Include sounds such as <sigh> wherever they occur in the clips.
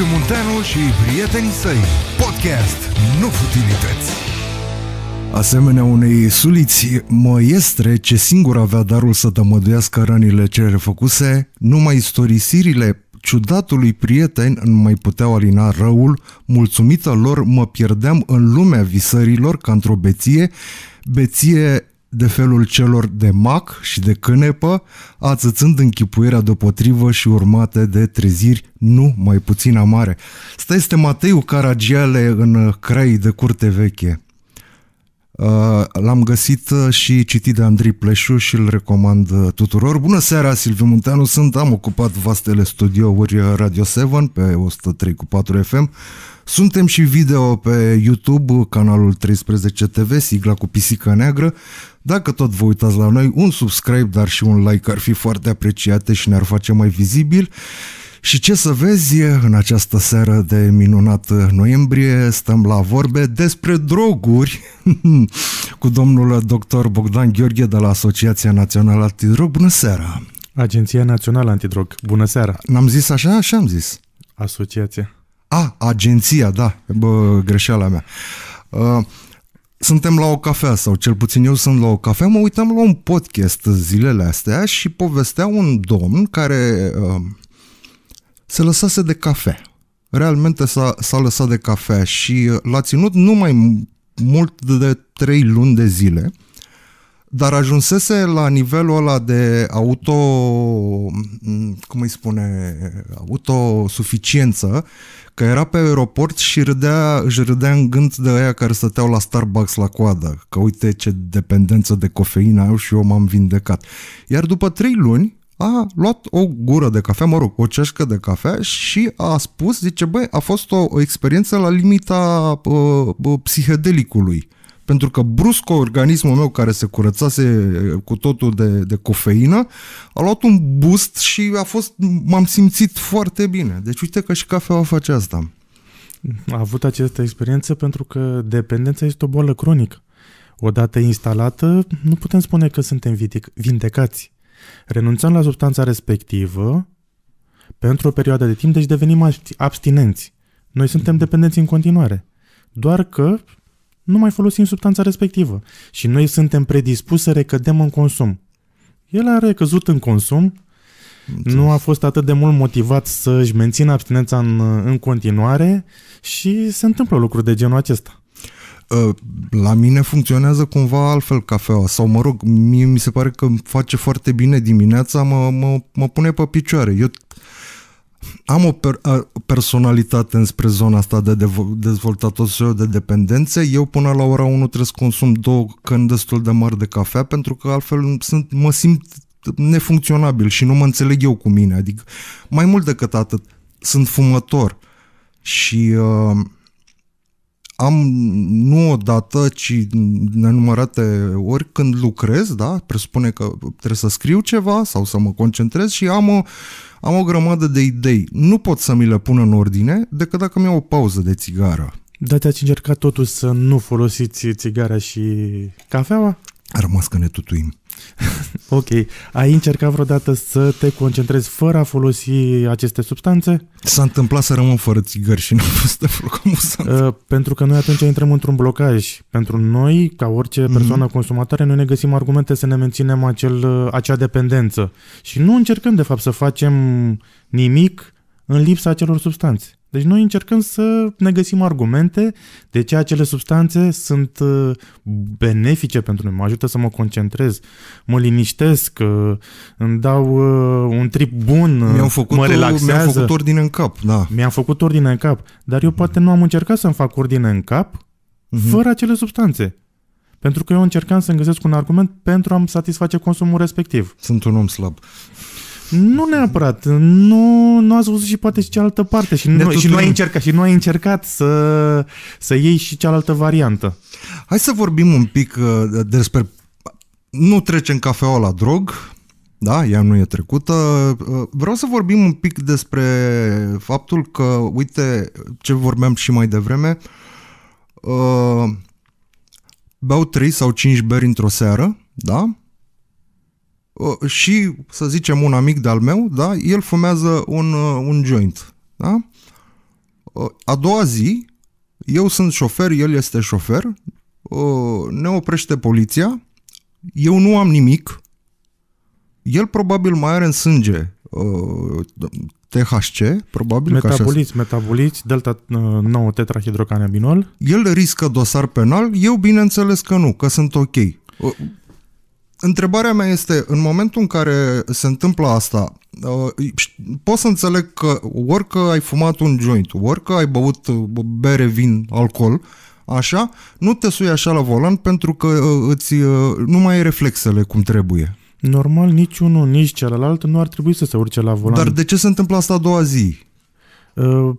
Liviu Munteanu și prietenii săi. Podcast Nu Futilități. Asemenea unei suliți măiestre ce singur avea darul să tămăduiască rănile cele făcuse, numai istorisirile ciudatului prieten nu mai puteau alina răul, mulțumită lor mă pierdeam în lumea visărilor ca într-o beție, beție de felul celor de mac și de cânepă, ațățând închipuirea deopotrivă și urmate de treziri nu mai puțin amare. Asta este Mateiu Caragiale în Crai de curte veche. Uh, l-am găsit uh, și citit de Andrei Pleșu și îl recomand uh, tuturor. Bună seara, Silviu Munteanu, sunt, am ocupat vastele studiouri Radio 7 pe 103.4 FM. Suntem și video pe YouTube, canalul 13 TV, sigla cu pisica neagră. Dacă tot vă uitați la noi, un subscribe, dar și un like ar fi foarte apreciate și ne-ar face mai vizibil. Uh, și ce să vezi, în această seară de minunat noiembrie stăm la vorbe despre droguri <laughs> cu domnul dr. Bogdan Gheorghe de la Asociația Națională Antidrog. Bună seara! Agenția Națională Antidrog. Bună seara! N-am zis așa? Așa am zis. Asociația. A, agenția, da, bă, greșeala mea. Uh, suntem la o cafea, sau cel puțin eu sunt la o cafea, mă uitam la un podcast zilele astea și povestea un domn care uh, se lăsase de cafea. Realmente s-a, s-a lăsat de cafea și uh, l-a ținut numai mult de 3 luni de zile, dar ajunsese la nivelul ăla de auto, mm, cum îi spune, autosuficiență, că era pe aeroport și râdea, își râdea în gând de aia care stăteau la Starbucks la coadă, că uite ce dependență de cofeină au și eu m-am vindecat. Iar după trei luni, a luat o gură de cafea, mă rog, o ceașcă de cafea și a spus, zice, băi, a fost o, o experiență la limita uh, psihedelicului. Pentru că brusc organismul meu care se curățase cu totul de, de cofeină a luat un boost și a fost, m-am simțit foarte bine. Deci uite că și cafeaua face asta. A avut această experiență pentru că dependența este o boală cronică. Odată instalată, nu putem spune că suntem vindecați Renunțăm la substanța respectivă pentru o perioadă de timp, deci devenim abstinenți. Noi suntem mhm. dependenți în continuare. Doar că nu mai folosim substanța respectivă și noi suntem predispuși să recădem în consum. El a recăzut în consum, Înțeles. nu a fost atât de mult motivat să-și mențină abstinența în, în continuare și se întâmplă lucruri de genul acesta. Ă, la mine funcționează cumva altfel cafeaua sau mă rog, mie mi se pare că îmi face foarte bine dimineața, mă, mă, mă pune pe picioare. Eu am o per- personalitate înspre zona asta de dezvoltat o soiul de dependențe. Eu până la ora 1 trebuie să consum două căni destul de mari de cafea pentru că altfel sunt, mă simt nefuncționabil și nu mă înțeleg eu cu mine. Adică mai mult decât atât, sunt fumător și uh, am nu odată, ci nenumărate ori când lucrez, da, presupune că trebuie să scriu ceva sau să mă concentrez și am o, am o grămadă de idei. Nu pot să mi le pun în ordine decât dacă mi au o pauză de țigară. Da, te-ați încercat totuși să nu folosiți țigara și cafeaua? A rămas că ne tutuim. <laughs> ok. Ai încercat vreodată să te concentrezi fără a folosi aceste substanțe? S-a întâmplat să rămân fără țigări și nu a fost deloc Uh, pentru că noi atunci intrăm într-un blocaj. Pentru noi, ca orice mhm. persoană mm-hmm. consumatoare, noi ne găsim argumente să ne menținem acel, uh, acea dependență. Și nu încercăm, de fapt, să facem nimic în lipsa acelor substanțe. Deci noi încercăm să ne găsim argumente de ce acele substanțe sunt uh, benefice pentru noi, mă ajută să mă concentrez, mă liniștesc, uh, îmi dau uh, un trip bun, mi-am făcut mă relaxează. Mi-am făcut ordine în cap, da. Mi-am făcut ordine în cap, dar eu poate nu am încercat să-mi fac ordine în cap uh-huh. fără acele substanțe. Pentru că eu încercam să-mi găsesc un argument pentru a-mi satisface consumul respectiv. Sunt un om slab. Nu neapărat. Nu, nu ați văzut și poate și cealaltă parte și, nu, și nu, ai încercat, și nu ai încercat să, să iei și cealaltă variantă. Hai să vorbim un pic uh, despre... Nu trecem cafeaua la drog, da, ea nu e trecută. Uh, vreau să vorbim un pic despre faptul că, uite, ce vorbeam și mai devreme, uh, beau 3 sau 5 beri într-o seară, da? Uh, și, să zicem, un amic de-al meu, da, el fumează un, uh, un joint, da? Uh, a doua zi, eu sunt șofer, el este șofer, ne oprește poliția, eu nu am nimic, el probabil mai are în sânge THC, probabil metaboliți, că așa... metaboliți, delta 9 tetrahidrocanabinol. El riscă dosar penal, eu bineînțeles că nu, că sunt ok. Întrebarea mea este, în momentul în care se întâmplă asta, uh, poți să înțeleg că orică ai fumat un joint, orică ai băut uh, bere, vin, alcool, așa, nu te sui așa la volan pentru că uh, îți, nu mai ai reflexele cum trebuie. Normal, nici unul, nici celălalt nu ar trebui să se urce la volan. Dar de ce se întâmplă asta a doua zi? Uh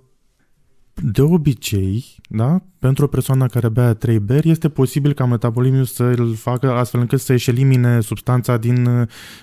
de obicei, da, pentru o persoană care bea 3 beri, este posibil ca metabolismul să îl facă astfel încât să își elimine substanța din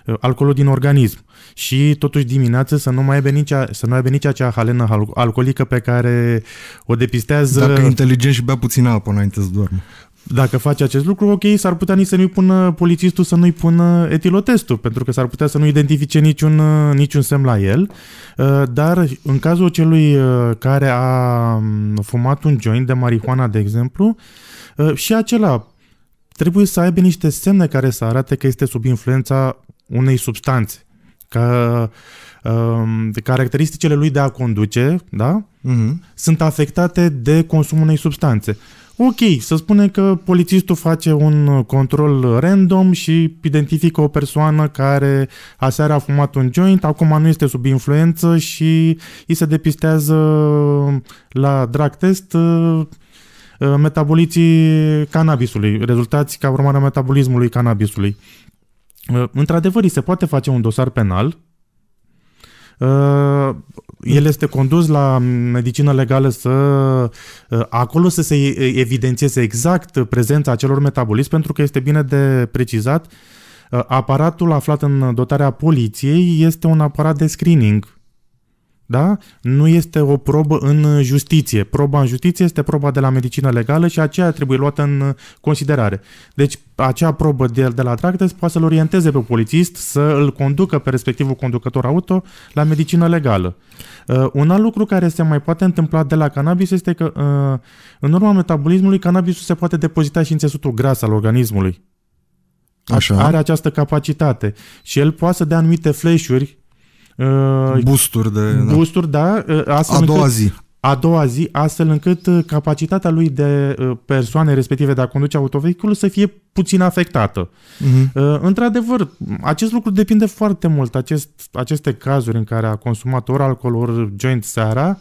uh, alcoolul din organism. Și totuși dimineața să nu mai aibă nici, a, să nu aibă nici acea halenă alcoolică pe care o depistează... Dacă e inteligent și bea puțină apă înainte să doarmă. Dacă face acest lucru, ok, s-ar putea nici să nu-i pună polițistul să nu-i pună etilotestul, pentru că s-ar putea să nu identifice niciun, uh, niciun semn la el, uh, dar în cazul celui uh, care a mm, fumat un joint de marihuana, de exemplu, și acela trebuie să aibă niște semne care să arate că este sub influența unei substanțe. Că um, caracteristicile lui de a conduce da? uh-huh. sunt afectate de consumul unei substanțe. Ok, să spune că polițistul face un control random și identifică o persoană care aseară a fumat un joint, acum nu este sub influență și îi se depistează la drug test uh, uh, metaboliții cannabisului, rezultați ca urmare a metabolismului cannabisului. Uh, într-adevăr, se poate face un dosar penal Uh, el este condus la medicină legală să uh, acolo să se evidențieze exact prezența acelor metabolism, pentru că este bine de precizat uh, aparatul aflat în dotarea poliției este un aparat de screening da? nu este o probă în justiție. Proba în justiție este proba de la medicină legală și aceea trebuie luată în considerare. Deci acea probă de, de la Dragdes poate să-l orienteze pe polițist să îl conducă pe respectivul conducător auto la medicină legală. Uh, un alt lucru care se mai poate întâmpla de la cannabis este că uh, în urma metabolismului cannabisul se poate depozita și în țesutul gras al organismului. Așa. Are această capacitate și el poate să dea anumite flash Uh, busturi de... Da. Busturi, da. da a doua încât, zi. A doua zi, astfel încât uh, capacitatea lui de persoane respective de a conduce autovehiculul să fie puțin afectată. Uh-huh. Într-adevăr, acest lucru depinde foarte mult. Acest, aceste cazuri în care a consumat ori alcool, ori joint seara,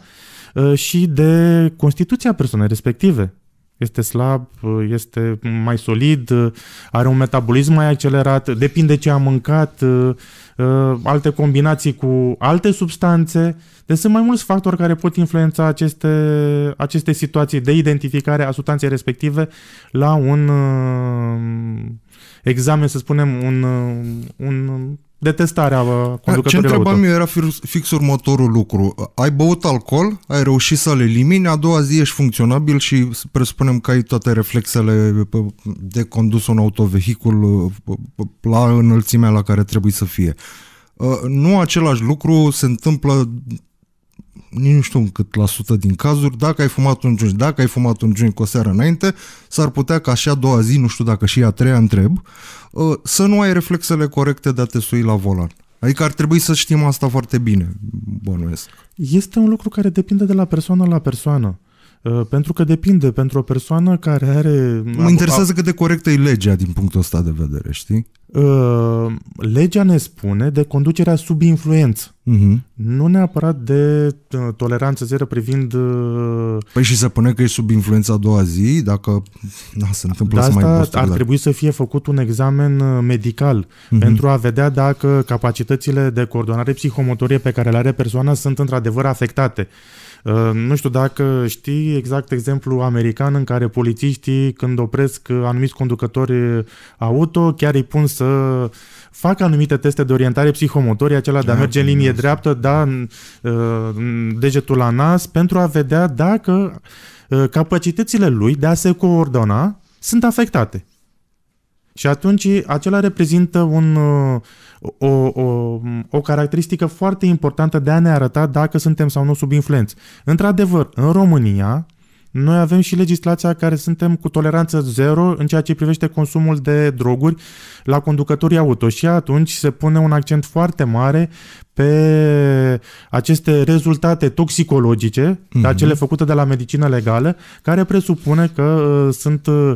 și de constituția persoanei respective. Este slab, este mai solid, are un metabolism mai accelerat, depinde ce a mâncat, Uh, alte combinații cu alte substanțe. Deci sunt mai mulți factori care pot influența aceste, aceste situații de identificare a substanței respective la un uh, examen, să spunem, un, uh, un detestarea conducătorilor Ce întrebam auto. eu era fix următorul lucru. Ai băut alcool, ai reușit să-l elimini, a doua zi ești funcționabil și presupunem că ai toate reflexele de condus un autovehicul la înălțimea la care trebuie să fie. Ă, nu același lucru se întâmplă nici nu știu cât la sută din cazuri, dacă ai fumat un joint, dacă ai fumat un joint cu o seară înainte, s-ar putea ca și a doua zi, nu știu dacă și a treia întreb, ă, să nu ai reflexele corecte de a te sui la volan. Adică ar trebui să știm asta foarte bine, bănuiesc. Este un lucru care depinde de la persoană la persoană. Uh, pentru că depinde, pentru o persoană care are... Mă interesează cât de corectă e legea din punctul ăsta de vedere, știi? Uh, legea ne spune de conducerea sub influență, uh-huh. nu neapărat de uh, toleranță zero privind... Păi și se pune că e sub influența a doua zi, dacă da, se întâmplă de asta să mai asta ar trebui să fie făcut un examen medical uh-huh. pentru a vedea dacă capacitățile de coordonare psihomotorie pe care le are persoana sunt într-adevăr afectate. Uh, nu știu dacă știi exact exemplu american în care polițiștii când opresc anumiți conducători uh, auto, chiar îi pun să facă anumite teste de orientare psihomotorie acela de a merge în linie dreaptă, da uh, degetul la nas, pentru a vedea dacă capacitățile lui de a se coordona sunt afectate. Și atunci acela reprezintă un, uh, o, o, o caracteristică foarte importantă de a ne arăta dacă suntem sau nu sub influență. Într-adevăr, în România, noi avem și legislația care suntem cu toleranță zero în ceea ce privește consumul de droguri la conducătorii auto și atunci se pune un accent foarte mare pe aceste rezultate toxicologice, mm-hmm. acele făcute de la medicină legală, care presupune că uh, sunt uh,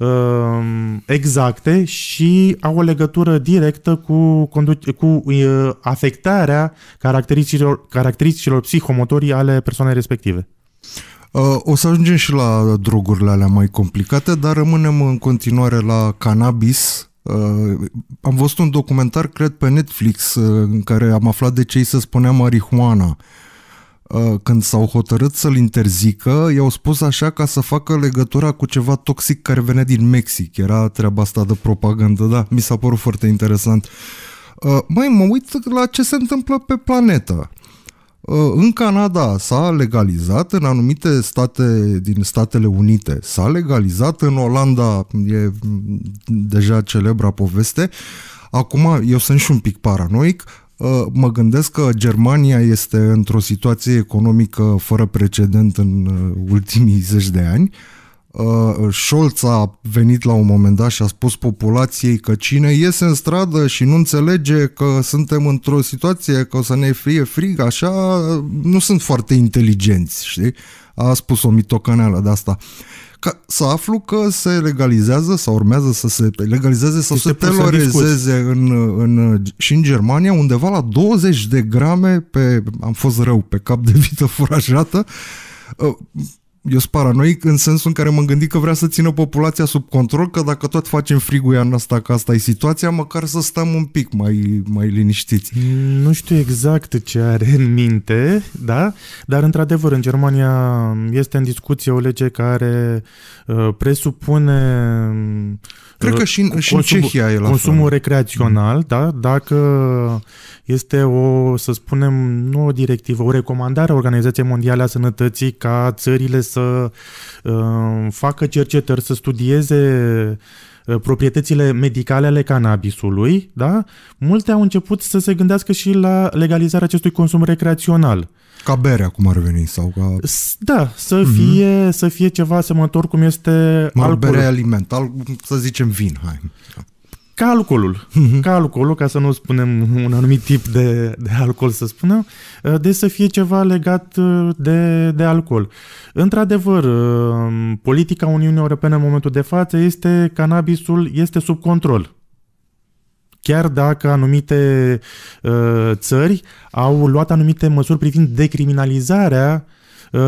Ehm, exacte și au o legătură directă cu, cu afectarea caracteristicilor, caracteristicilor psihomotorii ale persoanei respective. Ă, o să ajungem și la drogurile alea mai complicate, dar rămânem în continuare la cannabis. Ă, am văzut un documentar, cred, pe Netflix, în care am aflat de ce îi se spunea marihuana Uh, când s-au hotărât să-l interzică, i-au spus așa ca să facă legătura cu ceva toxic care venea din Mexic. Era treaba asta de propagandă, da? Mi s-a părut foarte interesant. Uh, mai mă uit la ce se întâmplă pe planetă. Uh, în Canada s-a legalizat, în anumite state din Statele Unite s-a legalizat, în Olanda e deja celebra poveste. Acum, eu sunt și un pic paranoic, Mă gândesc că Germania este într-o situație economică fără precedent în uh, ultimii zeci de ani. Uh, Scholz a venit la un moment dat și a spus populației că cine iese în stradă și nu înțelege că suntem într-o situație că o să ne fie frig, așa, nu sunt foarte inteligenți, știi? A spus o mitocaneală de asta. Uh, ca să aflu că se legalizează sau urmează să se legalizeze sau se telorizeze în, în, și în Germania undeva la 20 de grame pe, am fost rău, pe cap de vită <laughs> furajată, eu sunt paranoic în sensul în care m-am gândit că vrea să țină populația sub control, că dacă tot facem frigul în asta, că asta e situația, măcar să stăm un pic mai, mai liniștiți. Nu știu exact ce are în minte, da? Dar, într-adevăr, în Germania este în discuție o lege care uh, presupune Cred că și în, și în Cehia e la Consumul fel. recreațional, da, dacă este o, să spunem, nu o directivă, o recomandare a Organizației Mondiale a Sănătății ca țările să uh, facă cercetări, să studieze uh, proprietățile medicale ale cannabisului, da? multe au început să se gândească și la legalizarea acestui consum recreațional. Uh, ca bere acum ar veni, sau ca... Da, să mm-hmm. fie, să fie ceva asemănător cum este mă, alcool. Bere aliment, al, să zicem vin, hai. Ca alcoolul, mm-hmm. ca alcoolul, ca să nu spunem un anumit tip de, de alcool, să spunem, de deci să fie ceva legat uh, de, de alcool. Într-adevăr, uh, politica Uniunii Europene în momentul de față este cannabisul este sub control chiar dacă anumite uh, țări au luat anumite măsuri privind decriminalizarea uh,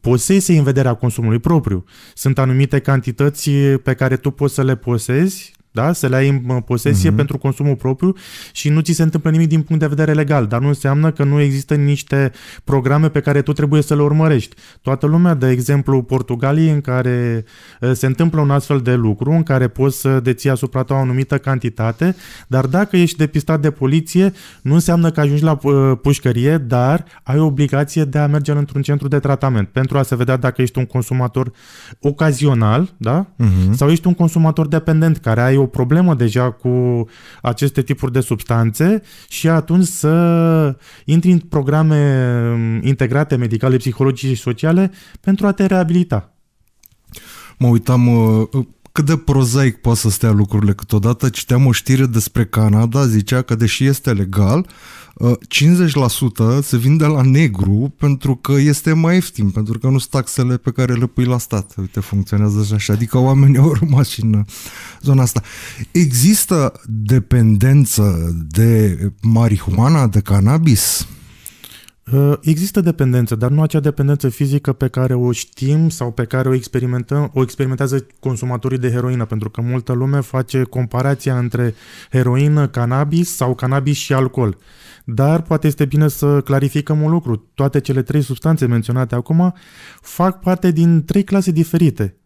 posesiei în vederea consumului propriu. Sunt anumite cantități pe care tu poți să le posezi da? să le ai în posesie mm-hmm. pentru consumul propriu și nu ți se întâmplă nimic din punct de vedere legal, dar nu înseamnă că nu există niște programe pe care tu trebuie să le urmărești. Toată lumea, de exemplu, Portugaliei, în care se întâmplă un astfel de lucru, în care poți să deții asupra ta o anumită cantitate, dar dacă ești depistat de poliție, nu înseamnă că ajungi la pușcărie, dar ai obligație de a merge într-un centru de tratament pentru a se vedea dacă ești un consumator ocazional, da? Mm-hmm. Sau ești un consumator dependent care ai o problemă deja cu aceste tipuri de substanțe și atunci să intri în programe mm, integrate medicale, psihologice și sociale pentru a te reabilita. Mă uitam uh, uh, cât de prozaic poate să stea lucrurile câteodată. Citeam o știre despre Canada, zicea că deși este legal, 50% uh, se vinde la negru pentru că este mai ieftin, pentru că nu sunt taxele pe care le pui la stat. Uite, funcționează și așa. Adică oamenii au rămas și în uh, zona asta. Există dependență de marihuana, de cannabis? Uh, există dependență, dar nu acea dependență fizică pe care o știm sau pe care o experimentăm, o experimentează consumatorii de heroină, pentru că multă lume face comparația între heroină, cannabis sau cannabis și alcool. Dar poate este bine să clarificăm un lucru. Toate cele trei substanțe menționate acum fac parte din trei clase diferite.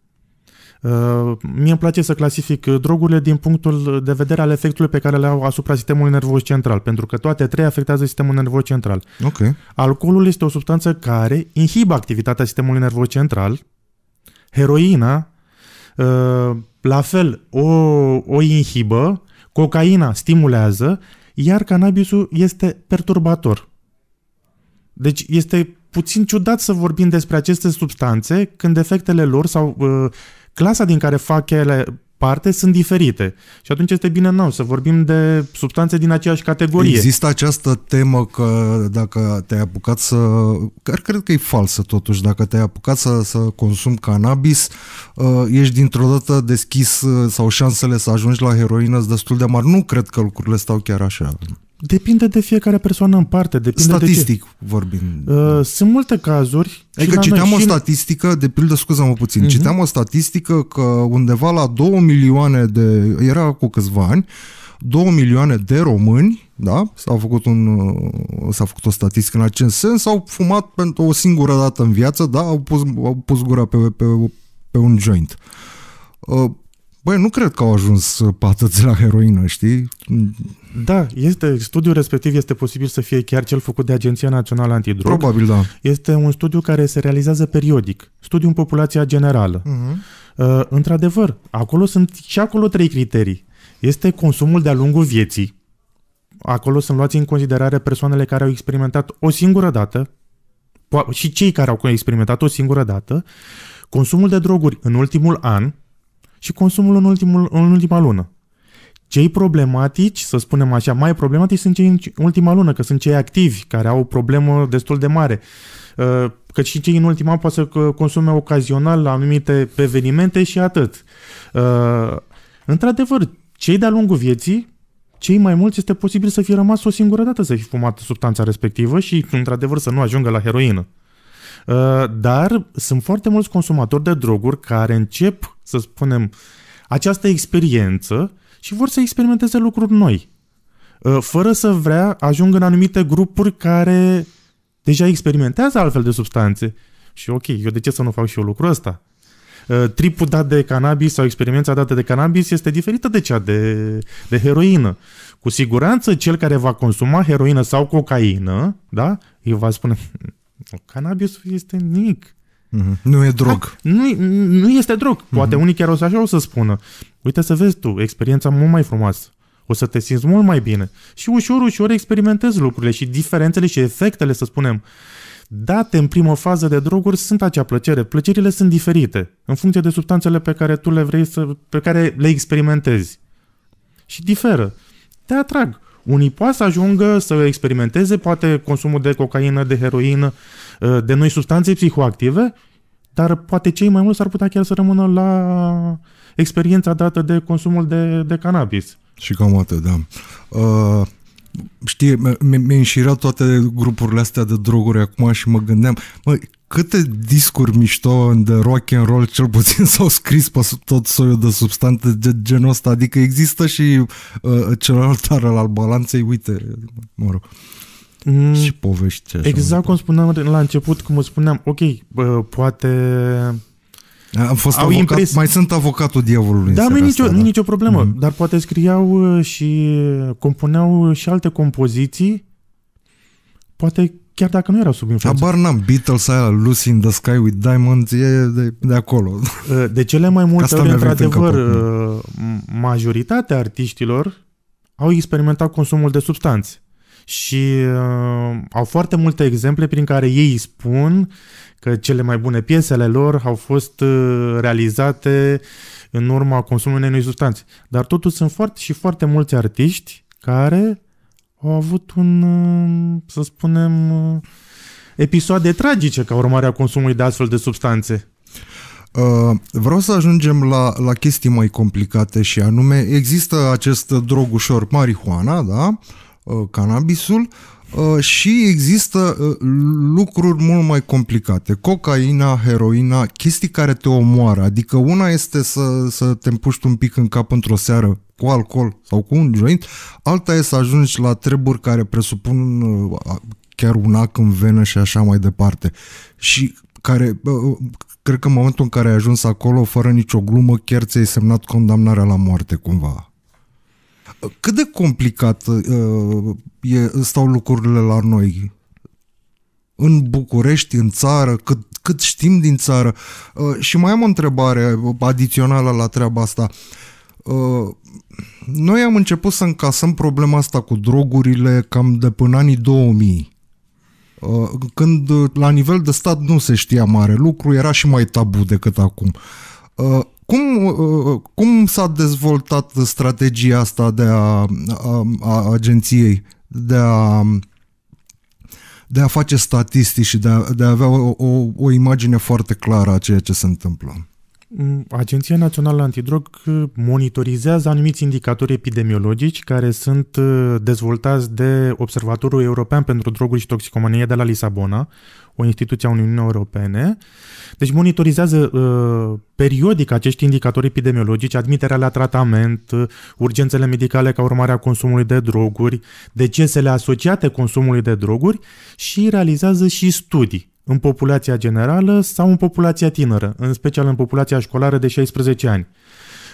Uh, mie îmi place să clasific drogurile din punctul de vedere al efectului pe care le au asupra sistemului nervos central, pentru că toate trei afectează sistemul nervos central. Okay. Alcoolul este o substanță care inhibă activitatea sistemului nervos central, heroina, uh, la fel, o, o inhibă, cocaina stimulează, iar cannabisul este perturbator. Deci este puțin ciudat să vorbim despre aceste substanțe când efectele lor sau uh, clasa din care fac ele parte sunt diferite. Și atunci este bine nou să vorbim de substanțe din aceeași categorie. Există această temă că dacă te-ai apucat să... Chiar cred că e falsă totuși. Dacă te-ai apucat să, să consumi cannabis, uh, ești dintr-o dată deschis uh, sau șansele să ajungi la heroină sunt destul de mari. Nu cred că lucrurile stau chiar așa. Depinde de fiecare persoană în parte. Depinde Statistic de ce. vorbind. Uh, sunt multe cazuri. Adică citeam o statistică, de pildă, scuză-mă puțin, uh-huh. citeam o statistică că undeva la 2 milioane de, era cu câțiva ani, 2 milioane de români, da, s-a făcut, un, uh, s-a făcut o statistică în acest sens, au fumat pentru o singură dată în viață, da, au pus, au pus gura pe, pe, pe un joint. Uh, Băi, nu cred că au ajuns uh, patăți la heroină, știi? Da, este, studiul respectiv este posibil să fie chiar cel făcut de Agenția Națională Antidrog. Probabil, da. Este un studiu care se realizează periodic, studiu în populația generală. Uh-huh. Uh, într-adevăr, acolo sunt și acolo trei criterii. Este consumul de-a lungul vieții. Acolo sunt luați în considerare persoanele care au experimentat o singură dată și cei care au experimentat o singură dată, consumul de droguri în ultimul an, și consumul în, ultimul, în ultima lună. Cei problematici, să spunem așa, mai problematici sunt cei în ultima lună, că sunt cei activi, care au o problemă destul de mare. Uh, că și cei în ultima poate să consume ocazional la anumite evenimente și atât. Uh, într-adevăr, cei de-a lungul vieții, cei mai mulți este posibil să fi rămas o singură dată să fi fumat substanța respectivă și, într-adevăr, să nu ajungă la heroină. Uh, dar sunt foarte mulți consumatori de droguri care încep, să spunem, această experiență și vor să experimenteze lucruri noi. Uh, fără să vrea, ajung în anumite grupuri care deja experimentează altfel de substanțe. Și ok, eu de ce să nu fac și eu lucrul ăsta? Uh, tripul dat de cannabis sau experiența dată de cannabis este diferită de cea de, de heroină. Cu siguranță cel care va consuma heroină sau cocaină, da, îi va spune, Cannabisul este nimic. Mm-hmm. Nu e drog. Da, nu, nu este drog. Poate mm-hmm. unii chiar o să așa o să spună. Uite să vezi tu, experiența mult mai frumoasă. O să te simți mult mai bine. Și ușor, ușor experimentezi lucrurile și diferențele și efectele, să spunem date în primă fază de droguri sunt acea plăcere. Plăcerile sunt diferite în funcție de substanțele pe care tu le vrei să, pe care le experimentezi. Și diferă. Te atrag. Unii poate să ajungă să experimenteze poate consumul de cocaină, de heroină, ă, de noi substanțe psihoactive, dar poate cei mai mulți ar putea chiar să rămână la experiența dată de consumul de, de cannabis. Și cam atât, da. Uh, știi, mi-a înșirat toate grupurile astea de droguri acum și mă gândeam, mă, câte discuri mișto în de rock and roll cel puțin <laughs> s-au scris pe tot soiul de substanțe de genul ăsta, adică există și uh, celălalt ară al balanței, uite, mă rog. Mm, și povești. Așa exact cum spuneam la început, cum spuneam, ok, bă, poate am fost au avocat, impres... mai sunt avocatul diavolului. Da, nu nicio, da. nicio problemă, mm dar poate scriau uh, și compuneau și alte compoziții, poate chiar dacă nu erau sub influență. Abar n-am, Beatles aia, Lucy in the Sky with Diamonds, e de, de acolo. Ă, de cele mai multe ori, într-adevăr, majoritatea artiștilor au experimentat consumul de substanțe. Și uh, au foarte multe exemple prin care ei spun că cele mai bune piesele lor au fost uh, realizate în urma consumului unei substanțe. Dar totuși sunt foarte și foarte mulți artiști care au avut un, um, să spunem, uh, episoade tragice ca urmare a consumului de astfel de substanțe. Uh, vreau să ajungem la, la chestii mai complicate și anume există acest drog ușor, marihuana, da? Uh, cannabisul uh, și există uh, lucruri mult mai complicate, cocaina, heroina, chestii care te omoară, adică una este să, să te împuști un pic în cap într-o seară cu alcool sau cu un joint, alta e să ajungi la treburi care presupun uh, chiar un ac în venă și așa mai departe. Și care, cred că în momentul în care ai ajuns acolo, fără nicio glumă, chiar ți-ai semnat condamnarea la moarte cumva. Cât de complicat uh, e, stau lucrurile la noi? În București, în țară, cât, cât știm din țară? Uh, și mai am o întrebare adițională la treaba asta. Uh, Uh, noi am început să încasăm problema asta cu drogurile cam de până anii 2000 uh, când uh, la nivel de stat nu se știa mare lucru, era și mai tabu decât acum. Cum, cum s-a dezvoltat strategia asta de a, a, a agenției de a, de a face statistici și de a, de a avea o, o, o imagine foarte clară a ceea ce se întâmplă? Mm, Agenția Națională Antidrog uh, monitorizează anumiți indicatori epidemiologici care sunt uh, dezvoltați de Observatorul European pentru Droguri și Toxicomanie de la Lisabona, o instituție a Uniunii Europene. Deci monitorizează uh, periodic acești indicatori epidemiologici, admiterea la tratament, uh, urgențele medicale ca urmare a consumului de droguri, decesele asociate consumului de droguri și realizează și studii în populația generală sau în populația tineră, în special în populația școlară de 16 ani.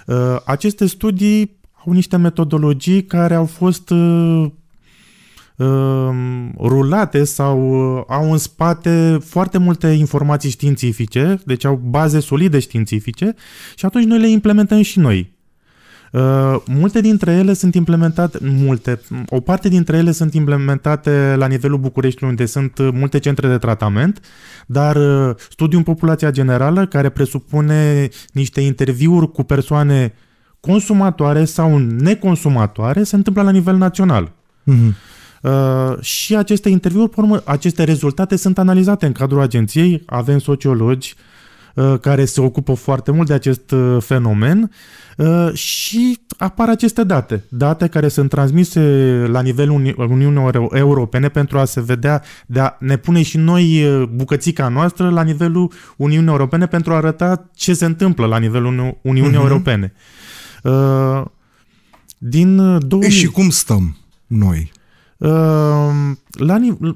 Uh, aceste studii au niște metodologii care au fost uh, uh, rulate sau au în spate foarte multe informații științifice, deci au baze solide științifice și atunci noi le implementăm și noi. Uh, multe dintre ele sunt implementate, multe, o parte dintre ele sunt implementate la nivelul Bucureștiului, unde sunt uh, multe centre de tratament, dar uh, studiul în populația generală, care presupune niște interviuri cu persoane consumatoare sau neconsumatoare, se întâmplă la nivel național. Mm-hmm. Uh, și aceste interviuri, pe urmă, aceste rezultate sunt analizate în cadrul agenției, avem sociologi, uh, Uh, care se ocupă foarte mult de acest uh, fenomen uh, și apar aceste date, date care sunt transmise la nivelul Uniunii Europene pentru a se vedea, de a ne pune și noi bucățica noastră la nivelul Uniunii Europene pentru a arăta ce se întâmplă la nivelul Uniunii uh-huh. Europene. Din 2000... E și cum stăm noi? La nivel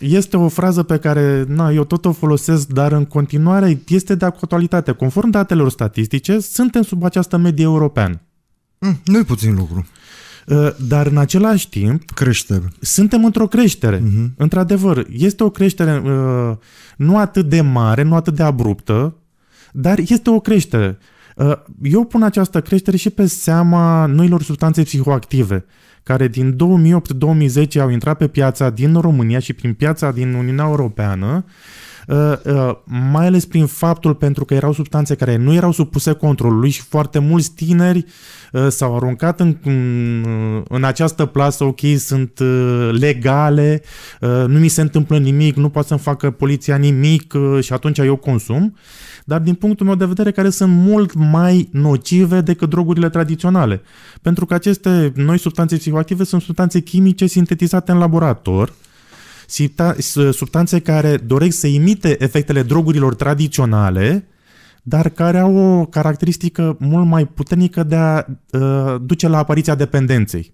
este o frază pe care na, eu tot o folosesc, dar în continuare este de actualitate. Conform datelor statistice, suntem sub această medie europeană. Mm, nu-i puțin lucru. Ă, dar în același timp... Creștere. Suntem într-o creștere. Mm-hmm. Într-adevăr, este o creștere ă, nu atât de mare, nu atât de abruptă, dar este o creștere. Ă, eu pun această creștere și pe seama noilor substanțe psihoactive care din 2008-2010 au intrat pe piața din România și prin piața din Uniunea Europeană, uh, uh, mai ales prin faptul pentru că erau substanțe care nu erau supuse controlului și foarte mulți tineri uh, s-au aruncat în, în această plasă, ok, sunt legale, nu mi se întâmplă nimic, nu poate să-mi facă poliția nimic și atunci eu consum dar din punctul meu de vedere care sunt mult mai nocive decât drogurile tradiționale. Pentru că aceste noi substanțe psihoactive sunt substanțe chimice sintetizate în laborator, substanțe care doresc să imite efectele drogurilor tradiționale, dar care au o caracteristică mult mai puternică de a uh, duce la apariția dependenței.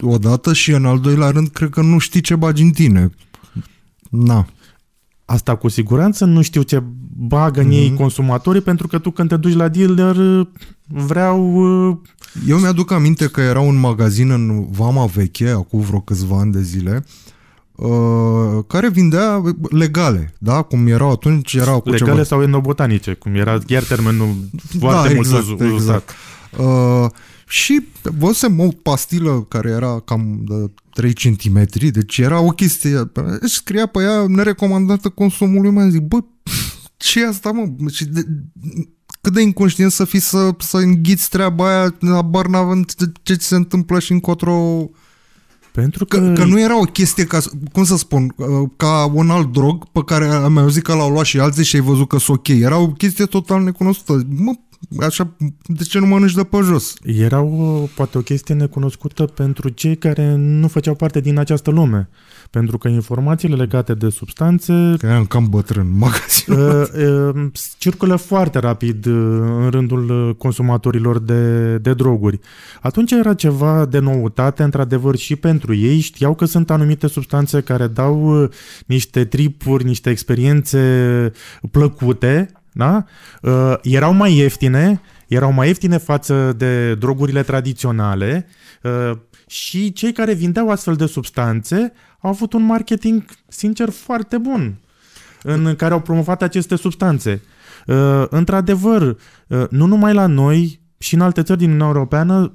Odată și în al doilea rând, cred că nu știi ce bagi în tine. Na. Asta cu siguranță nu știu ce bagă în mm-hmm. ei mhm. consumatorii, pentru că tu când te duci la dealer vreau... Uh, Eu mi-aduc aminte că era un magazin în Vama Veche, acum vreo câțiva ani de zile, uh, care vindea legale, da? Cum erau atunci, erau cu Legale ceva... sau endobotanice, cum era chiar termenul da, foarte da, mult exact, uzat. Exact. Uh, și văzusem o pastilă care era cam de 3 cm, deci era o chestie, și scria pe ea nerecomandată consumului meu, zic, bă, ce asta, mă? Și de, cât de inconștient să fii să, să înghiți treaba aia, abar n ce, ce se întâmplă și încotro... Pentru că... că... Că nu era o chestie, ca, cum să spun, uh, ca un alt drog pe care am auzit că l-au luat și alții și ai văzut că sunt ok. Era o chestie total necunoscută. Mă, așa, de ce nu mănânci de pe jos? Erau poate o chestie necunoscută pentru cei care nu făceau parte din această lume. Pentru că informațiile legate de substanțe... Că eram cam bătrân magazinul. <laughs> Uh, uh, circulă foarte rapid uh, în rândul uh, consumatorilor de, de droguri. Atunci era ceva de noutate, într-adevăr, și pentru ei. Știau că sunt anumite substanțe care dau uh, niște tripuri, niște experiențe plăcute, da? Uh, erau mai ieftine, erau mai ieftine față de drogurile tradiționale uh, și cei care vindeau astfel de substanțe au avut un marketing, sincer, foarte bun în care au promovat aceste substanțe. Uh, într-adevăr, uh, nu numai la noi, și în alte țări din Uniunea Europeană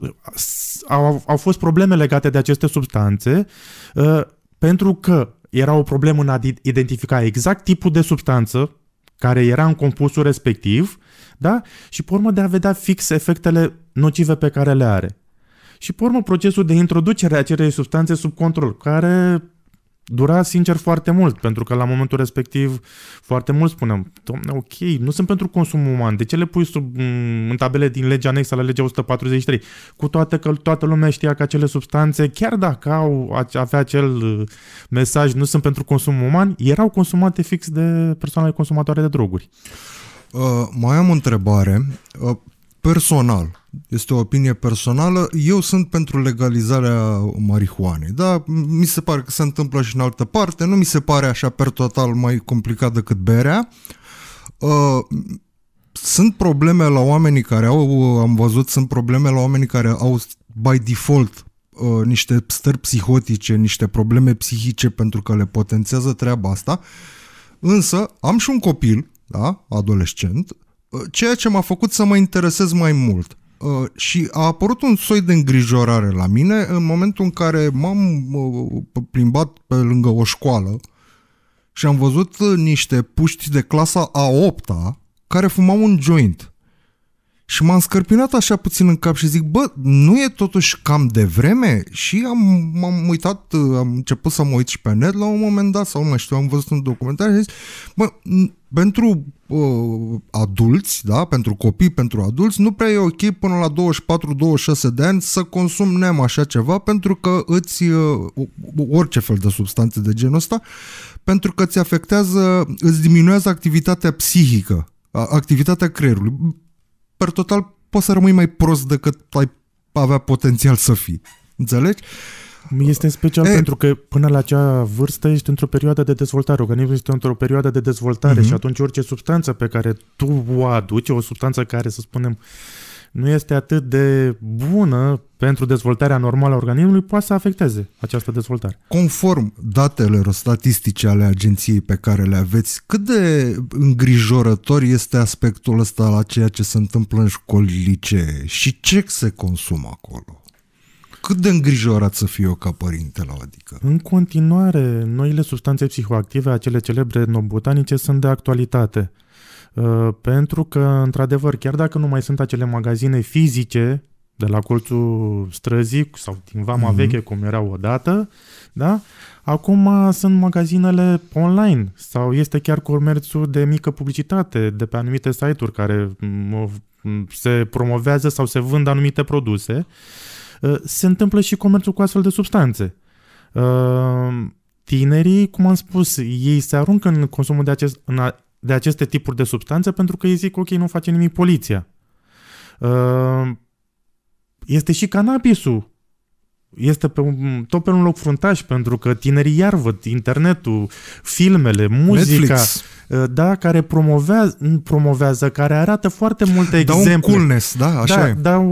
au, au fost probleme legate de aceste substanțe uh, pentru că era o problemă în a identifica exact tipul de substanță care era în compusul respectiv, da? Și pe urmă de a vedea fix efectele nocive pe care le are. Și pe urmă procesul de introducere a acelei substanțe sub control, care dura, sincer, foarte mult, pentru că la momentul respectiv foarte mult spuneam, domne, ok, nu sunt pentru consum uman, de ce le pui sub, în tabele din legea anexă la legea 143? Cu toate că toată lumea știa că acele substanțe, chiar dacă au, avea acel uh, mesaj, nu sunt pentru consum uman, erau consumate fix de persoanele consumatoare de droguri. Uh, mai am o întrebare. Uh, personal, este o opinie personală, eu sunt pentru legalizarea marihuanei, da? Mi se pare că se întâmplă și în altă parte, nu mi se pare așa per total mai complicat decât berea. Uh, sunt probleme la oamenii care au, uh, am văzut, sunt probleme la oamenii care au by default uh, niște stări psihotice, niște probleme psihice pentru că le potențează treaba asta. Însă am și un copil, da, adolescent, uh, Uh, ceea ce m-a făcut să mă interesez mai mult. Uh, și a apărut un soi de îngrijorare la mine în momentul în care m-am uh, plimbat pe lângă o școală și am văzut uh, niște puști de clasa A8-a care fumau un joint. Și m-am scărpinat așa puțin în cap și zic, bă, nu e totuși cam de vreme? Și am, m-am uitat, am început să mă uit și pe net la un moment dat, sau nu știu, am văzut un documentar și zic, bă, pentru uh, adulți, da, pentru copii, pentru adulți, nu prea e ok până la 24-26 de ani să consum nem așa ceva pentru că îți, uh, orice fel de substanțe de genul ăsta, pentru că îți afectează, îți diminuează activitatea psihică, activitatea creierului per total, poți să rămâi mai prost decât ai avea potențial să fii. Înțelegi? Este în special e, pentru că până la acea vârstă ești într-o perioadă de dezvoltare, organismul este într-o perioadă de dezvoltare uh-huh. și atunci orice substanță pe care tu o aduci, o substanță care, să spunem, uh, nu este atât de bună pentru dezvoltarea normală a organismului, poate să afecteze această dezvoltare. Conform datelor statistice ale agenției pe care le aveți, cât de îngrijorător este aspectul ăsta la ceea ce se întâmplă în școli licee și ce se consumă acolo? Cât de îngrijorat să fiu eu ca părinte la adică? În continuare, noile substanțe psihoactive, acele celebre nobotanice, sunt de actualitate. Uh, pentru că, într-adevăr, chiar dacă nu mai sunt acele magazine fizice de la colțul străzii sau din vama mm-hmm. veche, cum erau odată, da? Acum uh, sunt magazinele online sau este chiar comerțul de mică publicitate de pe anumite site-uri care mm, mm, se promovează sau se vând anumite produse. Uh, se întâmplă și comerțul cu astfel de substanțe. Tinerii, cum am spus, ei se aruncă în consumul de acest, în de aceste tipuri de substanțe pentru că ei zic, ok, nu face nimic poliția. Uh, este și cannabisul. Este pe un, tot pe un loc fruntaș pentru că tinerii iar văd internetul, filmele, muzica. Netflix. Eh, da, care promovează, promovează, care arată foarte multe da exemple. un coolness, da, da așa da, e. Da,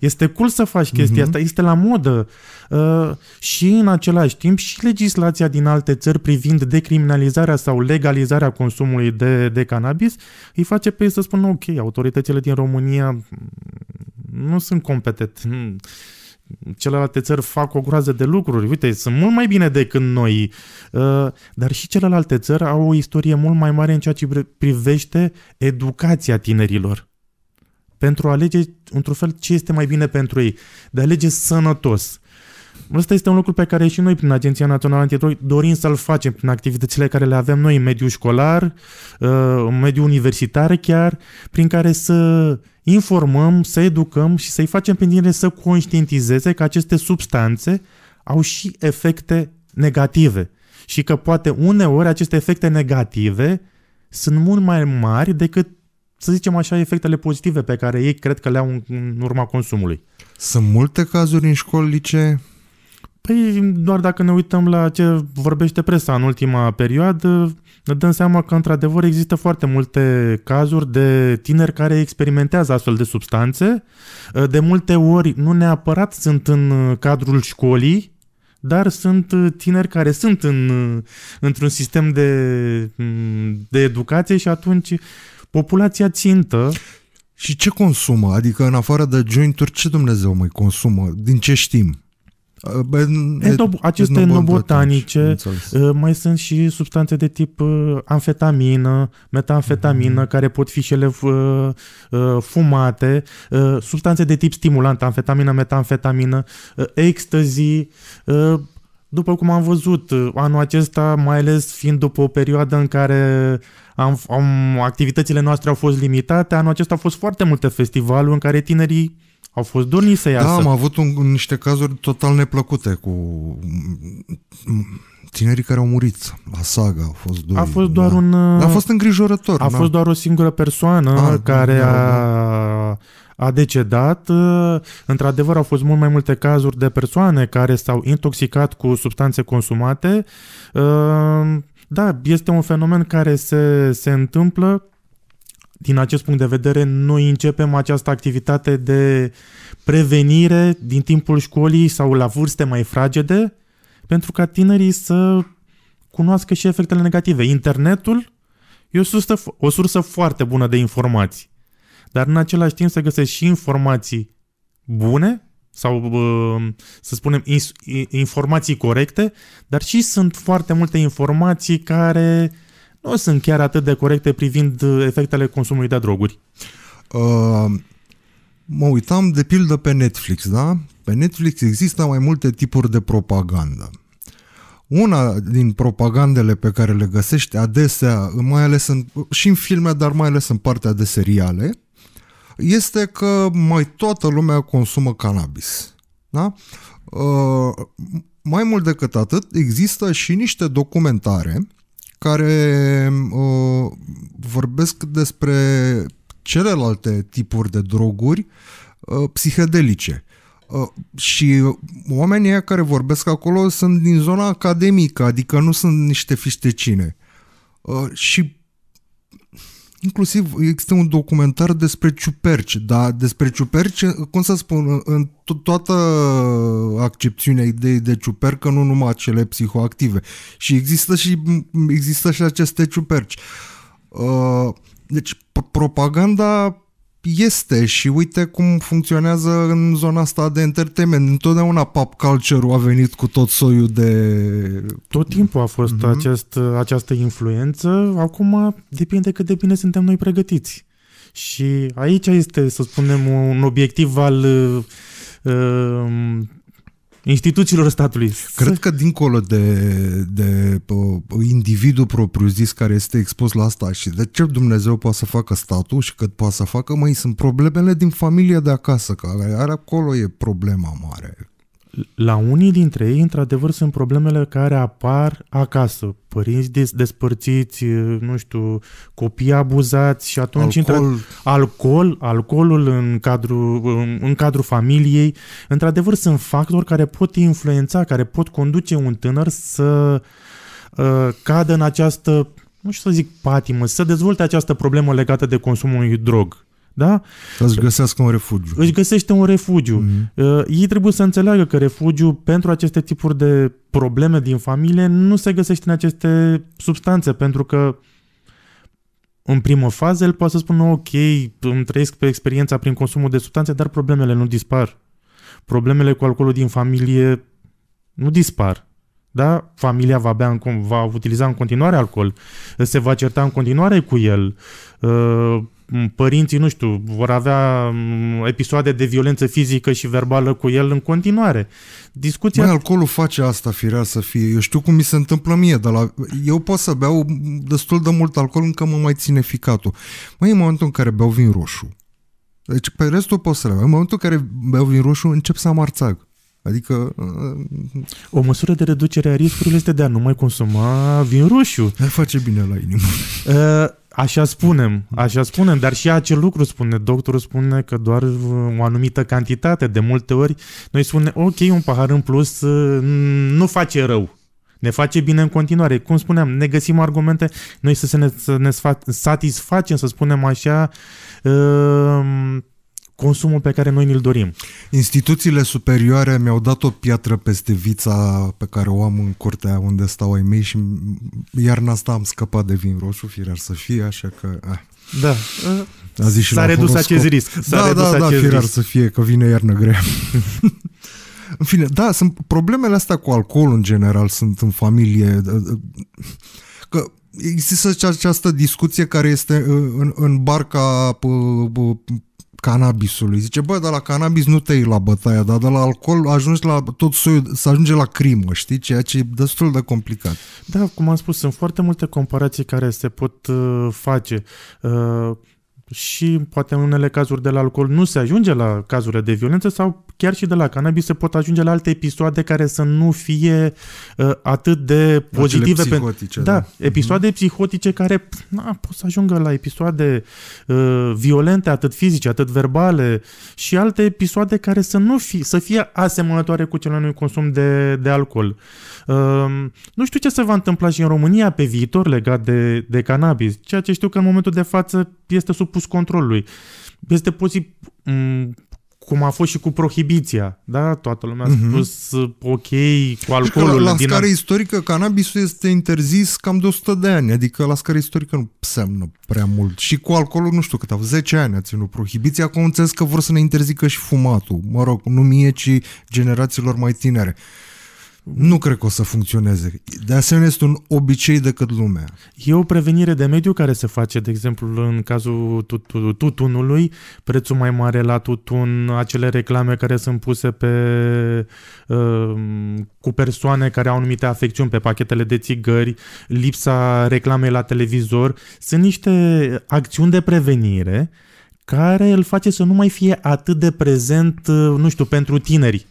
este cool să faci mhm. chestia uh-huh. asta, este la modă. Eh, și în același timp și legislația din alte țări privind decriminalizarea sau legalizarea consumului de, de cannabis îi face pe ei să spună ok, autoritățile din România mm, nu sunt competente Celelalte țări fac o groază de lucruri, uite, sunt mult mai bine decât noi, uh, dar și celelalte țări au o istorie mult mai mare în ceea ce privește educația tinerilor. Pentru a alege, într-un fel, ce este mai bine pentru ei, de a alege sănătos. Ăsta este un lucru pe care și noi, prin Agenția Națională Antidrog, dorim să-l facem prin activitățile care le avem noi în mediul școlar, uh, în mediul universitar chiar, prin care să informăm, să educăm și să-i facem pe tine să conștientizeze că aceste substanțe au și efecte negative și că poate uneori aceste efecte negative sunt mult mai mari decât, să zicem așa, efectele pozitive pe care ei cred că le au în urma consumului. Sunt multe cazuri în școli, licee, Păi doar dacă ne uităm la ce vorbește presa în ultima perioadă, ne dăm seama că într-adevăr există foarte multe cazuri de tineri care experimentează astfel de substanțe. De multe ori nu neapărat sunt în cadrul școlii, dar sunt tineri care sunt în, într-un sistem de, de educație și atunci populația țintă și ce consumă? Adică în afară de jointuri, ce Dumnezeu mai consumă? Din ce știm? Uh, Enob- aceste enobotanice, uh, mai sunt și substanțe de tip uh, amfetamină, metamfetamină, mm-hmm. care pot fi și ele fumate, substanțe de tip stimulant, amfetamină, metamfetamină, ecstasy, după cum am văzut anul acesta, mai ales fiind după o perioadă în care am, am, activitățile noastre au fost limitate, anul acesta au fost foarte multe festivaluri în care tinerii au fost dorni să iasă. Da, am avut un, niște cazuri total neplăcute cu tinerii care au murit la saga. Au fost doi, a fost doar da. un... A fost îngrijorător. A da. fost doar o singură persoană ah, a, da, care da, da. a a decedat. Într-adevăr, au fost mult mai multe cazuri de persoane care s-au intoxicat cu substanțe consumate. Ehm, da, este un fenomen care se, se întâmplă din acest punct de vedere, noi începem această activitate de prevenire din timpul școlii sau la vârste mai fragede, pentru ca tinerii să cunoască și efectele negative. Internetul e o sursă, o sursă foarte bună de informații, dar în același timp se găsesc și informații bune sau, să spunem, informații corecte, dar și sunt foarte multe informații care uh, nu sunt chiar atât de corecte privind uh, efectele consumului de droguri. Uh, mă uitam de pildă pe Netflix, da? Pe Netflix există mai multe tipuri de propagandă. Una din propagandele pe care le găsești adesea, mai ales în, și în filme, dar mai ales în partea de seriale, este că mai toată lumea consumă cannabis. Da? Uh, mai mult decât atât, există și niște documentare care uh, vorbesc despre celelalte tipuri de droguri uh, psihedelice. Uh, și oamenii care vorbesc acolo sunt din zona academică, adică nu sunt niște fiștecine. Uh, și Inclusiv există un documentar despre ciuperci, da? Despre ciuperci, cum să spun, în to- toată accepțiunea ideii de ciupercă, nu numai cele psihoactive. Și există și, există și aceste ciuperci. Uh, deci, propaganda este și uite cum funcționează în zona asta de entertainment. Întotdeauna pop culture a venit cu tot soiul de... Tot timpul a fost mm-hmm. acest, această influență. Acum depinde cât de bine suntem noi pregătiți. Și aici este, să spunem, un obiectiv al uh, um, instituțiilor statului. Cred că dincolo de, de individul propriu-zis care este expus la asta și de ce Dumnezeu poate să facă statul și cât poate să facă, mai sunt problemele din familia de acasă, care are acolo e problema mare la unii dintre ei, într-adevăr, sunt problemele care apar acasă. Părinți des- despărțiți, nu știu, copii abuzați și atunci alcool. intră alcool, alcoolul în cadrul, în, în cadrul familiei. Într-adevăr, sunt factori care pot influența, care pot conduce un tânăr să uh, cadă în această, nu știu să zic, patimă, să dezvolte această problemă legată de consumul unui drog da? Să-și găsească un refugiu. Își găsește un refugiu. Mm-hmm. Uh, ei trebuie să înțeleagă că refugiu pentru aceste tipuri de probleme din familie nu se găsește în aceste substanțe, pentru că în primă fază el poate să spună ok, îmi trăiesc pe experiența prin consumul de substanțe, dar problemele nu dispar. Problemele cu alcoolul din familie nu dispar. Da? Familia va, bea în, va utiliza în continuare alcool, se va certa în continuare cu el, uh, părinții, nu știu, vor avea episoade de violență fizică și verbală cu el în continuare. Discuția... Mai alcoolul face asta, firea să fie. Eu știu cum mi se întâmplă mie, dar la... eu pot să beau destul de mult alcool încă mă mai ține ficatul. Mai în momentul în care beau vin roșu, deci pe restul pot să le beau. În momentul în care beau vin roșu, încep să amarțag. Adică... Uh, o măsură de reducere a riscurilor este de a nu mai consuma vin roșu. Ne face bine la inimă. Uh, Așa spunem, așa spunem, dar și acel lucru spune, doctorul spune că doar uh, o anumită cantitate, de multe ori noi spune, ok, un pahar în plus uh, nu face rău, ne face bine în continuare. Cum spuneam, ne găsim argumente noi să, se ne, să ne satisfacem, să spunem așa, uh, consumul pe care noi ne-l dorim. Instituțiile superioare mi-au dat o piatră peste vița pe care o am în curtea unde stau ai mei și iarna asta am scăpat de vin roșu, firar să fie, așa că... Ah. Da. A zis și S-a redus horoscop. acest risc. S-a da, redus da, da, firar risc. să fie, că vine iarnă grea. <laughs> în fine, da, sunt problemele astea cu alcool în general, sunt în familie. Că există această discuție care este uh, în, în barca cannabisului. Zice, bă, dar la cannabis nu te iei la bătaia, dar de la alcool ajungi la tot soiul, să ajunge la crimă, știi? Ceea ce e destul de complicat. Da, cum am spus, sunt foarte multe comparații care se pot uh, face. Uh, și poate în unele cazuri de la alcool nu se ajunge la cazurile de violență sau chiar și de la cannabis se pot ajunge la alte episoade care să nu fie uh, atât de pozitive. pentru Pe... Da, da, mhm. episoade mm-hmm. psihotice care na, pot să ajungă la episoade uh, violente, atât fizice, atât verbale și alte episoade care să nu fi, să fie asemănătoare cu cele unui consum de, de alcool. Uh, nu știu ce se va întâmpla și în România pe viitor legat de, de cannabis, ceea ce știu că în momentul de față este supus supus controlului. Este posibil, cum a fost și cu prohibiția, da? Toată lumea a mhm. spus uh-huh. ok cu alcoolul. La, la din scară istorică, cannabisul este interzis cam de 100 de ani, adică la scară istorică nu semnă prea mult. Și cu alcoolul, nu știu cât au, 10 ani a ținut prohibiția, acum înțeles că vor să ne interzică și fumatul. Mă rog, nu mie, ci generațiilor mai tinere. Nu cred că o să funcționeze. De asemenea, este un obicei decât lumea. E o prevenire de mediu care se face, de exemplu, în cazul tutunului, prețul mai mare la tutun, acele reclame care sunt puse pe uh, cu persoane care au anumite afecțiuni pe pachetele de țigări, lipsa reclamei la televizor. Sunt niște acțiuni de prevenire care îl face să nu mai fie atât de prezent, uh, nu știu, pentru tineri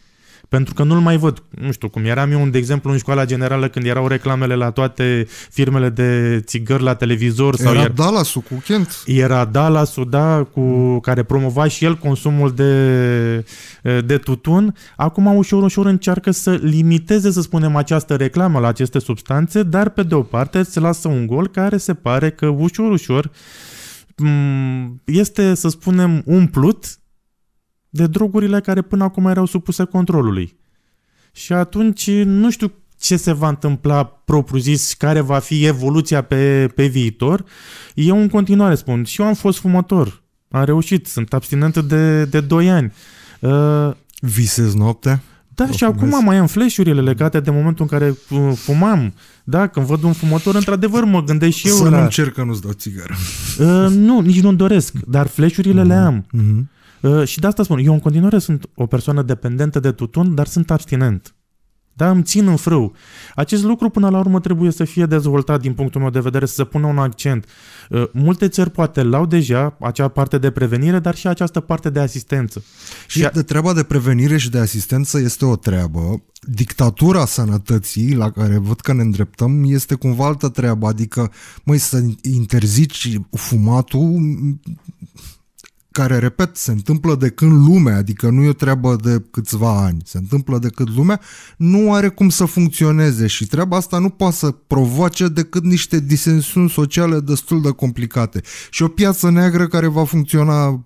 pentru că nu-l mai văd. Nu știu cum eram eu, de exemplu, în școala generală, când erau reclamele la toate firmele de țigări la televizor. Era sau era Dallas-ul cu Kent. Era dallas da, cu, mm. care promova și el consumul de, de tutun. Acum, ușor, ușor încearcă să limiteze, să spunem, această reclamă la aceste substanțe, dar, pe de o parte, se lasă un gol care se pare că, ușor, ușor, este, să spunem, umplut de drogurile care până acum erau supuse controlului. Și atunci nu știu ce se va întâmpla propriu-zis, care va fi evoluția pe, pe viitor. Eu în continuare spun, și eu am fost fumător, am reușit, sunt abstinent de, de 2 ani. Uh, Visez noaptea? Da, o și fumez. acum mai am flash legate de momentul în care uh, fumam. Da, când văd un fumător, într-adevăr mă gândesc și eu Să la... nu încerc că nu-ți dau țigară. Uh, nu, nici nu-mi doresc, dar flash uh-huh. Mhm. le am. Uh-huh. Ă, și de asta spun, eu în continuare sunt o persoană dependentă de tutun, dar sunt abstinent. Da, îmi țin în frâu. Acest lucru până la urmă trebuie să fie dezvoltat din punctul meu de vedere, să se pună un accent. Ă, multe țări poate l-au deja, acea parte de prevenire, dar și această parte de asistență. Și, de treaba de prevenire și de asistență este o treabă. Dictatura sănătății, la care văd că ne îndreptăm, este cumva altă treabă. Adică, măi, să interzici fumatul, care, repet, se întâmplă de când lumea, adică nu e o treabă de câțiva ani, se întâmplă de când lumea, nu are cum să funcționeze și treaba asta nu poate să provoace decât niște disensiuni sociale destul de complicate și o piață neagră care va funcționa,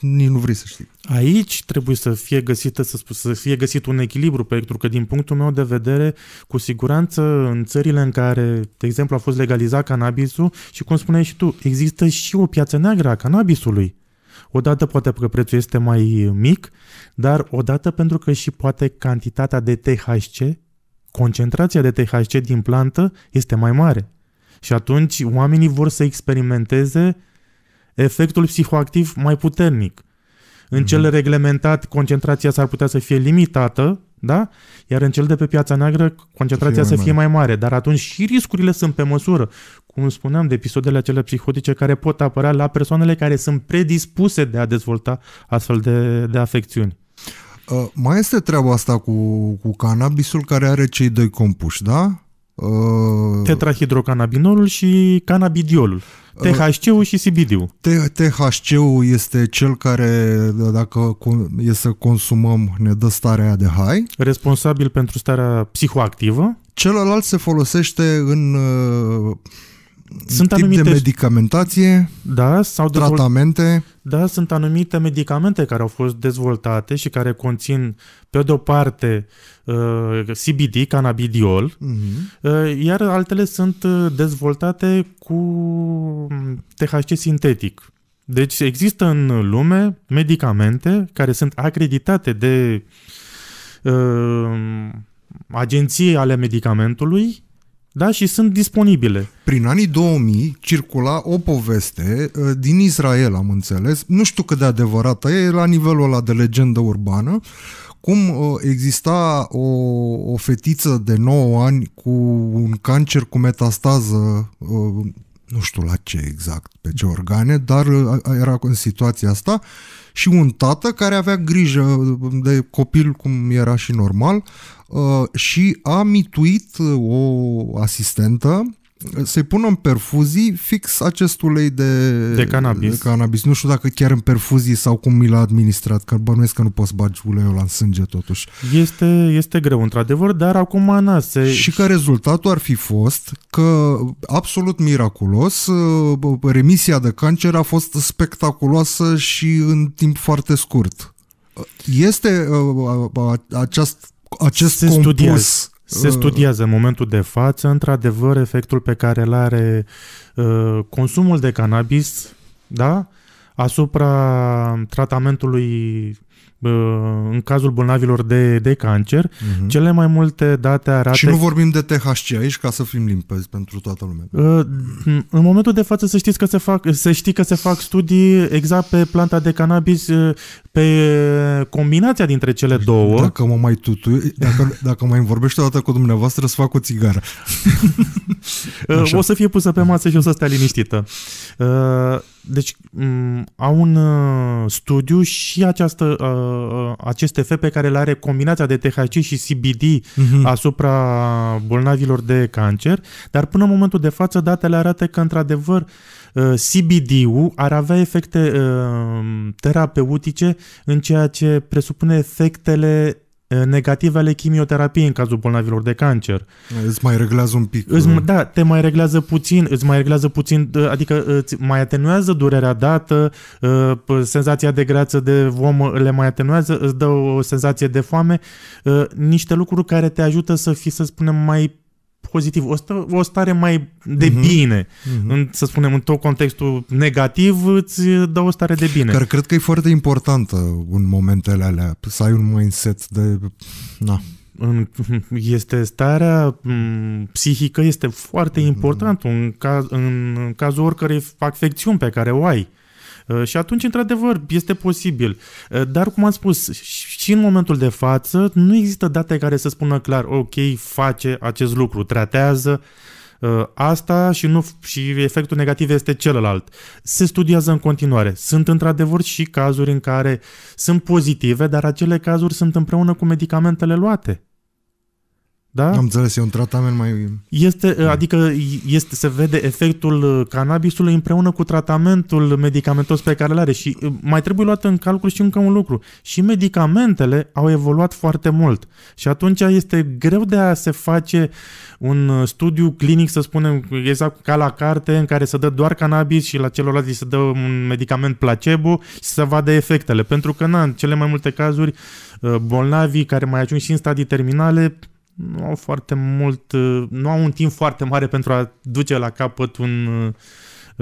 nici nu vrei să știi. Aici trebuie să fie găsită, să, spus, să fie găsit un echilibru, pentru că din punctul meu de vedere, cu siguranță în țările în care, de exemplu, a fost legalizat cannabisul și cum spuneai și tu, există și o piață neagră a cannabisului. Odată poate că prețul este mai mic, dar odată pentru că și poate cantitatea de THC, concentrația de THC din plantă este mai mare. Și atunci oamenii vor să experimenteze efectul psihoactiv mai puternic. În mm-hmm. cel mhm. reglementat, concentrația s-ar putea să fie limitată, da? Iar în cel de pe piața neagră, concentrația să fie, să fie mai mare, dar atunci și riscurile sunt pe măsură. Cum spuneam, de episoadele acelea psihotice care pot apărea la persoanele care sunt predispuse de a dezvolta astfel de, de afecțiuni. Uh, mai este treaba asta cu, cu cannabisul care are cei doi compuși, da? Uh... Tetrahidrocannabinolul și cannabidiolul. THC-ul și CBD-ul. THC-ul este cel care, dacă e să consumăm, ne dă starea de high. Responsabil pentru starea psihoactivă. Celălalt se folosește în uh, sunt tip anumite, de medicamentație, da, sau dezvolt, tratamente. Da, sunt anumite medicamente care au fost dezvoltate și care conțin, pe de-o parte, uh, CBD, cannabidiol, uh-huh. uh, iar altele sunt uh, dezvoltate cu mm, THC sintetic. Deci există în lume medicamente care sunt acreditate de uh, agenții ale medicamentului da? și sunt disponibile. Prin anii 2000 circula o poveste uh, din Israel, am înțeles, nu știu cât de adevărată e, la nivelul ăla de legendă urbană, cum uh, exista o, o fetiță de 9 ani cu un cancer cu metastază uh, nu știu la ce exact, pe ce organe, dar era în situația asta și un tată care avea grijă de copil cum era și normal uh, și a mituit uh, o asistentă să-i pună în perfuzii fix acest ulei de, de, cannabis. de cannabis. Nu știu dacă chiar în perfuzii sau cum mi l-a administrat, că bănuiesc că nu poți bagi uleiul ăla în sânge totuși. Este, este greu, într-adevăr, dar acum na, se... Și că rezultatul ar fi fost că, absolut miraculos, remisia de cancer a fost spectaculoasă și în timp foarte scurt. Este uh, acest acest se compus studiază. Se mm. studiază în momentul de față, într-adevăr, efectul pe care îl are uh, consumul de cannabis, da? Asupra tratamentului în cazul bolnavilor de, de cancer, uh-huh. cele mai multe date arată... Și nu vorbim de THC aici, ca să fim limpezi pentru toată lumea. În momentul de față să știți că se fac, să știi că se fac studii exact pe planta de cannabis, pe combinația dintre cele două. Dacă mă mai tutui, dacă, dacă mai vorbești o dată cu dumneavoastră, să fac o țigară. <laughs> O să fie pusă pe masă și o să stea liniștită. Deci, au un studiu și această Uh, acest efect pe care îl are combinația de THC și CBD mm-hmm. asupra bolnavilor de cancer, dar până în momentul de față datele arată că, într-adevăr, uh, CBD-ul ar avea efecte uh, terapeutice în ceea ce presupune efectele negative ale chimioterapiei în cazul bolnavilor de cancer. Îți mai reglează un pic. Îți, uh, da, te mai reglează puțin, îți mai reglează puțin, uh, adică îți uh, mai atenuează durerea dată, senzația de greață de vom le mai atenuează, îți dă o senzație de foame, niște lucruri care te ajută să fii, să spunem, mai pozitiv, o, stă, o stare mai de uh-huh. bine. Uh-huh. În, să spunem, în tot contextul negativ îți dă o stare de bine. Dar cred că e foarte importantă în momentele alea, să ai un mindset de... Na. Este starea psihică, este foarte mhm. important în, caz, în cazul oricărei afecțiuni pe care o ai. Uh, Uh, și atunci, într-adevăr, este posibil. Uh, dar, cum am spus, și în momentul de față nu există date care să spună clar, ok, face acest lucru, tratează uh, asta și, nu, și efectul negativ este celălalt. Se studiază în continuare. Sunt într-adevăr și cazuri în care sunt pozitive, dar acele cazuri sunt împreună cu medicamentele luate. Da? Am înțeles, e un tratament mai... Este, da. Adică este, se vede efectul uh, cannabisului împreună cu tratamentul medicamentos pe care îl are și uh, mai trebuie luat în calcul și încă un lucru. Și medicamentele au evoluat foarte mult și atunci este greu de a se face un studiu clinic, să spunem, exact ca la carte, în care se dă doar cannabis și la celorlalți se dă un medicament placebo și să vadă efectele. Pentru că, na, în cele mai multe cazuri, bolnavii care mai ajung și în stadii terminale nu au foarte mult, uh, nu au un timp foarte mare pentru a duce la capăt un uh,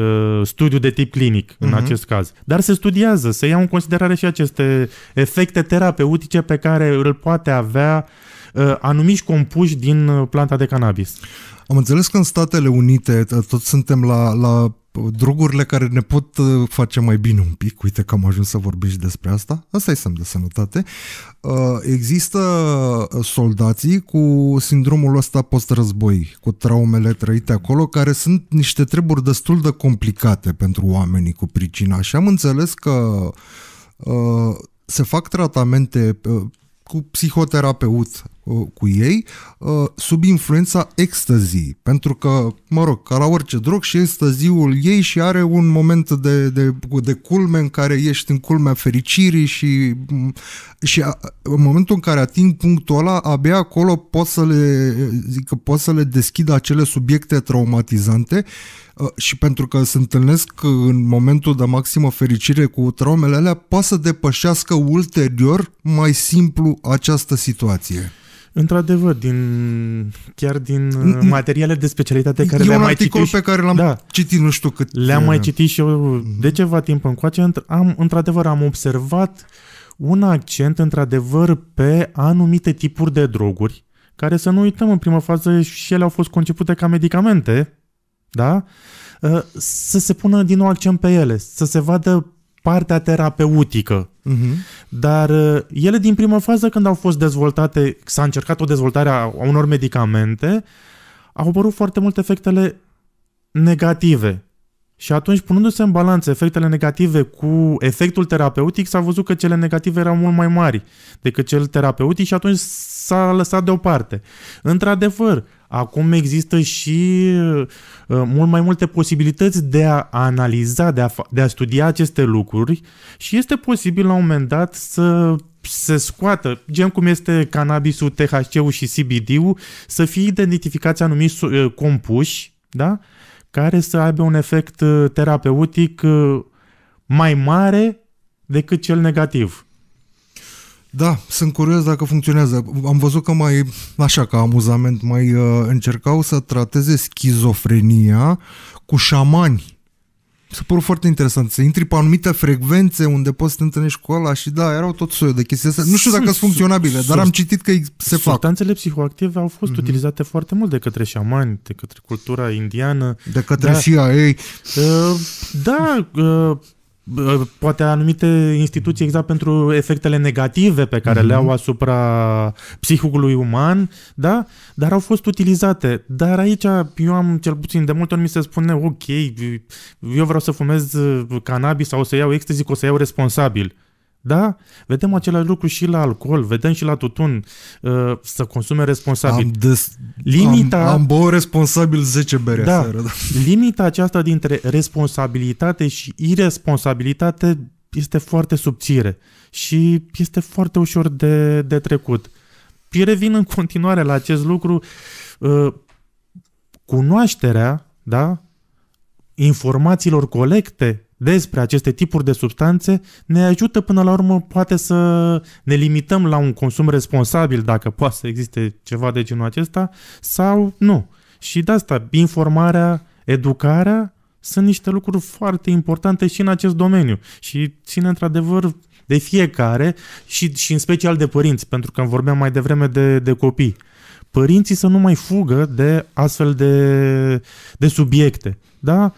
uh studiu de tip clinic uh-huh. în mhm. acest caz. Dar se studiază, se iau în considerare și aceste efecte terapeutice pe care îl poate avea uh, anumiți compuși din uh, planta de cannabis. Am înțeles că în Statele Unite tot suntem la, la drogurile care ne pot uh, face mai bine un pic, uite că am ajuns să vorbești despre asta, asta e semn de sănătate, uh, există uh, soldații cu sindromul ăsta post-război, cu traumele trăite acolo, care sunt niște treburi destul de complicate pentru oamenii cu pricina și am înțeles că se fac tratamente cu psihoterapeut Uh, cu ei uh, sub influența ecstasy, pentru că, mă rog, ca la orice drog și extaziul ei și are un moment de, de, de culme în care ești în culmea fericirii și, mm, și a, în momentul în care ating punctul ăla, abia acolo poți să le, zic că poți să le deschid acele subiecte traumatizante uh, și pentru că se întâlnesc în momentul de maximă fericire cu traumele alea, poate să depășească ulterior mai simplu această situație. Într-adevăr, din, chiar din uh, materiale de specialitate care le-am mai citit. pe care l-am da, citit nu știu cât. Le-am mai uh, citit și eu de mhm. ceva timp încoace. Am, într-adevăr, am observat un accent, într-adevăr, pe anumite tipuri de droguri, care să nu uităm, în prima fază și ele au fost concepute ca medicamente, da? Uh, să se pună din nou accent pe ele, să se vadă partea terapeutică. Uh-huh. Dar uh, ele din prima fază, când au fost dezvoltate, s-a încercat o dezvoltare a unor medicamente, au apărut foarte multe efectele negative. Și atunci, punându-se în balanță efectele negative cu efectul terapeutic, s-a văzut că cele negative erau mult mai mari decât cel terapeutic și atunci s-a lăsat deoparte. Într-adevăr, acum există și uh, mult mai multe posibilități de a analiza, de a, de a studia aceste lucruri și este posibil la un moment dat să se scoată, gen cum este cannabisul, THC-ul și CBD-ul, să fie identificați anumiți uh, compuși, da? Uh, care să aibă un efect uh, terapeutic uh, mai mare decât cel negativ. Da, sunt curios dacă funcționează. Am văzut că mai, așa ca amuzament, mai uh, încercau să trateze schizofrenia cu șamani se părut foarte interesant să intri pe anumite frecvențe unde poți să te întâlnești cu ăla și da, erau tot soiul de chestii astea. Nu știu dacă sunt funcționabile, dar am citit că se fac. Substanțele psihoactive au fost mhm. utilizate foarte mult de către șamani, de către cultura indiană. De către da, CIA. Uh, da, uh, poate anumite instituții exact pentru efectele negative pe care mm-hmm. le au asupra psihicului uman, da? Dar au fost utilizate. Dar aici eu am cel puțin de multe ori mi se spune, ok, eu vreau să fumez cannabis sau să iau ecstasy, că o să iau responsabil. Da? Vedem același lucru și la alcool, vedem și la tutun uh, să consume responsabil. Am, des, limita, am, am băut responsabil 10 bere da, seara, da. Limita aceasta dintre responsabilitate și irresponsabilitate este foarte subțire și este foarte ușor de, de trecut. Și revin în continuare la acest lucru. Uh, cunoașterea, da? informațiilor colecte despre aceste tipuri de substanțe ne ajută până la urmă poate să ne limităm la un consum responsabil, dacă poate să existe ceva de genul acesta, sau nu. Și de asta, informarea, educarea sunt niște lucruri foarte importante și în acest domeniu și ține într-adevăr de fiecare și, și în special de părinți, pentru că vorbeam mai devreme de, de copii. Părinții să nu mai fugă de astfel de, de subiecte da?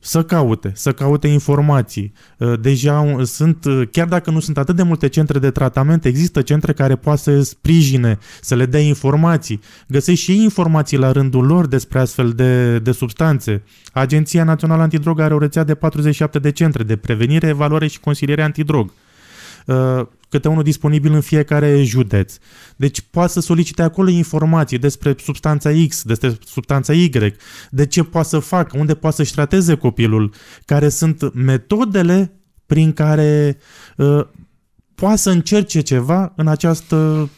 Să caute, să caute informații. Ă, deja sunt, ă, chiar dacă nu sunt atât de multe centre de tratament, există centre care poate să sprijine, să le dea informații. Găsești și informații la rândul lor despre astfel de, de substanțe. Agenția Națională Antidrog are o rețea de 47 de centre de prevenire, evaluare și consiliere antidrog ă, câte unul disponibil în fiecare județ. Deci poate să solicite acolo informații despre substanța X, despre substanța Y, de ce poate să facă, unde poate să-și trateze copilul, care sunt metodele prin care uh, poate să încerce ceva în această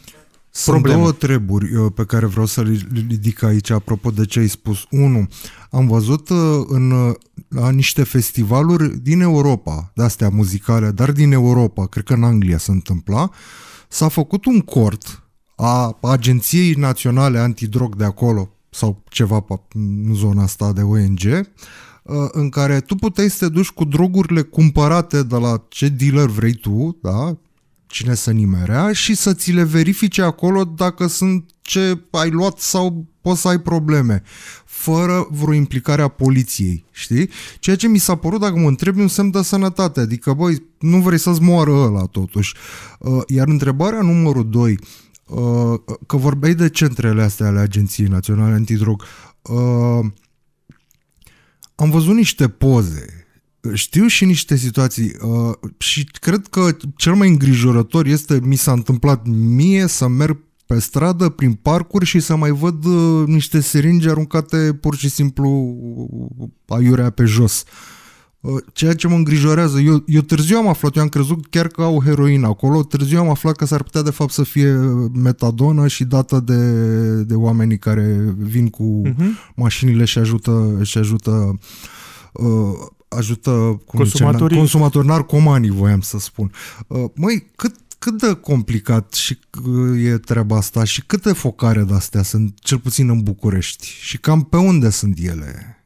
sunt două treburi uh, pe care vreau să le ridic aici, apropo de ce ai spus. Unu, am văzut uh, în, uh, la niște festivaluri din Europa, de-astea muzicale, dar din Europa, cred că în Anglia se întâmpla, s-a făcut un cort a Agenției Naționale Antidrog de acolo, sau ceva în zona asta de ONG, în care tu puteai să te duci cu drogurile cumpărate de la ce dealer vrei tu, da? cine să nimerea și să ți le verifice acolo dacă sunt ce ai luat sau poți să ai probleme, fără vreo implicare a poliției, știi? Ceea ce mi s-a părut, dacă mă întrebi, un semn de sănătate, adică, băi, nu vrei să-ți moară ăla, totuși. Uh, iar întrebarea numărul 2, uh, că vorbeai de centrele astea ale Agenției Naționale Antidrog, uh, am văzut niște poze știu și niște situații uh, și cred că cel mai îngrijorător este mi s-a întâmplat mie să merg pe stradă, prin parcuri și să mai văd uh, niște seringe aruncate pur și simplu uh, aiurea pe jos. Uh, ceea ce mă îngrijorează, eu, eu târziu am aflat, eu am crezut chiar că au heroină acolo, târziu am aflat că s-ar putea de fapt să fie metadonă și dată de, de oamenii care vin cu uh-huh. mașinile și ajută, și ajută uh, ajută cum consumatorii, zice, consumatori narcomanii, voiam să spun. Uh, măi, cât cât de complicat și e treaba asta și câte focare de-astea sunt, cel puțin în București și cam pe unde sunt ele?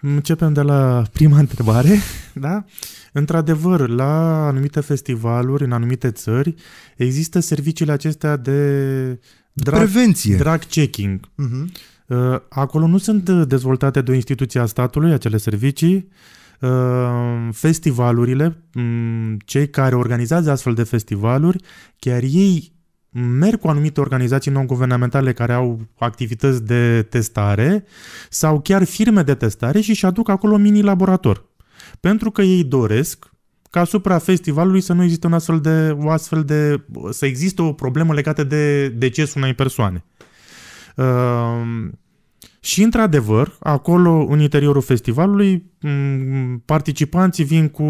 Începem de la prima întrebare, <laughs> da? Într-adevăr, la anumite festivaluri, în anumite țări, există serviciile acestea de drag, prevenție. drug checking. Uh-huh. Uh, acolo nu sunt uh, dezvoltate de o instituție a statului acele servicii, uh, festivalurile, mm, cei care organizează astfel de festivaluri, chiar ei merg cu anumite organizații non-guvernamentale care au activități de testare sau chiar firme de testare și și aduc acolo mini-laborator. Pentru că ei doresc ca asupra festivalului să nu existe un astfel de, o astfel de, să existe o problemă legată de decesul unei persoane. Ehm, și, într-adevăr, acolo, în interiorul festivalului, participanții vin cu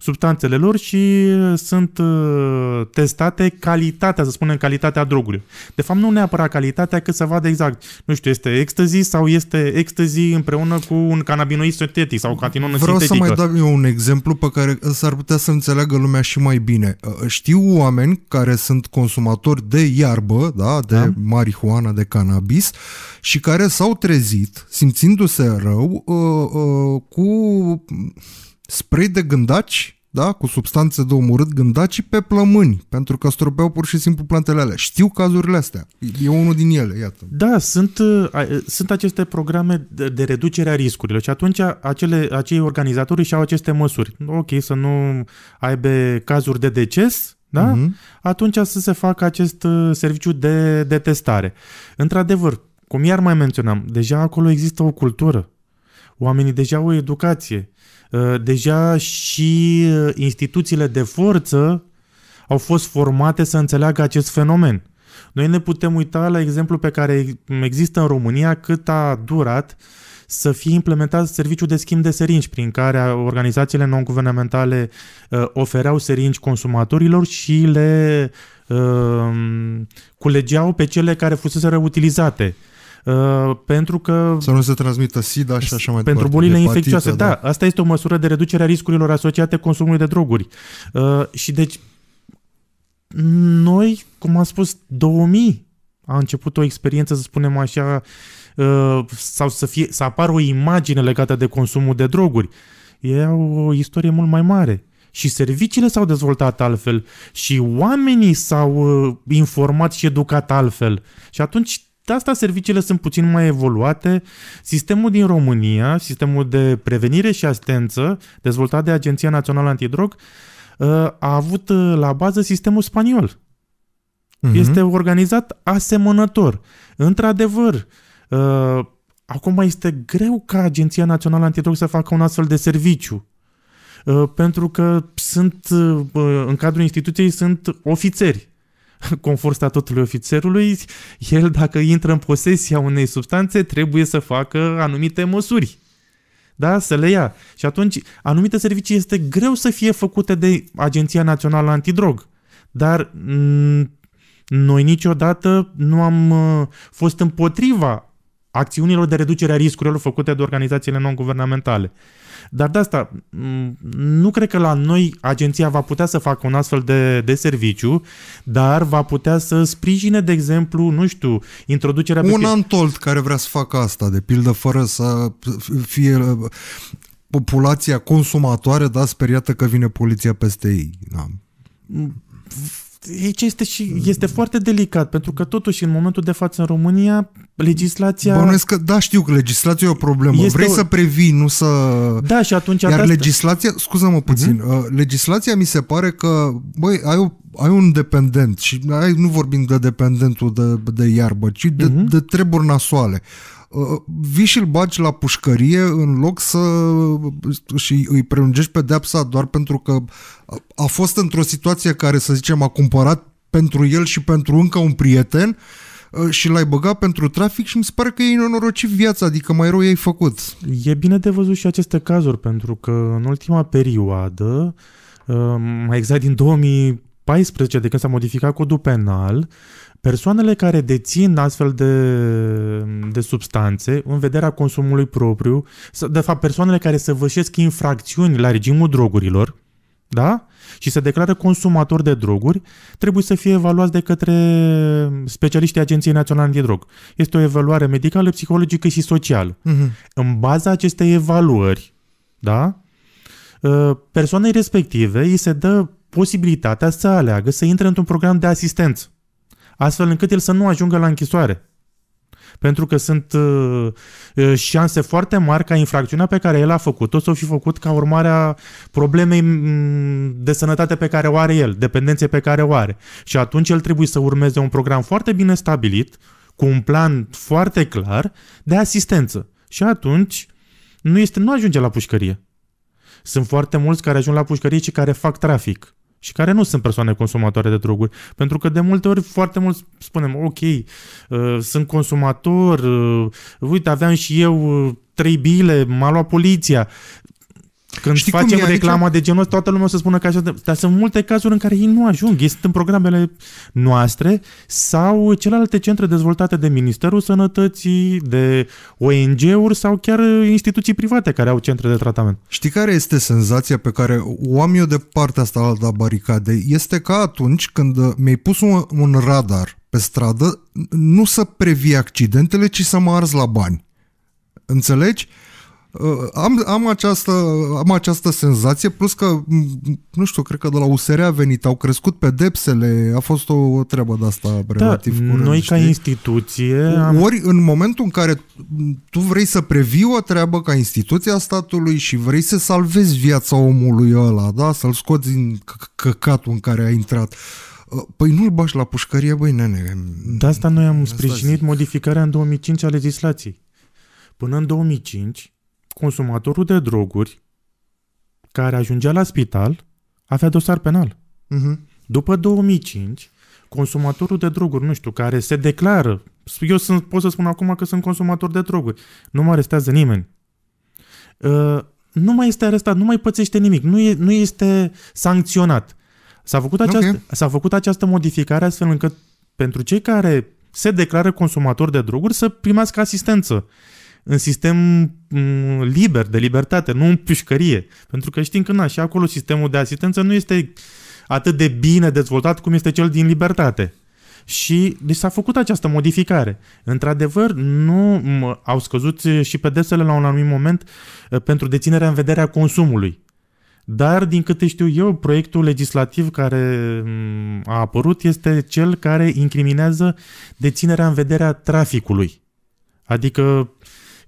substanțele lor și uh, sunt uh, testate calitatea, să spunem, calitatea drogului. De fapt, nu neapărat calitatea, cât să vadă exact, nu știu, este ecstasy sau este ecstasy împreună cu un cannabinoid sintetic sau catinonă sintetică. Vreau să mai dau eu un exemplu pe care s-ar putea să înțeleagă lumea și mai bine. Uh, știu oameni care sunt consumatori de iarbă, da, de da? marihuana, de cannabis și care s-au trezit simțindu-se rău uh, uh, cu spray de gândaci, da, cu substanțe de omorât gândaci pe plămâni, pentru că stropeau pur și simplu plantele alea. Știu cazurile astea. E unul din ele, iată. Da, sunt, uh, sunt aceste programe de, de reducere a riscurilor și atunci acele, acei organizatori și au aceste măsuri. Ok, să nu aibă cazuri de deces, da? Uh-huh. Atunci să se facă acest uh, serviciu de, de testare. Într-adevăr, cum iar mai menționam, deja acolo există o cultură. Oamenii deja au o educație Ă, deja și ă, instituțiile de forță au fost formate să înțeleagă acest fenomen. Noi ne putem uita la exemplu pe care există în România cât a durat să fie implementat serviciul de schimb de seringi, prin care organizațiile non-guvernamentale uh, ofereau seringi consumatorilor și le uh, culegeau pe cele care fusese utilizate. Uh, Uh, pentru că... Să nu se transmită SIDA și așa mai departe. Pentru bolile infecțioase, da, da, asta este o măsură de reducere a riscurilor asociate consumului de droguri. Uh, și deci, noi, cum am spus, 2000 a început o experiență, să spunem așa, uh, sau să, fie, să apară o imagine legată de consumul de droguri. e o istorie mult mai mare și serviciile s-au dezvoltat altfel și oamenii s-au uh, informat și educat altfel. Și atunci de asta serviciile sunt puțin mai evoluate. Sistemul din România, sistemul de prevenire și asistență, dezvoltat de Agenția Națională Antidrog, uh, a avut uh, la bază sistemul spaniol. Uh-huh. Este organizat asemănător. Într-adevăr, uh, acum este greu ca Agenția Națională Antidrog să facă un astfel de serviciu. Pentru că sunt, în cadrul instituției sunt ofițeri <laughs> conform statutului ofițerului, el dacă intră în posesia unei substanțe trebuie să facă anumite măsuri. Da? Să le ia. Și atunci, anumite servicii este greu să fie făcute de Agenția Națională Antidrog. Dar mm, noi niciodată nu am uh, fost împotriva acțiunilor de reducere a riscurilor făcute de organizațiile non-guvernamentale. Dar de asta, nu cred că la noi agenția va putea să facă un astfel de, de serviciu, dar va putea să sprijine, de exemplu, nu știu, introducerea... Un pe... antolt care vrea să facă asta, de pildă, fără să fie uh, populația consumatoare, da, speriată că vine poliția peste ei. Da. Aici deci este, și, este foarte delicat, pentru că totuși în momentul de față în România legislația... Bănuiesc că, da, știu că legislația e o problemă. Este Vrei o... să previi, nu să... Da, și atunci... Iar asta... legislația, scuză-mă puțin, uh-huh. legislația mi se pare că, băi, ai, o, ai un dependent și ai, nu vorbim de dependentul de, de iarbă, ci de, uh-huh. de treburi nasoale. Uh, vii și-l bagi la pușcărie în loc să și îi prelungești pedepsa doar pentru că a fost într-o situație care, să zicem, a cumpărat pentru el și pentru încă un prieten uh, Uh, și l-ai băgat pentru trafic și mi se pare că ei nenorocit viața, adică mai rău i-ai făcut. E bine de văzut și aceste cazuri, pentru că în ultima perioadă, uh, mai exact din 2014, de când s-a modificat codul penal, persoanele care dețin astfel de, de substanțe în vederea consumului propriu, de fapt persoanele care săvășesc infracțiuni la regimul drogurilor, da? și se declară consumator de droguri, trebuie să fie evaluați de către specialiștii Agenției Naționale de drog. Este o evaluare medicală, psihologică și socială. Uh-huh. În baza acestei evaluări, da? Ă, persoanei respective îi se dă posibilitatea să aleagă să intre într-un program de asistență, astfel încât el să nu ajungă la închisoare pentru că sunt uh, uh, șanse foarte mari ca infracțiunea pe care el a făcut-o să o fi făcut ca urmare a problemei de sănătate pe care o are el, dependenței pe care o are. Și atunci el trebuie să urmeze un program foarte bine stabilit, cu un plan foarte clar de asistență. Și atunci nu, este, nu ajunge la pușcărie. Sunt foarte mulți care ajung la pușcărie și care fac trafic și care nu sunt persoane consumatoare de droguri. Pentru că de multe ori foarte mult spunem, ok, uh, sunt consumator, uh, uite, aveam și eu uh, trei bile, m-a luat poliția. Când Știi facem cum e? Adică- reclamă adică... de genul toată lumea o să spună că așa, dar sunt multe cazuri în care ei nu ajung, ei sunt în programele noastre sau celelalte centre dezvoltate de Ministerul Sănătății, de ONG-uri sau chiar instituții private care au centre de tratament. Știi care este senzația pe care o am eu de partea asta alta baricade? Este ca atunci când mi-ai pus un, un radar pe stradă, nu să previi accidentele, ci să mă arzi la bani. Înțelegi? Uh, am, am, această, am această senzație, plus că, mm, nu știu, cred că de la USR a venit, au crescut pedepsele, a fost o treabă de asta da, relativ da, curând. Noi știi? ca instituție... Am... Ori în momentul în care tu vrei să previi o treabă ca instituția statului și vrei să salvezi viața omului ăla, da? să-l scoți din căcatul în care a intrat, uh, Păi nu-l bași la pușcărie, băi, nene. De asta noi am sprijinit modificarea în 2005 a legislației. Până în 2005, consumatorul de droguri care ajungea la spital avea dosar penal. Uh-huh. După 2005, consumatorul de droguri, nu știu, care se declară, eu sunt, pot să spun acum că sunt consumator de droguri, nu mă arestează nimeni. Uh, nu mai este arestat, nu mai pățește nimic, nu, e, nu este sancționat. S-a făcut, această, okay. s-a făcut această modificare astfel încât pentru cei care se declară consumator de droguri să primească asistență în sistem mm, liber, de libertate, nu în pușcărie. Pentru că știm că na, și acolo sistemul de asistență nu este atât de bine dezvoltat cum este cel din libertate. Și deci s-a făcut această modificare. Într-adevăr, nu mm, au scăzut și pedepsele la un anumit moment eh, pentru deținerea în vederea consumului. Dar, din câte știu eu, proiectul legislativ care mm, a apărut este cel care incriminează deținerea în vederea traficului. Adică uh,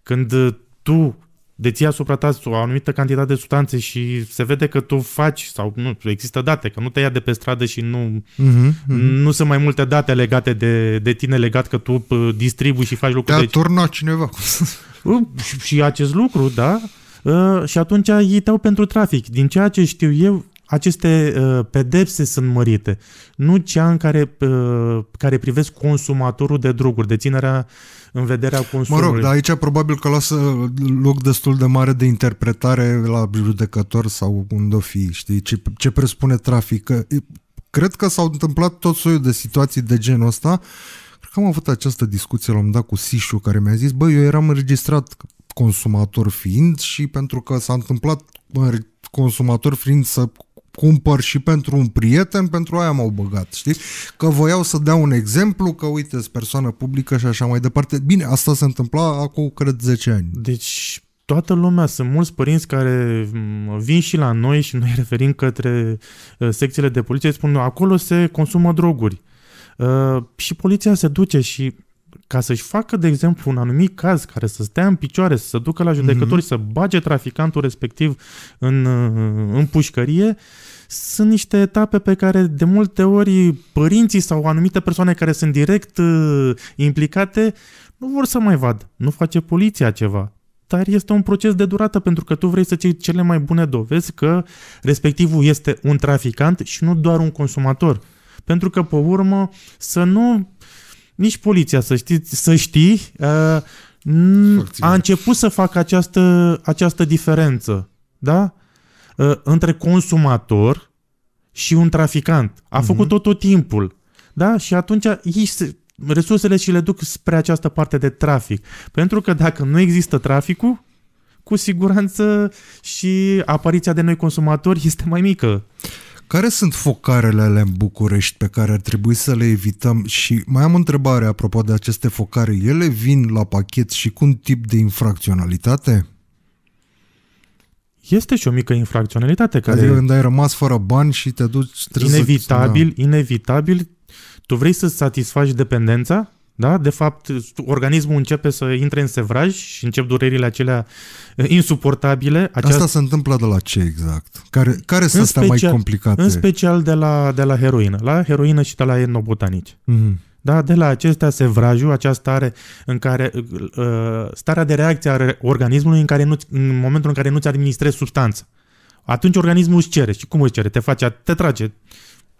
când uh, tu deții asupra ta o anumită cantitate de substanțe și se vede că tu faci sau nu, există date, că nu te ia de pe stradă și nu, uh-huh, uh-huh. nu sunt mai multe date legate de, de tine, legat că tu uh, distribui și faci lucruri. Te-a deci- turnat cineva. <laughs> Uh, și, și acest lucru, da? Uh, și atunci ei dau pentru trafic. Din ceea ce știu eu, aceste uh, pedepse sunt mărite. Nu cea în care, uh, care privesc consumatorul de droguri, deținerea uh, în vederea consumului. Mă rog, dar aici probabil că lasă loc destul de mare de interpretare la judecător sau unde o fi, știi, ce, ce presupune trafic. cred că s-au întâmplat tot soiul de situații de genul ăsta. Cred că am avut această discuție la am dat cu Sișu care mi-a zis, băi, eu eram înregistrat consumator fiind și pentru că s-a întâmplat consumator fiind să cumpăr și pentru un prieten, pentru aia m-au băgat, știi? Că voiau să dea un exemplu, că uite, persoană publică și așa mai departe. Bine, asta se întâmpla acum, cred, 10 ani. Deci, toată lumea, sunt mulți părinți care mm, vin și la noi și noi <laughs> referim către uh, secțiile de poliție, spun, acolo se consumă droguri. Uh, și poliția se duce și ca să-și facă, de exemplu, un anumit caz care să stea în picioare, să se ducă la judecători, mm-hmm. să bage traficantul respectiv în, în pușcărie, sunt niște etape pe care de multe ori părinții sau anumite persoane care sunt direct uh, implicate nu vor să mai vad, nu face poliția ceva. Dar este un proces de durată pentru că tu vrei să ții cele mai bune dovezi că respectivul este un traficant și nu doar un consumator. Pentru că, pe urmă, să nu nici poliția, să, știi, să știi, uh, a început să facă această, această diferență, da? Uh, între consumator și un traficant. A uh-huh. făcut mhm. tot timpul, da? Și atunci ei se, resursele și le duc spre această parte de trafic. Pentru că dacă nu există traficul, cu siguranță și apariția de noi consumatori este mai mică. Care sunt focarele alea în București pe care ar trebui să le evităm? Și mai am o întrebare apropo de aceste focare. Ele vin la pachet și cu un tip de infracționalitate? Este și o mică infracționalitate care... Adică când ai rămas fără bani și te duci... Inevitabil, să... da. inevitabil, tu vrei să satisfaci dependența da? De fapt, organismul începe să intre în sevraj și încep durerile acelea insuportabile. Aceast... Asta se întâmplă de la ce exact? Care, care sunt astea mai complicate? În special de la, de la heroină. La heroină și de la etnobotanici. Mm-hmm. Da? De la acestea sevrajul, această stare în care, uh, starea de reacție a organismului în, care nu, în momentul în care nu-ți administrezi substanță. Atunci organismul își cere. Și cum își cere? Te face, te trage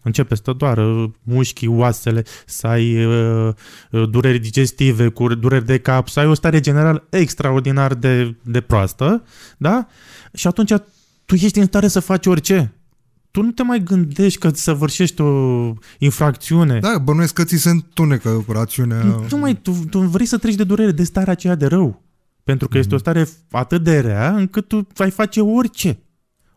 Începe să doar mușchii, oasele, să ai uh, uh, dureri digestive, cu dureri de cap, să ai o stare general extraordinar de, de proastă, da? Și atunci tu ești în stare să faci orice. Tu nu te mai gândești că îți săvârșești o infracțiune. Da, bănuiesc că ți se întunecă rațiunea. Nu mai, tu, tu vrei să treci de durere, de starea aceea de rău. Pentru că mm-hmm. este mhm. o stare atât de rea încât tu ai face orice.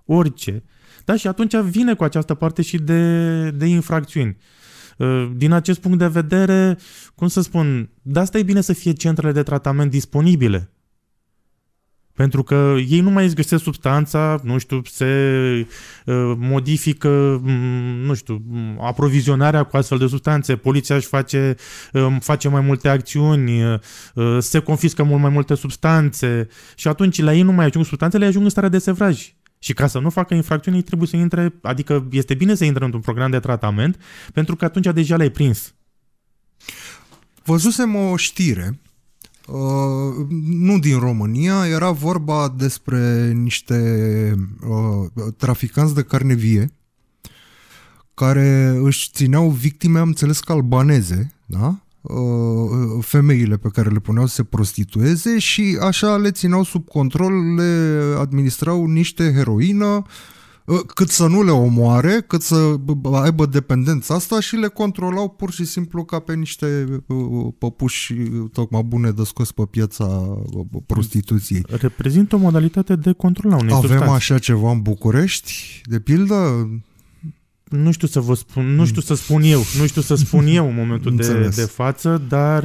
Orice. Da? Și atunci vine cu această parte și de, de infracțiuni. Ă, din acest punct de vedere, cum să spun, de asta e bine să fie centrele de tratament disponibile. Pentru că ei nu mai îți găsesc substanța, nu știu, se ă, modifică, nu știu, aprovizionarea cu astfel de substanțe, poliția își face, ă, face mai multe acțiuni, se confiscă mult mai multe substanțe și atunci la ei nu mai ajung substanțele, ajung în stare de sevraj. Și ca să nu facă infracțiuni, trebuie să intre, adică este bine să intre într-un program de tratament, pentru că atunci deja l-ai prins. Văzusem o știre, uh, nu din România, era vorba despre niște uh, traficanți de carne vie care își țineau victime, am înțeles că albaneze, da? Uh, femeile pe care le puneau să se prostitueze și așa le țineau sub control, le administrau niște heroină uh, cât să nu le omoare, cât să aibă dependența asta și le controlau pur și simplu ca pe niște uh, păpuși tocmai bune de scos pe piața prostituției. Reprezintă o modalitate de control a unei Avem substanțe. așa ceva în București, de pildă? nu știu să vă spun, nu știu să spun eu, nu știu să spun eu în momentul de, de față, dar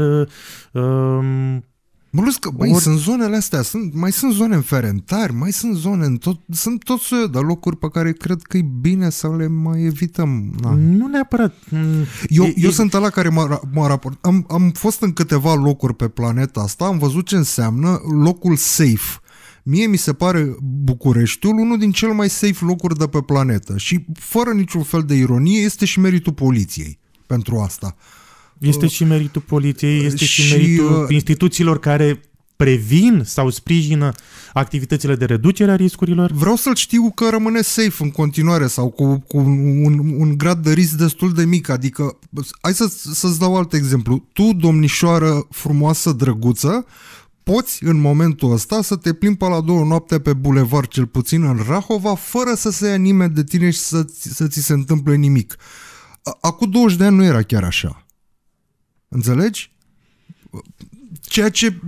uh, um, Plus că, băi, sunt zonele astea, sunt, mai sunt zone în Ferentari, mai sunt zone în tot, sunt tot soiul de locuri pe care cred că e bine să le mai evităm. Da. Nu neapărat. Mm, eu, e, eu e... sunt ăla care mă, mă raport. Am, am fost în câteva locuri pe planeta asta, am văzut ce înseamnă locul safe. Mie mi se pare Bucureștiul unul din cel mai safe locuri de pe planetă și fără niciun fel de ironie este și meritul poliției pentru asta. Este și meritul poliției, uh, este și, și meritul uh, instituțiilor care previn sau sprijină activitățile de reducere a riscurilor? Vreau să-l știu că rămâne safe în continuare sau cu, cu un, un grad de risc destul de mic. Adică, hai să, să-ți dau alt exemplu. Tu, domnișoară frumoasă, drăguță, poți în momentul ăsta să te plimbi pe la două noapte pe bulevard cel puțin în Rahova fără să se ia nimeni de tine și să, să ți se întâmple nimic. Acum 20 de ani nu era chiar așa. Înțelegi? Ceea ce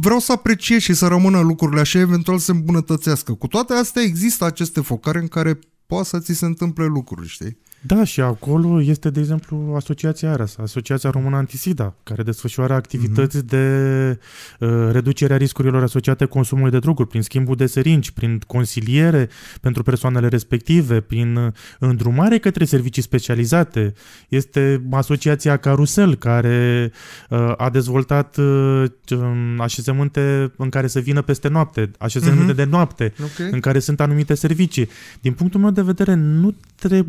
vreau să apreciez și să rămână lucrurile așa, eventual să îmbunătățească. Cu toate astea există aceste focare în care poate să ți se întâmple lucruri, știi? Da, și acolo este, de exemplu, Asociația ARAS, Asociația Română Antisida, care desfășoară activități mm-hmm. de uh, reducerea riscurilor asociate consumului de droguri, prin schimbul de seringi, prin consiliere pentru persoanele respective, prin uh, îndrumare către servicii specializate. Este Asociația Carusel, care uh, a dezvoltat uh, um, așezământe în care să vină peste noapte, așezământe mm-hmm. de noapte, okay. în care sunt anumite servicii. Din punctul meu de vedere, nu trebuie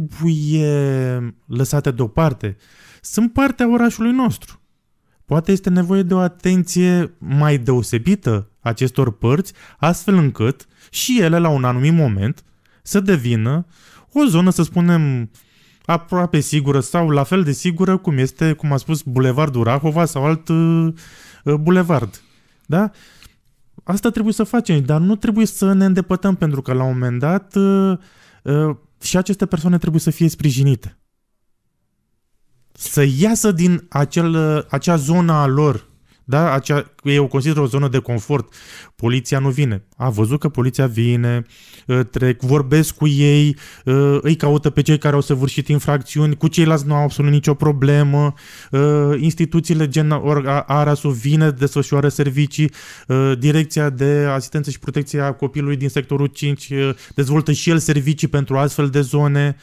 fie lăsate deoparte. Sunt partea orașului nostru. Poate este nevoie de o atenție mai deosebită acestor părți, astfel încât și ele, la un anumit moment, să devină o zonă, să spunem, aproape sigură sau la fel de sigură cum este, cum a spus, Bulevardul Rahova sau alt uh, uh bulevard. Da? Asta trebuie să facem, dar nu trebuie să ne îndepătăm pentru că la un moment dat uh, uh, și aceste persoane trebuie să fie sprijinite. Să iasă din acel, acea zona a lor da, acea, o consideră o zonă de confort. Poliția nu vine. A văzut că poliția vine, uh, trec, vorbesc cu ei, uh, îi caută pe cei care au săvârșit infracțiuni, cu ceilalți nu au absolut nicio problemă, uh, instituțiile gen ARAS-ul vine, desfășoară servicii, Direcția de Asistență și Protecție a Copilului din sectorul 5 dezvoltă și el servicii pentru astfel de zone.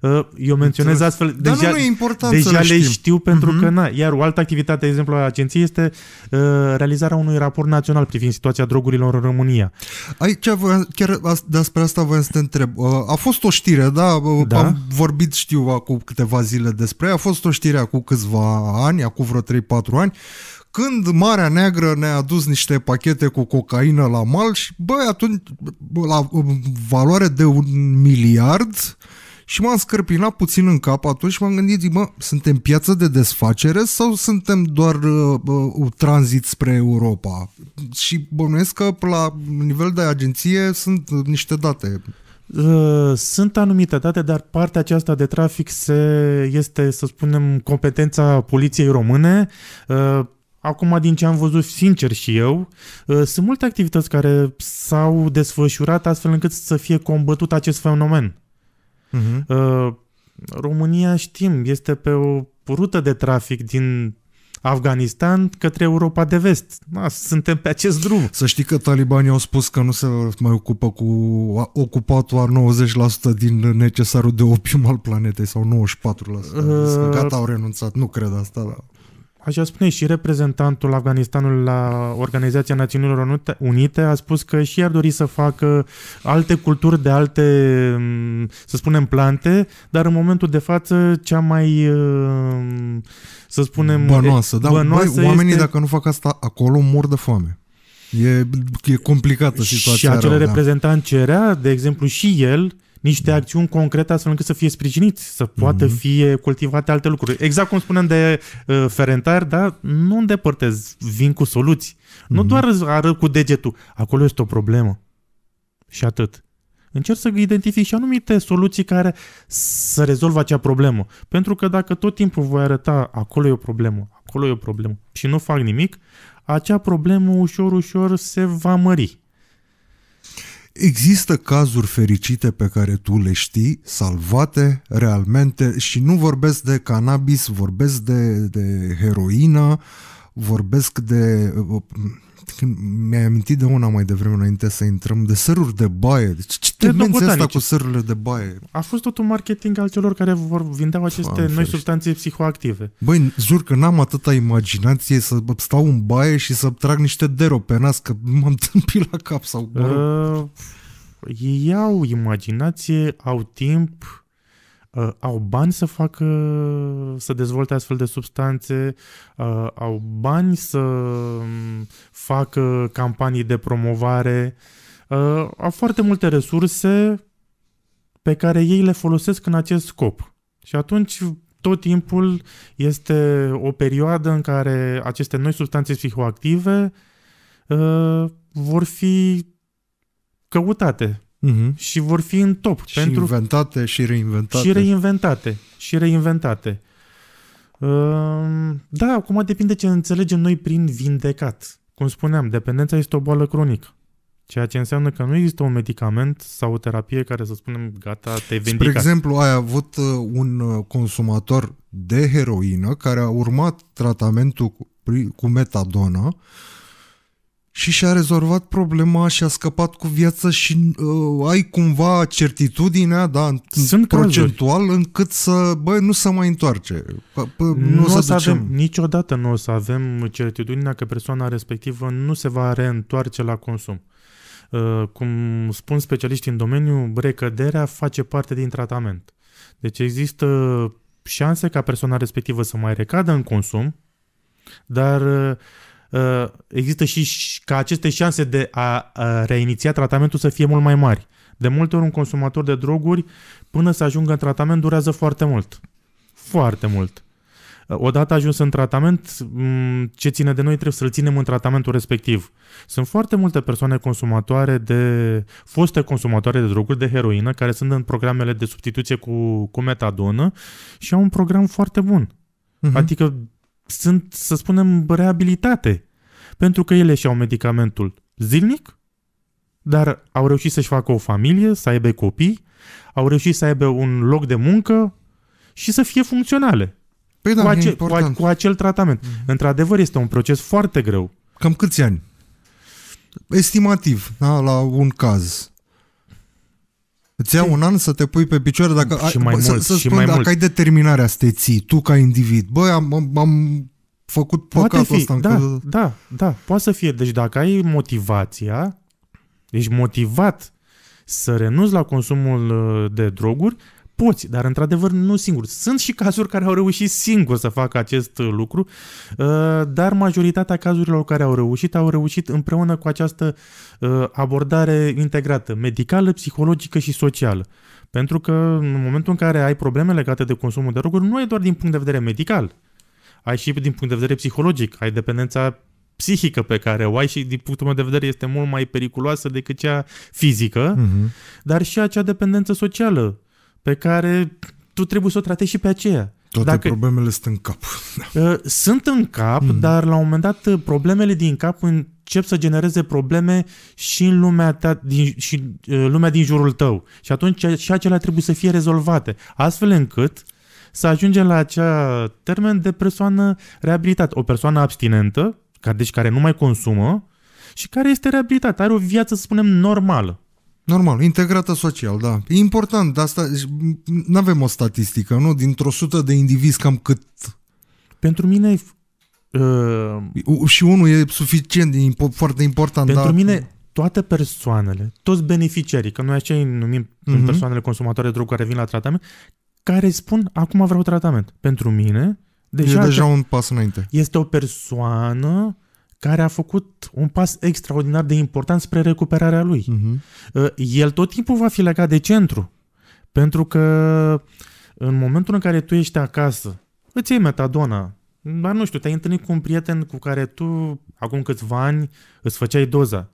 Uh, eu menționez astfel, Dar deja, nu e important deja le știm. știu pentru uh-huh. că, na, iar o altă activitate, de exemplu, a agenției este uh, realizarea unui raport național privind situația drogurilor în România. Aici, chiar despre asta voiam să te întreb. Uh, a fost o știre, da? Uh, da? Am vorbit, știu, acum câteva zile despre ea. A fost o știre acum câțiva ani, acum vreo 3-4 ani, când Marea Neagră ne-a adus niște pachete cu cocaină la mal și, băi, atunci, la valoare de un miliard, uh, și m-am scârpinat puțin în cap atunci și m-am gândit, zic, mă, suntem piață de desfacere sau suntem doar uh, uh, tranzit spre Europa? Și bănuiesc că la nivel de agenție sunt niște date uh, sunt anumite date, dar partea aceasta de trafic se, este, să spunem, competența poliției române. Uh, acum, din ce am văzut sincer și eu, uh, sunt multe activități care s-au desfășurat astfel încât să fie combătut acest fenomen. Uh-huh. România, știm, este pe o rută de trafic din Afganistan către Europa de vest. Da, suntem pe acest drum. Să știi că talibanii au spus că nu se mai ocupă cu ocupatul ar 90% din necesarul de opium al planetei sau 94%. Uh, ă, Gata, au renunțat. Nu cred asta, dar... Așa spune și reprezentantul Afganistanului la Organizația Națiunilor Unite a spus că și ar dori să facă alte culturi de alte, mm, să spunem, plante, dar în momentul de față cea mai, mm, să spunem... Bănoasă, da, bănoasă băi, oamenii este... dacă nu fac asta acolo mor de foame. E, e complicată situația. Și acel reprezentant da. cerea, de exemplu, și el, niște acțiuni concrete astfel încât să fie sprijinit, să poată mm-hmm. fi cultivate alte lucruri. Exact cum spunem de uh, ferentari, da? Nu îndepărtez, vin cu soluții. Mm-hmm. Nu mhm. doar arăt cu degetul, acolo este o problemă. Și atât. Încerc să identific și anumite soluții care să rezolvă acea problemă. Pentru că dacă tot timpul voi arăta acolo e o problemă, acolo e o problemă și nu fac nimic, acea problemă ușor, ușor se va mări. Există cazuri fericite pe care tu le știi, salvate realmente și nu vorbesc de cannabis, vorbesc de, de heroină, vorbesc de când mi-ai amintit de una mai devreme înainte să intrăm, de săruri de baie. Deci, ce te menți asta cu sărurile de baie? A fost tot un marketing al celor care vor vindeau aceste Fan noi ferește. substanțe psihoactive. Băi, jur că n-am atâta imaginație să stau în baie și să trag niște dero pe nas, că m-am <laughs> tâmpit la cap sau... uh, ei au imaginație, au timp, uh, au bani să facă, să dezvolte astfel de substanțe, uh, au bani să um, facă campanii de promovare, uh, au foarte multe resurse pe care ei le folosesc în acest scop. Și atunci tot timpul este o perioadă în care aceste noi substanțe psihoactive uh, vor fi căutate uh-huh. și vor fi în top. Și pentru... inventate și reinventate. Și reinventate. Și reinventate. Ehm, da, acum depinde ce înțelegem noi prin vindecat. Cum spuneam, dependența este o boală cronică. Ceea ce înseamnă că nu există un medicament sau o terapie care să spunem gata, te vindecă. Spre exemplu, ai avut uh, un uh, consumator de heroină care a urmat tratamentul cu metadonă și și-a rezolvat problema și a scăpat cu viață și uh, ai cumva certitudinea, da, Sunt procentual, cazuri. încât să, băi, nu se mai întoarce. Bă, nu, nu o să avem, niciodată nu o să avem certitudinea că persoana respectivă nu se va reîntoarce la consum. Uh, cum spun specialiștii în domeniu, recăderea face parte din tratament. Deci există șanse ca persoana respectivă să mai recadă în consum, dar uh, Uh, există și ca aceste șanse de a reiniția tratamentul să fie mult mai mari. De multe ori un consumator de droguri, până să ajungă în tratament, durează foarte mult. Foarte mult. Uh, odată ajuns în tratament, mm, ce ține de noi trebuie să-l ținem în tratamentul respectiv. Sunt foarte multe persoane consumatoare de, foste consumatoare de droguri, de heroină, care sunt în programele de substituție cu, cu metadonă și au un program foarte bun. Uh-huh. Adică sunt, să spunem, reabilitate, pentru că ele și-au medicamentul zilnic, dar au reușit să-și facă o familie, să aibă copii, au reușit să aibă un loc de muncă și să fie funcționale. Păi da, cu, acel, cu, a, cu acel tratament. Mm-hmm. Într-adevăr, este un proces foarte greu. Cam câți ani? Estimativ, da, la un caz. Îți ia un an să te pui pe picioare dacă și ai, mai bă, mult, să, să și spun, mai dacă mult. ai determinarea să te ții, tu ca individ. Băi, am, am, am făcut Poate păcatul fi, ăsta. Da, încă... da, da, poate să fie. Deci dacă ai motivația, ești motivat să renunți la consumul uh, de droguri, poți, dar într-adevăr nu singur. Sunt și cazuri care au reușit singur să facă acest uh, lucru, uh, dar majoritatea cazurilor care au reușit, au reușit împreună cu această uh, abordare integrată, medicală, psihologică și socială. Pentru că în momentul în care ai probleme legate de consumul de droguri, nu e doar din punct de vedere medical, ai și din punct de vedere psihologic, ai dependența psihică pe care o ai și din punctul meu de vedere este mult mai periculoasă decât cea fizică, uh-huh. dar și acea dependență socială pe care tu trebuie să o tratezi și pe aceea. Toate Dacă, problemele sunt în cap. <laughs> Uh, sunt în cap, mm. dar la un moment dat uh, problemele din cap încep să genereze probleme și în lumea, ta, din, și, uh, lumea din jurul tău. Și atunci și acelea trebuie să fie rezolvate, astfel încât să ajungem la acea termen de persoană reabilitată. O persoană abstinentă, care, deci care nu mai consumă și care este reabilitată, are o viață, să spunem, normală. Normal, integrată social, da. E important, dar asta nu avem o statistică, nu? Dintr-o sută de indivizi cam cât? Pentru mine uh, și unul e suficient, e impo- foarte important. Pentru dar... mine toate persoanele, toți beneficiarii, că noi așa îi numim uh-huh. persoanele consumatoare de droguri care vin la tratament, care spun acum vreau tratament. Pentru mine, deja, e deja un pas înainte. Este o persoană care a făcut un pas extraordinar de important spre recuperarea lui. Uh-huh. El tot timpul va fi legat de centru, pentru că în momentul în care tu ești acasă, îți iei metadona, dar nu știu, te-ai întâlnit cu un prieten cu care tu, acum câțiva ani, îți făceai doza.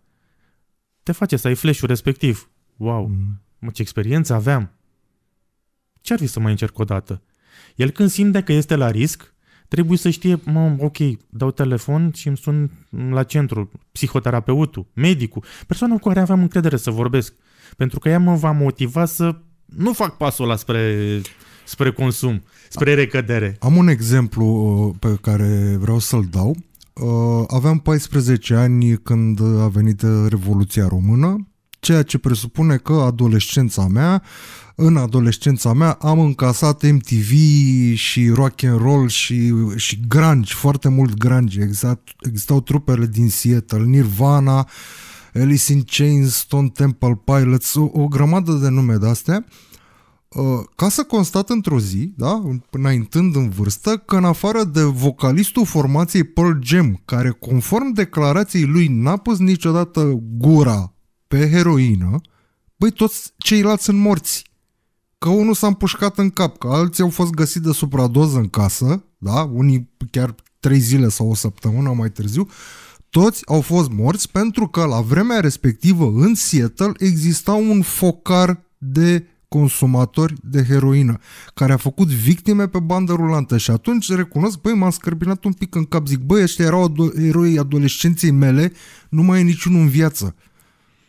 Te face să ai flash respectiv. Wow, mm. mă, ce experiență aveam. Ce-ar fi să mai încerc o dată? El când simte că este la risc, trebuie să știe, mă, ok, dau telefon și îmi sun la centru, psihoterapeutul, medicul, persoana cu care aveam încredere să vorbesc. Pentru că ea mă va motiva să nu fac pasul ăla spre, spre consum, spre recădere. Am un exemplu uh, pe care vreau să-l dau. Uh, aveam 14 ani când a venit uh, Revoluția Română ceea ce presupune că adolescența mea, în adolescența mea am încasat MTV și rock and roll și, și grunge, foarte mult grunge. Exact, existau trupele din Seattle, Nirvana, Alice in Chains, Stone Temple Pilots, o, o grămadă de nume de astea. Uh, ca să constat într-o zi, da, înaintând în vârstă, că în afară de vocalistul formației Pearl Jam, care conform declarației lui n-a pus niciodată gura pe heroină, băi, toți ceilalți sunt morți. Că unul s-a împușcat în cap, că alții au fost găsiți de supradoză în casă, da? Unii chiar trei zile sau o săptămână mai târziu, toți au fost morți pentru că la vremea respectivă în Seattle exista un focar de consumatori de heroină, care a făcut victime pe bandă rulantă și atunci recunosc, băi, m-am scârbinat un pic în cap, zic, băi, ăștia erau ado- eroii adolescenței mele, nu mai e niciunul în viață.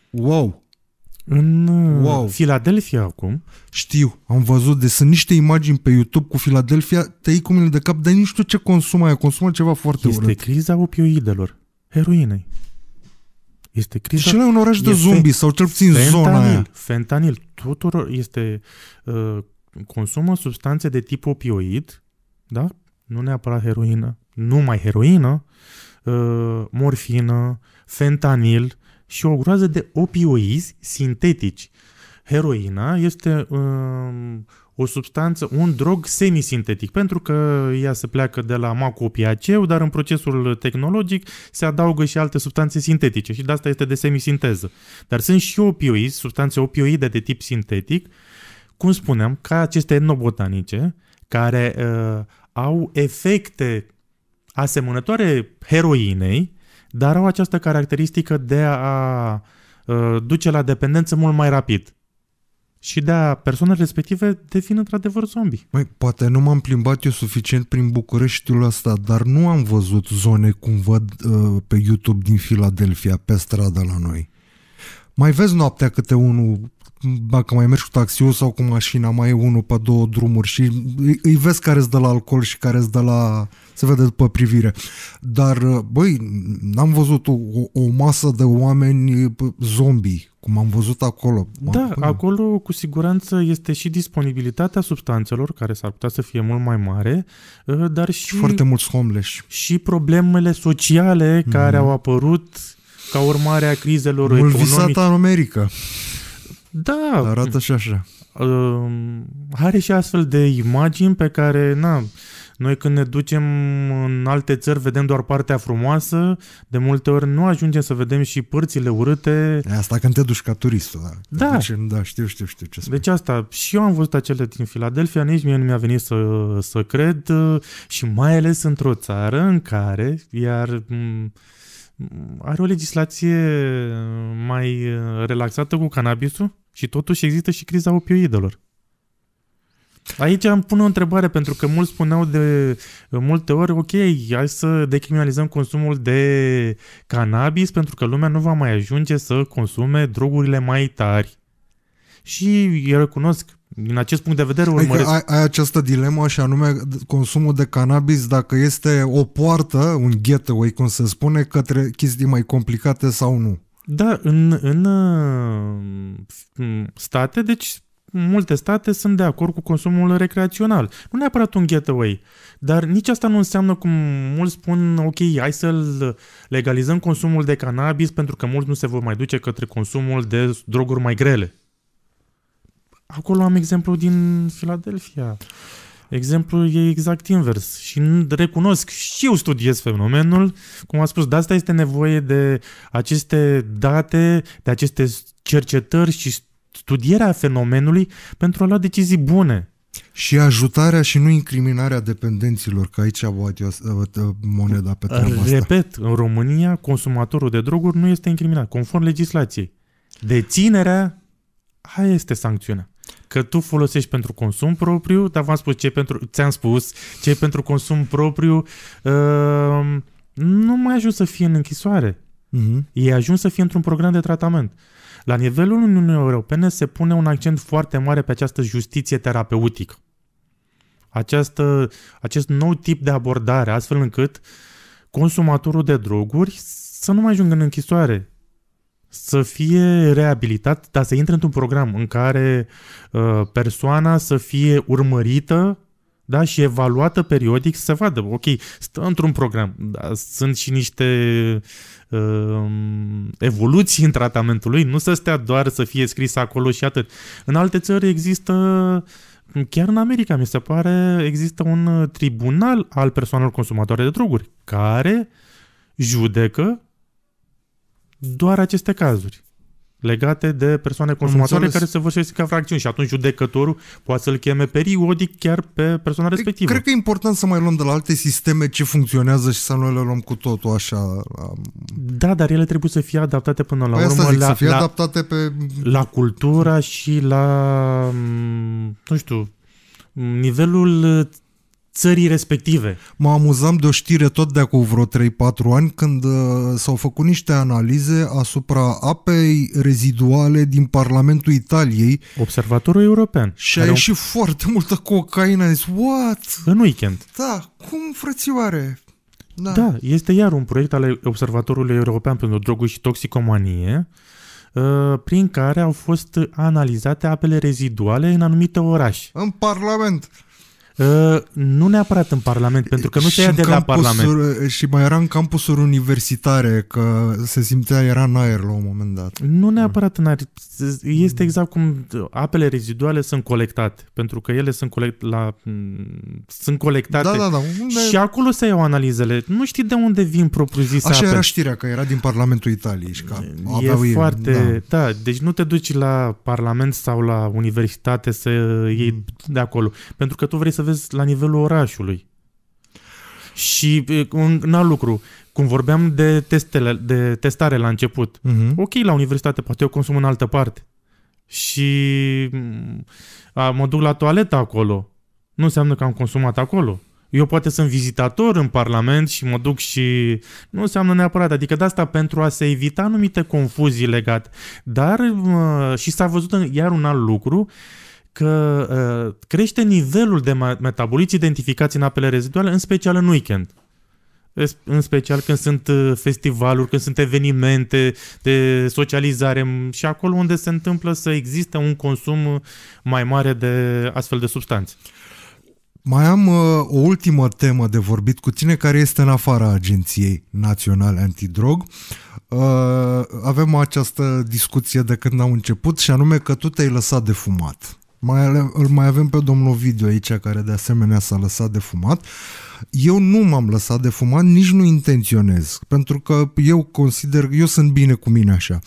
Wow! În uh, wow. Philadelphia acum. Știu, am văzut, de deci sunt niște imagini pe YouTube cu Philadelphia, te iei cu mine de cap, dar nici știu ce consumă aia, consumă ceva foarte este urât. Este criza opioidelor, heroinei. Este criza... Și la un oraș de zombi, sau cel puțin fentanil, zona aia. Fentanil, tuturor este... Uh, consumă substanțe de tip opioid, da? Nu neapărat heroină, numai heroină, uh, morfină, fentanil, și o groază de opioizi sintetici. Heroina este um, o substanță, un drog semisintetic, pentru că ea se pleacă de la macopiaceu, dar în procesul tehnologic se adaugă și alte substanțe sintetice și de asta este de semisinteză. Dar sunt și opioizi, substanțe opioide de tip sintetic, cum spuneam, ca aceste etnobotanice, care uh, au efecte asemănătoare heroinei, dar au această caracteristică de a a uh, duce la dependență mult mai rapid. Și de-a persoanele respective devin într-adevăr zombi. Mai poate nu m-am plimbat eu suficient prin Bucureștiul ăsta, dar nu am văzut zone cum văd uh, pe YouTube din Filadelfia, pe stradă la noi. Mai vezi noaptea câte unul dacă mai mergi cu taxiul sau cu mașina, mai e unul pe două drumuri și îi, vezi care îți dă la alcool și care îți dă la... se vede după privire. Dar, uh, băi, n-am văzut o, o masă de oameni uh, zombie, cum am văzut acolo. Da, băi. acolo cu siguranță este și disponibilitatea substanțelor, care s-ar putea să fie mult mai mare, uh, dar și... Foarte mulți homeless. Și problemele sociale mm. care mhm. au apărut ca urmare a crizelor Mult economice. Mult visata în America. Da. Arată și așa. Are și astfel de imagini pe care, na, noi când ne ducem în alte țări, vedem doar partea frumoasă, de multe ori nu ajungem să vedem și părțile urâte. Asta când te duci ca turistul, da. Da. Duci, da, știu, știu, știu ce spui. Deci asta, și eu am văzut acele din Filadelfia, nici mie nu mi-a venit să, să cred și mai ales într-o țară în care, iar are o legislație mai relaxată cu cannabisul, și totuși există și criza opioidelor. Aici am pun o întrebare, pentru că mulți spuneau de multe ori, ok, hai să decriminalizăm consumul de cannabis, pentru că lumea nu va mai ajunge să consume drogurile mai tari. Și recunosc, din acest punct de vedere adică urmăresc... Adică ai, ai această dilemă și anume consumul de cannabis dacă este o poartă, un gateway, cum se spune, către chestii mai complicate sau nu. Da, în, uh, în state, deci multe state sunt de acord cu consumul recreațional. Nu neapărat un getaway, dar nici asta nu înseamnă, cum mulți spun, ok, hai să-l legalizăm consumul de cannabis pentru că mulți nu se vor mai duce către consumul de droguri mai grele. Acolo am exemplu din Filadelfia. Exemplul e exact invers și recunosc, știu studiez fenomenul, cum am spus, de asta este nevoie de aceste date, de aceste cercetări și studierea fenomenului pentru a lua decizii bune. Și ajutarea și nu incriminarea dependenților, că aici a moneda pe treaba Repet, asta. Repet, în România consumatorul de droguri nu este incriminat, conform legislației. Deținerea, aia este sancțiunea că tu folosești pentru consum propriu, dar v-am spus ce pentru, ți-am spus, ce pentru consum propriu uh, nu mai ajuns să fie în închisoare. Uh-huh. E ajuns să fie într-un program de tratament. La nivelul Uniunii Europene se pune un accent foarte mare pe această justiție terapeutică. Această, acest nou tip de abordare, astfel încât consumatorul de droguri să nu mai ajungă în închisoare, să fie reabilitat, dar să intre într-un program în care uh, persoana să fie urmărită da, și evaluată periodic să vadă, ok, stă într-un program, da, sunt și niște uh, evoluții în tratamentul lui, nu să stea doar să fie scris acolo și atât. În alte țări există Chiar în America, mi se pare, există un tribunal al persoanelor consumatoare de droguri care judecă doar aceste cazuri legate de persoane consumatoare care se vărsesc ca fracțiuni și atunci judecătorul poate să-l cheme periodic chiar pe persoana respectivă. Cred că e important să mai luăm de la alte sisteme ce funcționează și să nu le luăm cu totul așa. Da, dar ele trebuie să fie adaptate până la păi urmă zic, la, să fie la, adaptate pe... la cultura și la, mm, nu știu, mm, nivelul țării respective. Mă amuzam de o știre tot de acum vreo 3-4 ani când uh, s-au făcut niște analize asupra apei reziduale din Parlamentul Italiei. Observatorul European. Și a ieșit un... foarte multă cocaină. A zis, what? În weekend. Da, cum frățioare? Da. da, este iar un proiect al Observatorului European pentru Droguri și Toxicomanie uh, prin care au fost analizate apele reziduale în anumite orașe. În Parlament. Ă, nu neapărat în Parlament, pentru că nu se ia de la Parlament. Și mai era în campusuri universitare, că se simțea, era în aer la un moment dat. Nu neapărat în aer. Este exact cum apele reziduale sunt colectate, pentru că ele sunt, colect la, mm, sunt colectate. Da, da, da. Unde... Și acolo se iau analizele. Nu știi de unde vin propriu zis Așa apele. era știrea, că era din Parlamentul Italiei și că E aveau foarte... Ei, da. da, deci nu te duci la Parlament sau la universitate să iei mm. de acolo, pentru că tu vrei să vezi la nivelul orașului. Și un alt lucru, cum vorbeam de, testele, de testare la început, uh-huh. ok, la universitate, poate eu consum în altă parte. Și a, mă duc la toaletă acolo. Nu înseamnă că am consumat acolo. Eu poate sunt vizitator în Parlament și mă duc și... Nu înseamnă neapărat, adică de asta pentru a se evita anumite confuzii legate. Dar, și s-a văzut iar un alt lucru, uh, că uh, crește nivelul de metaboliți identificați în apele reziduale, în special în weekend. În special când sunt uh, festivaluri, când sunt evenimente de socializare și acolo unde se întâmplă să există un consum mai mare de astfel de substanțe. Mai am uh, o ultimă temă de vorbit cu tine care este în afara Agenției Naționale Antidrog. Uh, avem această discuție de când am început și anume că tu te-ai lăsat de fumat. Mai, ale, îl mai avem pe domnul Video aici, care de asemenea s-a lăsat de fumat. Eu nu m-am lăsat de fumat, nici nu intenționez, pentru că eu consider, eu sunt bine cu mine așa.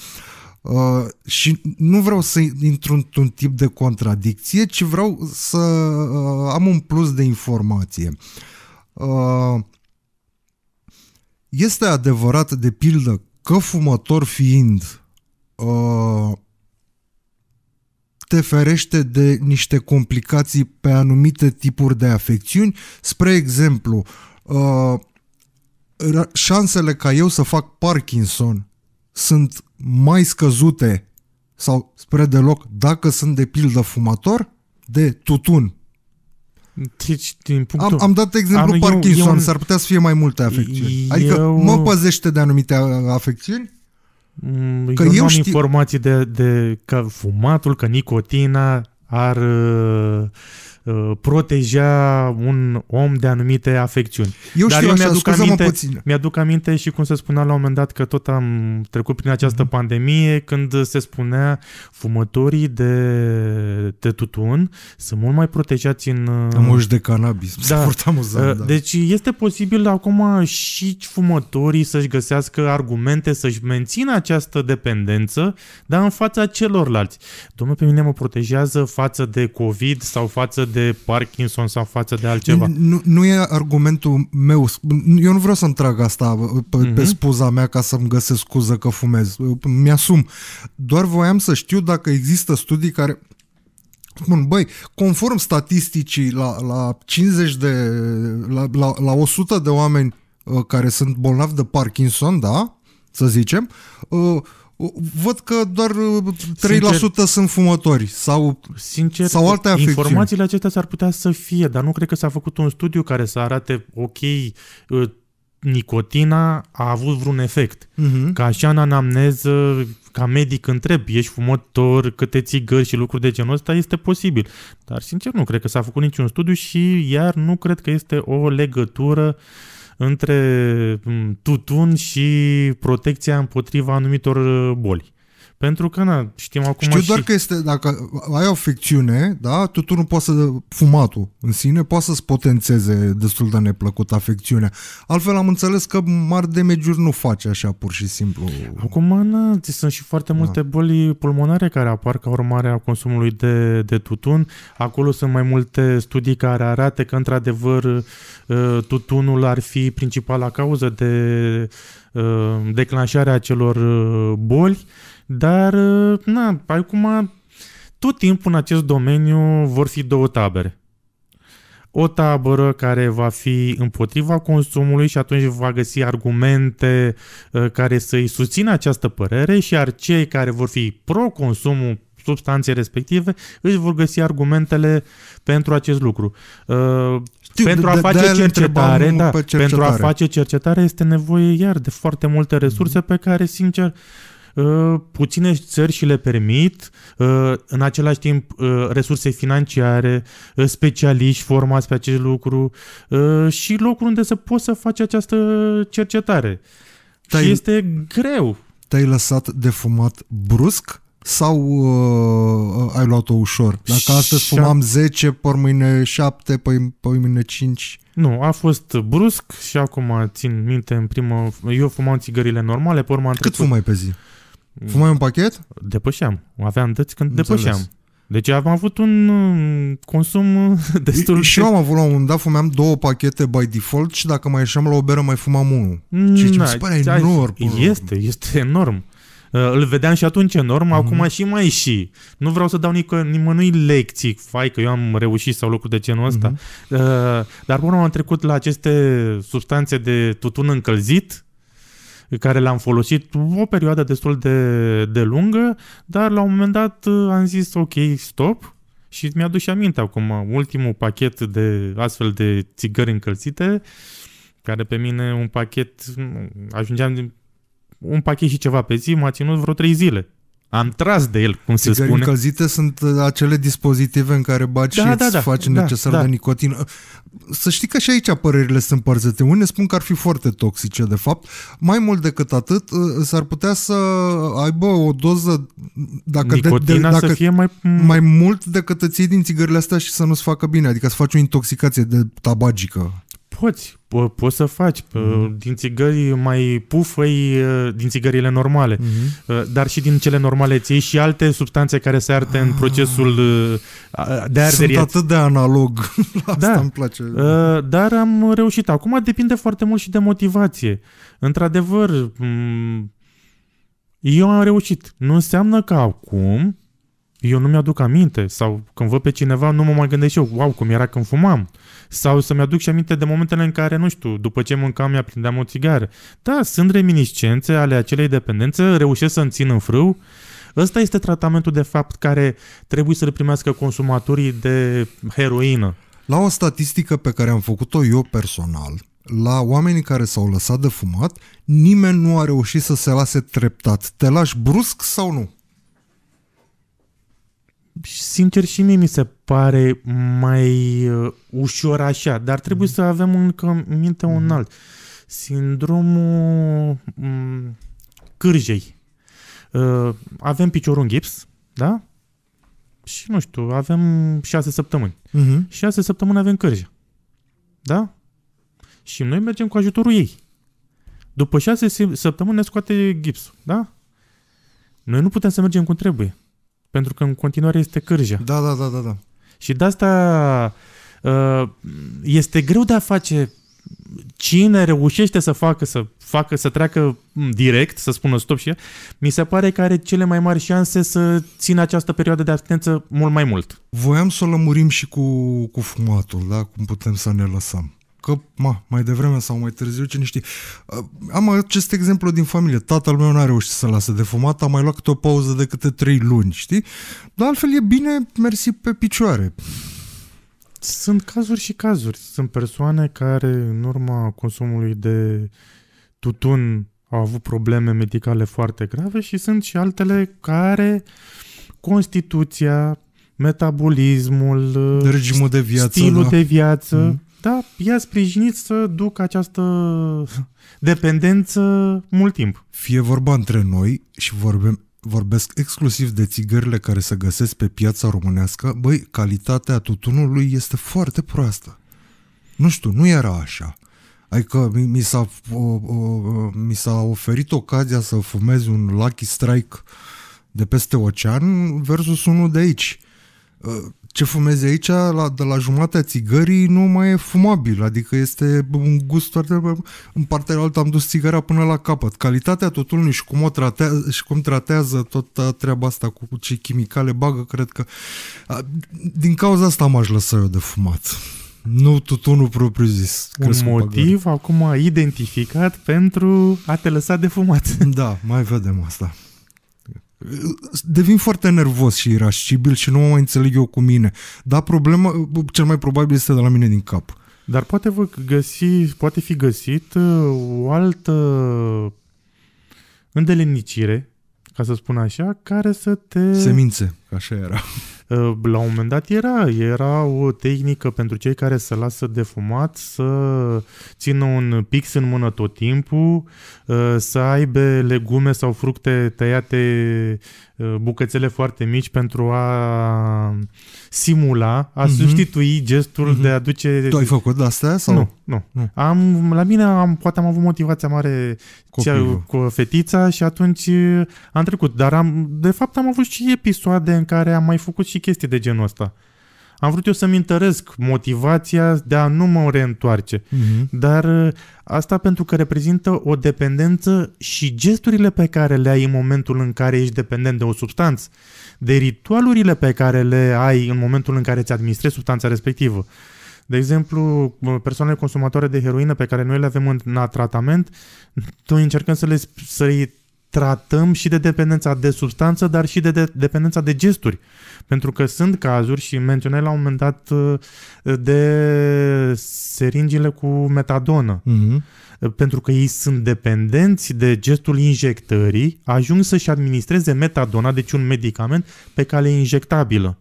Uh, și nu vreau să intru într-un tip de contradicție, ci vreau să uh, am un plus de informație. Uh, este adevărat, de pildă, că fumător fiind, uh, te ferește de niște complicații pe anumite tipuri de afecțiuni. Spre exemplu, uh, șansele ca eu să fac Parkinson sunt mai scăzute sau spre deloc dacă sunt de pildă fumator de tutun. Deci, din punctul... am, am dat exemplu am, Parkinson, eu, eu, s-ar putea să fie mai multe afecțiuni. Adică eu... mă păzește de anumite uh, afecțiuni, Mm, că eu, eu nu știu... am informații de, de că fumatul, că nicotina ar uh, Uh, proteja un om de anumite afecțiuni. Eu Dar știu eu mi-aduc așa, aminte, puțin. Mi-aduc aminte și cum se spunea la un moment dat că tot am trecut prin această mm-hmm. pandemie când se spunea fumătorii de, de tutun sunt mult mai protejați în... Amoși uh, de cannabis. Da. Foarte uh, da. Deci este posibil acum și fumătorii să-și găsească argumente să-și mențină această dependență, dar în fața celorlalți. Domnul, pe mine mă protejează față de COVID sau față de Parkinson sau față de altceva. Nu, nu e argumentul meu. Eu nu vreau să-mi trag asta pe, uh-huh. pe mhm. spuza mea ca să-mi găsesc scuză că fumez. Eu mi-asum. Doar voiam să știu dacă există studii care Bun, băi, conform statisticii la, la 50 de, la, la, la 100 de oameni uh, care sunt bolnavi de Parkinson, da, să zicem, uh, văd că doar 3% uh, sincer, sunt fumători sau, sincer, sau alte afecțiuni. Informațiile acestea s-ar putea să fie, dar nu cred că s-a făcut un studiu care să arate, ok, uh, nicotina a avut vreun efect. Uh-huh. Ca așa în anamneză, ca medic întreb, ești fumător, câte țigări și lucruri de genul ăsta, este posibil. Dar sincer nu cred că s-a făcut niciun studiu și iar nu cred că este o legătură uh, între mm, tutun și protecția împotriva anumitor uh, boli. Pentru că, na, știm acum Știu și... doar că este, dacă ai o ficțiune, da, nu poate să, fumatul în sine, poate să-ți potențeze destul de neplăcută afecțiunea. Altfel am înțeles că mari demegiuri nu face așa, pur și simplu. Acum, na, sunt și foarte multe da. boli pulmonare care apar ca urmare a consumului de, de tutun. Acolo sunt mai multe studii care arată că, într-adevăr, uh, tutunul ar fi principala cauză de uh, declanșarea acelor uh, boli dar, uh, na, acum tot timpul în acest domeniu vor fi două tabere. O tabără care va fi împotriva consumului și atunci va găsi argumente uh, care să-i susțină această părere și ar cei care vor fi pro-consumul substanței respective, își vor găsi argumentele pentru acest lucru. Uh, Știu, pentru a face cercetare, da, cercetare, pentru a face cercetare este nevoie iar de foarte multe resurse mm-hmm. pe care, sincer, Uh, puține țări și le permit, uh, în același timp uh, resurse financiare, specialiști formați pe acest lucru și locuri unde să poți să faci această cercetare. ai și este greu. Te-ai lăsat de fumat brusc? sau uh, ai luat-o ușor? Dacă astăzi fumam 10, pe mâine 7, pe, mâine 5... Nu, a fost brusc și acum țin minte în primă... Eu fumam țigările normale, pe urmă am Cât trecut... fumai pe zi? Fumai un pachet? Depășeam. Aveam dăți când Înțeles. depășeam. Deci am avut un um, consum uh, <laughs> destul Și eu am avut la un moment dat, fumeam două pachete by default și dacă mai ieșeam la o bere, mai fumam unul. Mm, ce mi da, se pare da, enorm. Este, este enorm. Uh, îl vedeam și atunci enorm, mm. acum mhm. și mai și. Nu vreau să dau nică, nimănui lecții, fai că eu am reușit sau lucruri de genul ăsta. Mm-hmm. Dar până am trecut la aceste substanțe de tutun încălzit, care l-am folosit o perioadă destul de, de lungă, dar la un moment dat uh, am zis ok, stop, și mi-a dus și aminte acum ultimul pachet de astfel de țigări încălțite, care pe mine un pachet, ajungeam din un pachet și ceva pe zi, m-a ținut vreo trei zile. Am tras de el, cum se spune. încălzite sunt uh, acele dispozitive în care baci da, și da, da, faci da, necesar da. de nicotină. Să știi că și aici părerile sunt părzete. Unii spun că ar fi foarte toxice, de fapt. Mai mult decât atât, uh, s-ar putea să aibă o doză dacă Nicotina de, de, dacă să fie mai... mai mult decât îți iei din țigările astea și să nu-ți facă bine. Adică să faci o intoxicație de tabagică poți, po- poți să faci mm-hmm. din țigări mai pufăi, din țigările normale, mm-hmm. dar și din cele normale ți și alte substanțe care se arte ah. în procesul de arderie. Sunt atât de analog, <laughs> asta da. îmi place. Dar am reușit. Acum depinde foarte mult și de motivație. Într-adevăr, mm, eu am reușit. Nu înseamnă că acum eu nu mi-aduc aminte sau când văd pe cineva nu mă mai gândesc eu, wow, cum era când fumam. Sau să-mi aduc și aminte de momentele în care, nu știu, după ce mâncam, mi-a prindeam o țigară. Da, sunt reminiscențe ale acelei dependențe, reușesc să-mi țin în frâu. Ăsta este tratamentul de fapt care trebuie să-l primească consumatorii de heroină. La o statistică pe care am făcut-o eu personal, la oamenii care s-au lăsat de fumat, nimeni nu a reușit să se lase treptat. Te lași brusc sau nu? sincer și mie mi se pare mai uh, ușor așa, dar trebuie mm-hmm. să avem încă minte mm-hmm. un mhm. alt. Sindromul um, cârjei. Uh, avem piciorul în gips, da? Și nu știu, avem șase săptămâni. Mm-hmm. Șase săptămâni avem cârjă. Da? Și noi mergem cu ajutorul ei. După șase săptămâni ne scoate gipsul, da? Noi nu putem să mergem cum trebuie. Pentru că în continuare este cârja. Da, da, da, da. da. Și de asta uh, este greu de a face cine reușește să facă, să facă, să treacă mm, direct, să spună stop și mi se pare că are cele mai mari șanse să țină această perioadă de abstinență mult mai mult. Voiam să o lămurim și cu, cu fumatul, da? Cum putem să ne lăsăm că ma, mai devreme sau mai târziu, ce niște. Uh, am acest exemplu din familie. Tatăl meu nu a reușit să lasă de fumat, a mai luat o pauză de câte trei luni, știi? Dar altfel e bine mersi pe picioare. Sunt cazuri și cazuri. Sunt persoane care în urma consumului de tutun au avut probleme medicale foarte grave și sunt și altele care Constituția, metabolismul, regimul de viață, stilul da. de viață mm da, i-a sprijinit să duc această <laughs> dependență mult timp. Fie vorba între noi și vorbim, vorbesc exclusiv de țigările care se găsesc pe piața românească, băi, calitatea tutunului este foarte proastă. Nu știu, nu era așa. Adică mi, mi, s-a, o, mi s-a oferit ocazia să fumez un Lucky Strike de peste ocean versus unul de aici. Ă, ce fumezi aici, la, de la jumatea țigării, nu mai e fumabil, adică este un gust foarte... În partea altă am dus țigara până la capăt. Calitatea totunului și cum, o tratează, și cum tratează tot uh, treaba asta cu ce chimicale bagă, cred că... Uh, din cauza asta m-aș lăsa eu de fumat. Nu tutunul propriu-zis. Un motiv acum identificat pentru a te lăsa de fumat. Da, mai vedem asta devin foarte nervos și irascibil și nu mă mai înțeleg eu cu mine. Dar problema, cel mai probabil, este de la mine din cap. Dar poate, vă găsi, poate fi găsit uh, o altă îndelenicire, ca să spun așa, care să te... Semințe, așa era. Ă, la un moment dat era, era o tehnică pentru cei care se lasă de fumat să țină un pix în mână tot timpul, ă, să aibă legume sau fructe tăiate Uh, bucățele foarte mici pentru a simula, a mm-hmm. substitui gestul mm-hmm. de a duce... Tu ai făcut asta sau? Nu, nu. Mm. Am, la mine am, poate am avut motivația mare cea, cu fetița și atunci uh, am trecut. Dar am, de fapt am avut și episoade în care am mai făcut și chestii de genul ăsta. Am vrut eu să-mi întăresc motivația de a nu mă reîntoarce. Mm-hmm. Dar uh, asta pentru că reprezintă o dependență și gesturile pe care le ai în momentul în care ești dependent de o substanță, de ritualurile pe care le ai în momentul în care îți administrezi substanța respectivă. De exemplu, persoanele consumatoare de heroină pe care noi le avem în, în tratament, noi încercăm să le, să le tratăm și de dependența de substanță, dar și de, de dependența de gesturi. Pentru că sunt cazuri, și menționai la un moment dat, uh, de seringile cu metadonă. Uh-huh. Pentru că ei sunt dependenți de gestul injectării, ajung să-și administreze metadona, deci un medicament, pe cale injectabilă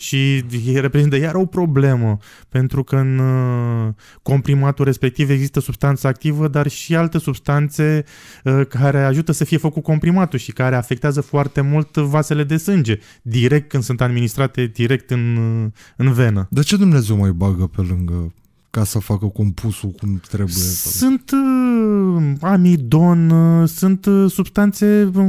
și reprezintă iar o problemă, pentru că în uh, comprimatul respectiv există substanță activă, dar și alte substanțe uh, care ajută să fie făcut comprimatul și care afectează foarte mult vasele de sânge, direct când sunt administrate direct în, uh, în venă. De ce Dumnezeu mai bagă pe lângă ca să facă compusul cum trebuie. Sunt uh, amidon, uh, sunt uh, substanțe um,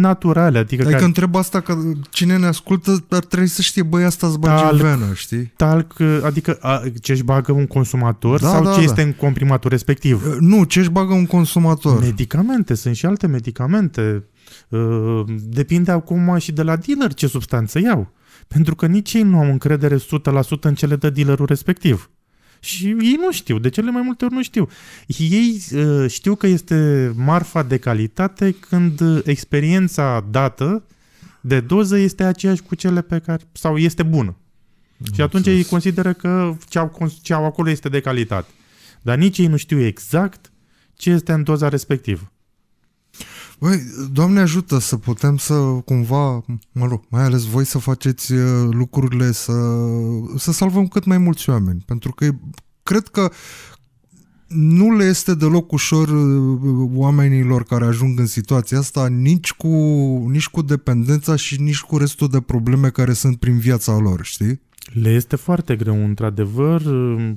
naturale. Adică, adică care... întreb asta că cine ne ascultă ar trebui să știe, băi, asta îți în venă, știi? Talc, uh, adică a, ce își bagă un consumator da, sau da, ce da. este în comprimatul respectiv? Uh, nu, ce își bagă un consumator. Medicamente, sunt și alte medicamente. Uh, depinde acum și de la dealer ce substanță iau. Pentru că nici ei nu au încredere 100% în cele de dealerul respectiv. Și ei nu știu, de cele mai multe ori nu știu. Ei uh, știu că este marfa de calitate când experiența dată de doză este aceeași cu cele pe care... sau este bună. Și atunci ei consideră că ce au, ce au acolo este de calitate. Dar nici ei nu știu exact ce este în doza respectivă. Băi, Doamne ajută să putem să cumva, mă rog, mai ales voi să faceți uh, lucrurile, să, să salvăm cât mai mulți oameni. Pentru că cred că nu le este deloc ușor uh, oamenilor care ajung în situația asta nici cu, nici cu dependența și nici cu restul de probleme care sunt prin viața lor, știi? Le este foarte greu, într-adevăr, uh,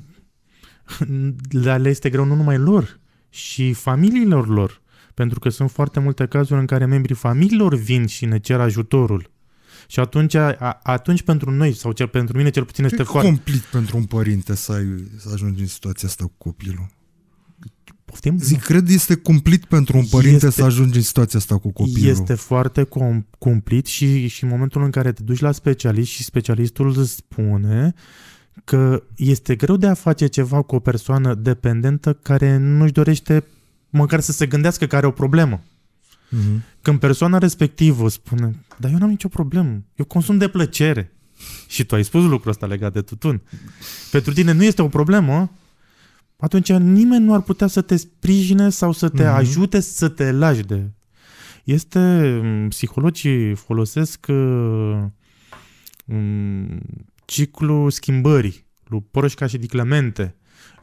<laughs> le este greu nu numai lor, și familiilor lor pentru că sunt foarte multe cazuri în care membrii familiilor vin și ne cer ajutorul. Și atunci, a, atunci pentru noi, sau cel pentru mine, cel puțin este e foarte... complic pentru un părinte să, ai, să ajungi în situația asta cu copilul. Poftim? Zic, cred este cumplit pentru un părinte este, să ajungi în situația asta cu copilul. Este foarte com- cumplit și, și în momentul în care te duci la specialist și specialistul îți spune că este greu de a face ceva cu o persoană dependentă care nu-și dorește măcar să se gândească că are o problemă. Mhm. Când persoana respectivă spune, dar eu n-am nicio problemă, eu consum de plăcere. Și tu ai spus lucrul ăsta legat de tutun. Pentru tine nu este o problemă, atunci nimeni nu ar putea să te sprijine sau să te mm-hmm. ajute să te lași de... Este, mm, psihologii folosesc uh, um, mm, ciclul schimbării lui Poroșca și Diclemente.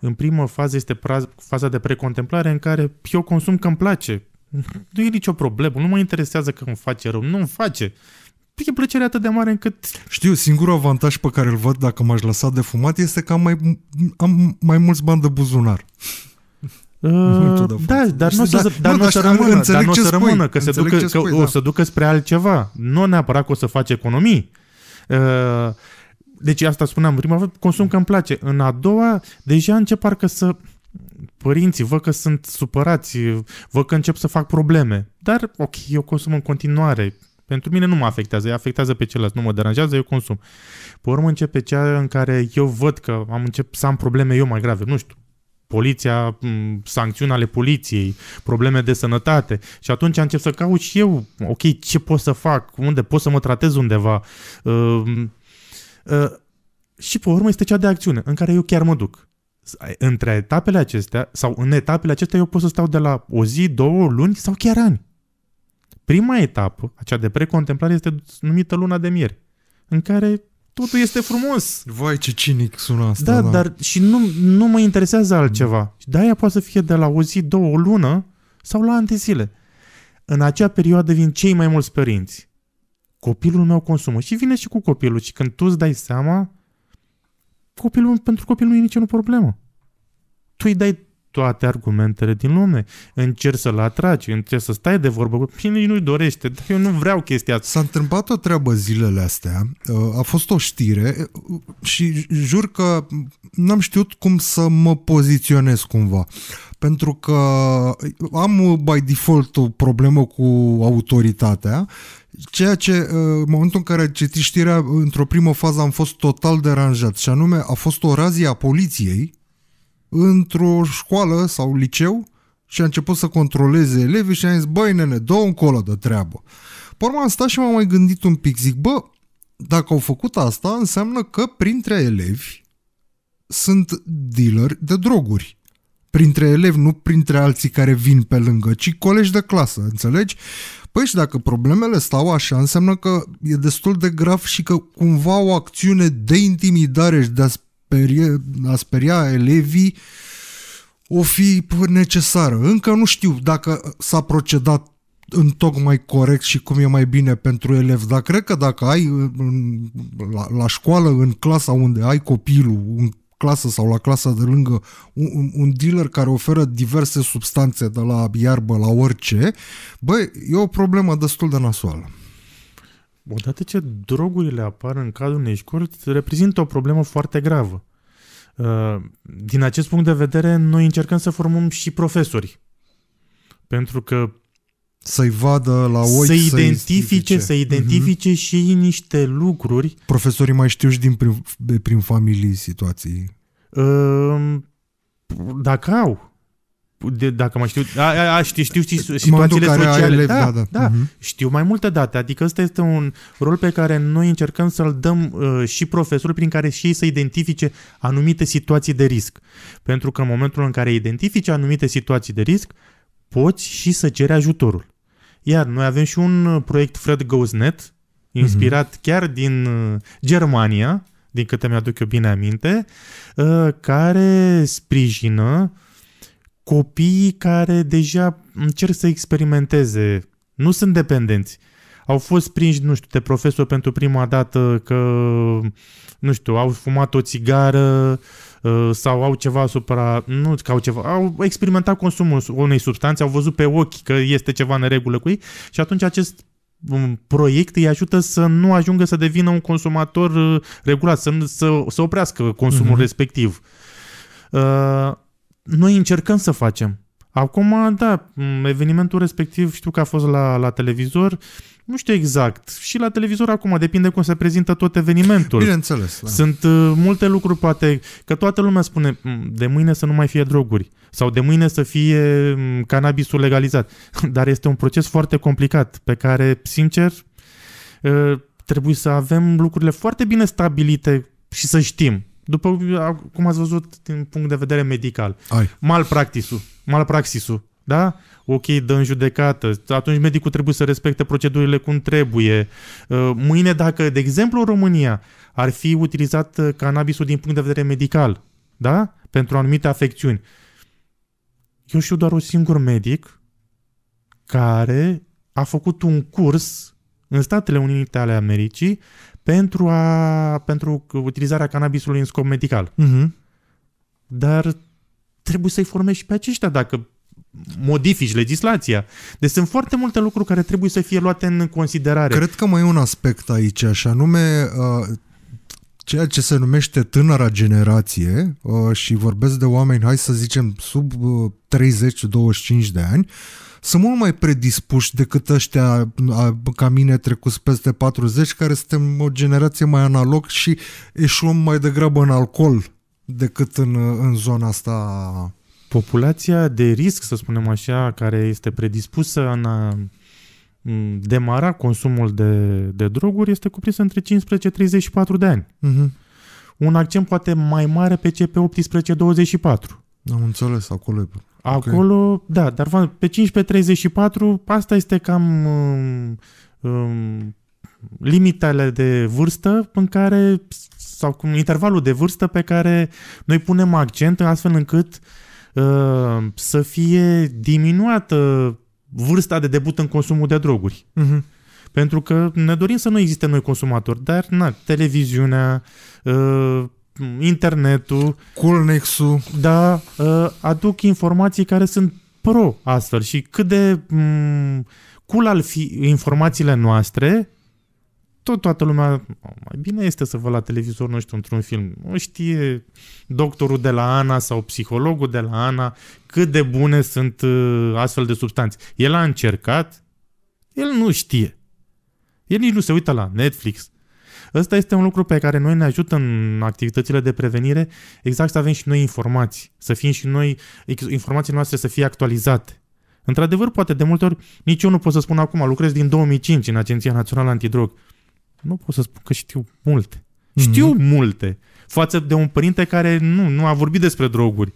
În primă fază este faza de precontemplare în care eu consum că îmi place. Nu e nicio problemă, nu mă interesează că îmi face rău, nu îmi face e plăcerea atât de mare încât... Știu, singurul avantaj pe care îl văd dacă m-aș lăsa de fumat este că am mai, am mai mulți bani de buzunar. <laughs> Uh, da, dar nu o să, da, dar nu dar să rămână, dar nu o să rămână, că, se ducă, spui, că da. o să ducă spre altceva. Nu neapărat că o să faci economii. Uh, deci asta spuneam, prima dată consum că îmi place. În a doua, deja încep parcă să... Părinții văd că sunt supărați, văd că încep să fac probleme. Dar, ok, eu consum în continuare. Pentru mine nu mă afectează, îi afectează pe celălalt, nu mă deranjează, eu consum. Pe urmă începe cea în care eu văd că am încep să am probleme eu mai grave, nu știu, poliția, sancțiuni ale poliției, probleme de sănătate și atunci încep să caut și eu, ok, ce pot să fac, unde pot să mă tratez undeva, ă, Uh, și pe urmă este cea de acțiune, în care eu chiar mă duc. Între etapele acestea, sau în etapele acestea, eu pot să stau de la o zi, două luni sau chiar ani. Prima etapă, acea de precontemplare, este numită luna de mieri, în care totul este frumos. Vai, ce cinic sună asta. Da, da. dar și nu, nu mă interesează altceva. Da, de-aia poate să fie de la o zi, două, o lună sau la zile. În acea perioadă vin cei mai mulți părinți Copilul meu consumă și vine și cu copilul și când tu îți dai seama, copilul, pentru copil nu e nicio problemă. Tu îi dai toate argumentele din lume. Încerci să-l atragi, încerci să stai de vorbă. cine nici nu-i dorește, dar eu nu vreau chestia asta. S-a întâmplat o treabă zilele astea. Uh, a fost o știre uh, și jur că n-am știut cum să mă poziționez cumva. Pentru că am uh, by default o problemă cu autoritatea Ceea ce, uh, în momentul în care a știrea, într-o primă fază am fost total deranjat și anume a fost o razie a poliției într-o școală sau liceu și a început să controleze elevii și a zis, băi nene, dă încolo de treabă. Pe am stat și m-am mai gândit un pic, zic, bă, dacă au făcut asta, înseamnă că printre elevi sunt dealeri de droguri. Printre elevi, nu printre alții care vin pe lângă, ci colegi de clasă, înțelegi? Păi și dacă problemele stau așa, înseamnă că e destul de grav și că cumva o acțiune de intimidare și de a speria, a speria elevii o fi necesară. Încă nu știu dacă s-a procedat în tocmai corect și cum e mai bine pentru elev, dar cred că dacă ai la, la școală, în clasa unde ai copilul, un clasă sau la clasa de lângă un, un dealer care oferă diverse substanțe de la iarbă la orice, băi, e o problemă destul de nasoală. Odată ce drogurile apar în cadrul unei școli, reprezintă o problemă foarte gravă. Uh, din acest punct de vedere, noi încercăm să formăm și profesori. Pentru că să-i vadă la ochi, să identifice, să mhm. identifice uh-huh. și niște lucruri. Profesorii mai știu și din prin, de prin familii situații. Uh, dacă au. De, dacă mai știu, a, a, a știu, știu, știu situațiile sociale. Elevi, da, da, da. da. Uh-huh. Știu mai multe date, adică ăsta este un rol pe care noi încercăm să-l dăm uh, și profesorul prin care și ei să identifice anumite situații de risc. Pentru că în momentul în care identifici anumite situații de risc, poți și să ceri ajutorul. Iar noi avem și un uh, proiect Fred Goes Net, mhm. inspirat mm-hmm. chiar din uh, Germania, din câte mi-aduc eu bine aminte, uh, care sprijină copiii care deja încerc să experimenteze, nu sunt dependenți. Au fost prinși, nu știu, de profesor pentru prima dată că, nu știu, au fumat o țigară, uh, Uh, sau au ceva asupra, nu că au ceva, au experimentat consumul unei substanțe, au văzut pe ochi că este ceva în regulă cu ei și atunci acest um, proiect îi ajută să nu ajungă să devină un consumator uh, regulat, să, să, să oprească consumul mm-hmm. respectiv. Uh, noi încercăm să facem Acum, da, evenimentul respectiv știu că a fost la, la televizor, nu știu exact. Și la televizor acum depinde cum se prezintă tot evenimentul. Bineînțeles. Da. Sunt uh, multe lucruri, poate, că toată lumea spune de mâine să nu mai fie droguri sau de mâine să fie cannabisul legalizat. <laughs> Dar este un proces foarte complicat pe care, sincer, uh, trebuie să avem lucrurile foarte bine stabilite și să știm după cum ați văzut din punct de vedere medical. Ai. Malpractisul, malpraxisul, da? Ok, dă în judecată. Atunci medicul trebuie să respecte procedurile cum trebuie. Uh, mâine, dacă, de exemplu, în România ar fi utilizat uh, cannabisul din punct de vedere medical, da? Pentru anumite afecțiuni. Eu știu doar un singur medic care a făcut un curs în Statele Unite ale Americii pentru, a, pentru utilizarea cannabisului în scop medical. Uh-huh. Dar trebuie să-i formezi și pe aceștia dacă modifici legislația. Deci sunt foarte multe lucruri care trebuie să fie luate în considerare. Cred că mai e un aspect aici, și anume ceea ce se numește tânăra generație și vorbesc de oameni, hai să zicem, sub 30-25 de ani, uh, sunt mult mai predispuși decât ăștia ca mine trecuți peste 40, care suntem o generație mai analog și eșuăm mai degrabă în alcool decât în, în zona asta. Populația de risc, să spunem așa, care este predispusă în a demara consumul de, de droguri este cuprinsă între 15-34 de ani. Uh-huh. Un accent poate mai mare pe cei pe 18-24. Am înțeles, acolo e Acolo, okay. da, dar pe 15-34, asta este cam um, um, limitele de vârstă în care, sau cum intervalul de vârstă pe care noi punem accent astfel încât uh, să fie diminuată vârsta de debut în consumul de droguri. Uh-huh. Pentru că ne dorim să nu existe noi consumatori, dar na, televiziunea, uh, internetul, coolnex ul da, ă, aduc informații care sunt pro astfel și cât de cool ar fi informațiile noastre, tot toată lumea, mai bine este să vă la televizor, nu știu, într-un film. Nu știe doctorul de la ANA sau psihologul de la ANA cât de bune sunt ă, astfel de substanțe. El a încercat, el nu știe. El nici nu se uită la Netflix, Ăsta este un lucru pe care noi ne ajută în activitățile de prevenire, exact să avem și noi informații, să fim și noi, informațiile noastre să fie actualizate. Într-adevăr, poate de multe ori, nici eu nu pot să spun acum, lucrez din 2005 în Agenția Națională Antidrog. Nu pot să spun că știu multe. Mhm. Știu mm-hmm. multe față de un părinte care nu, nu a vorbit despre droguri.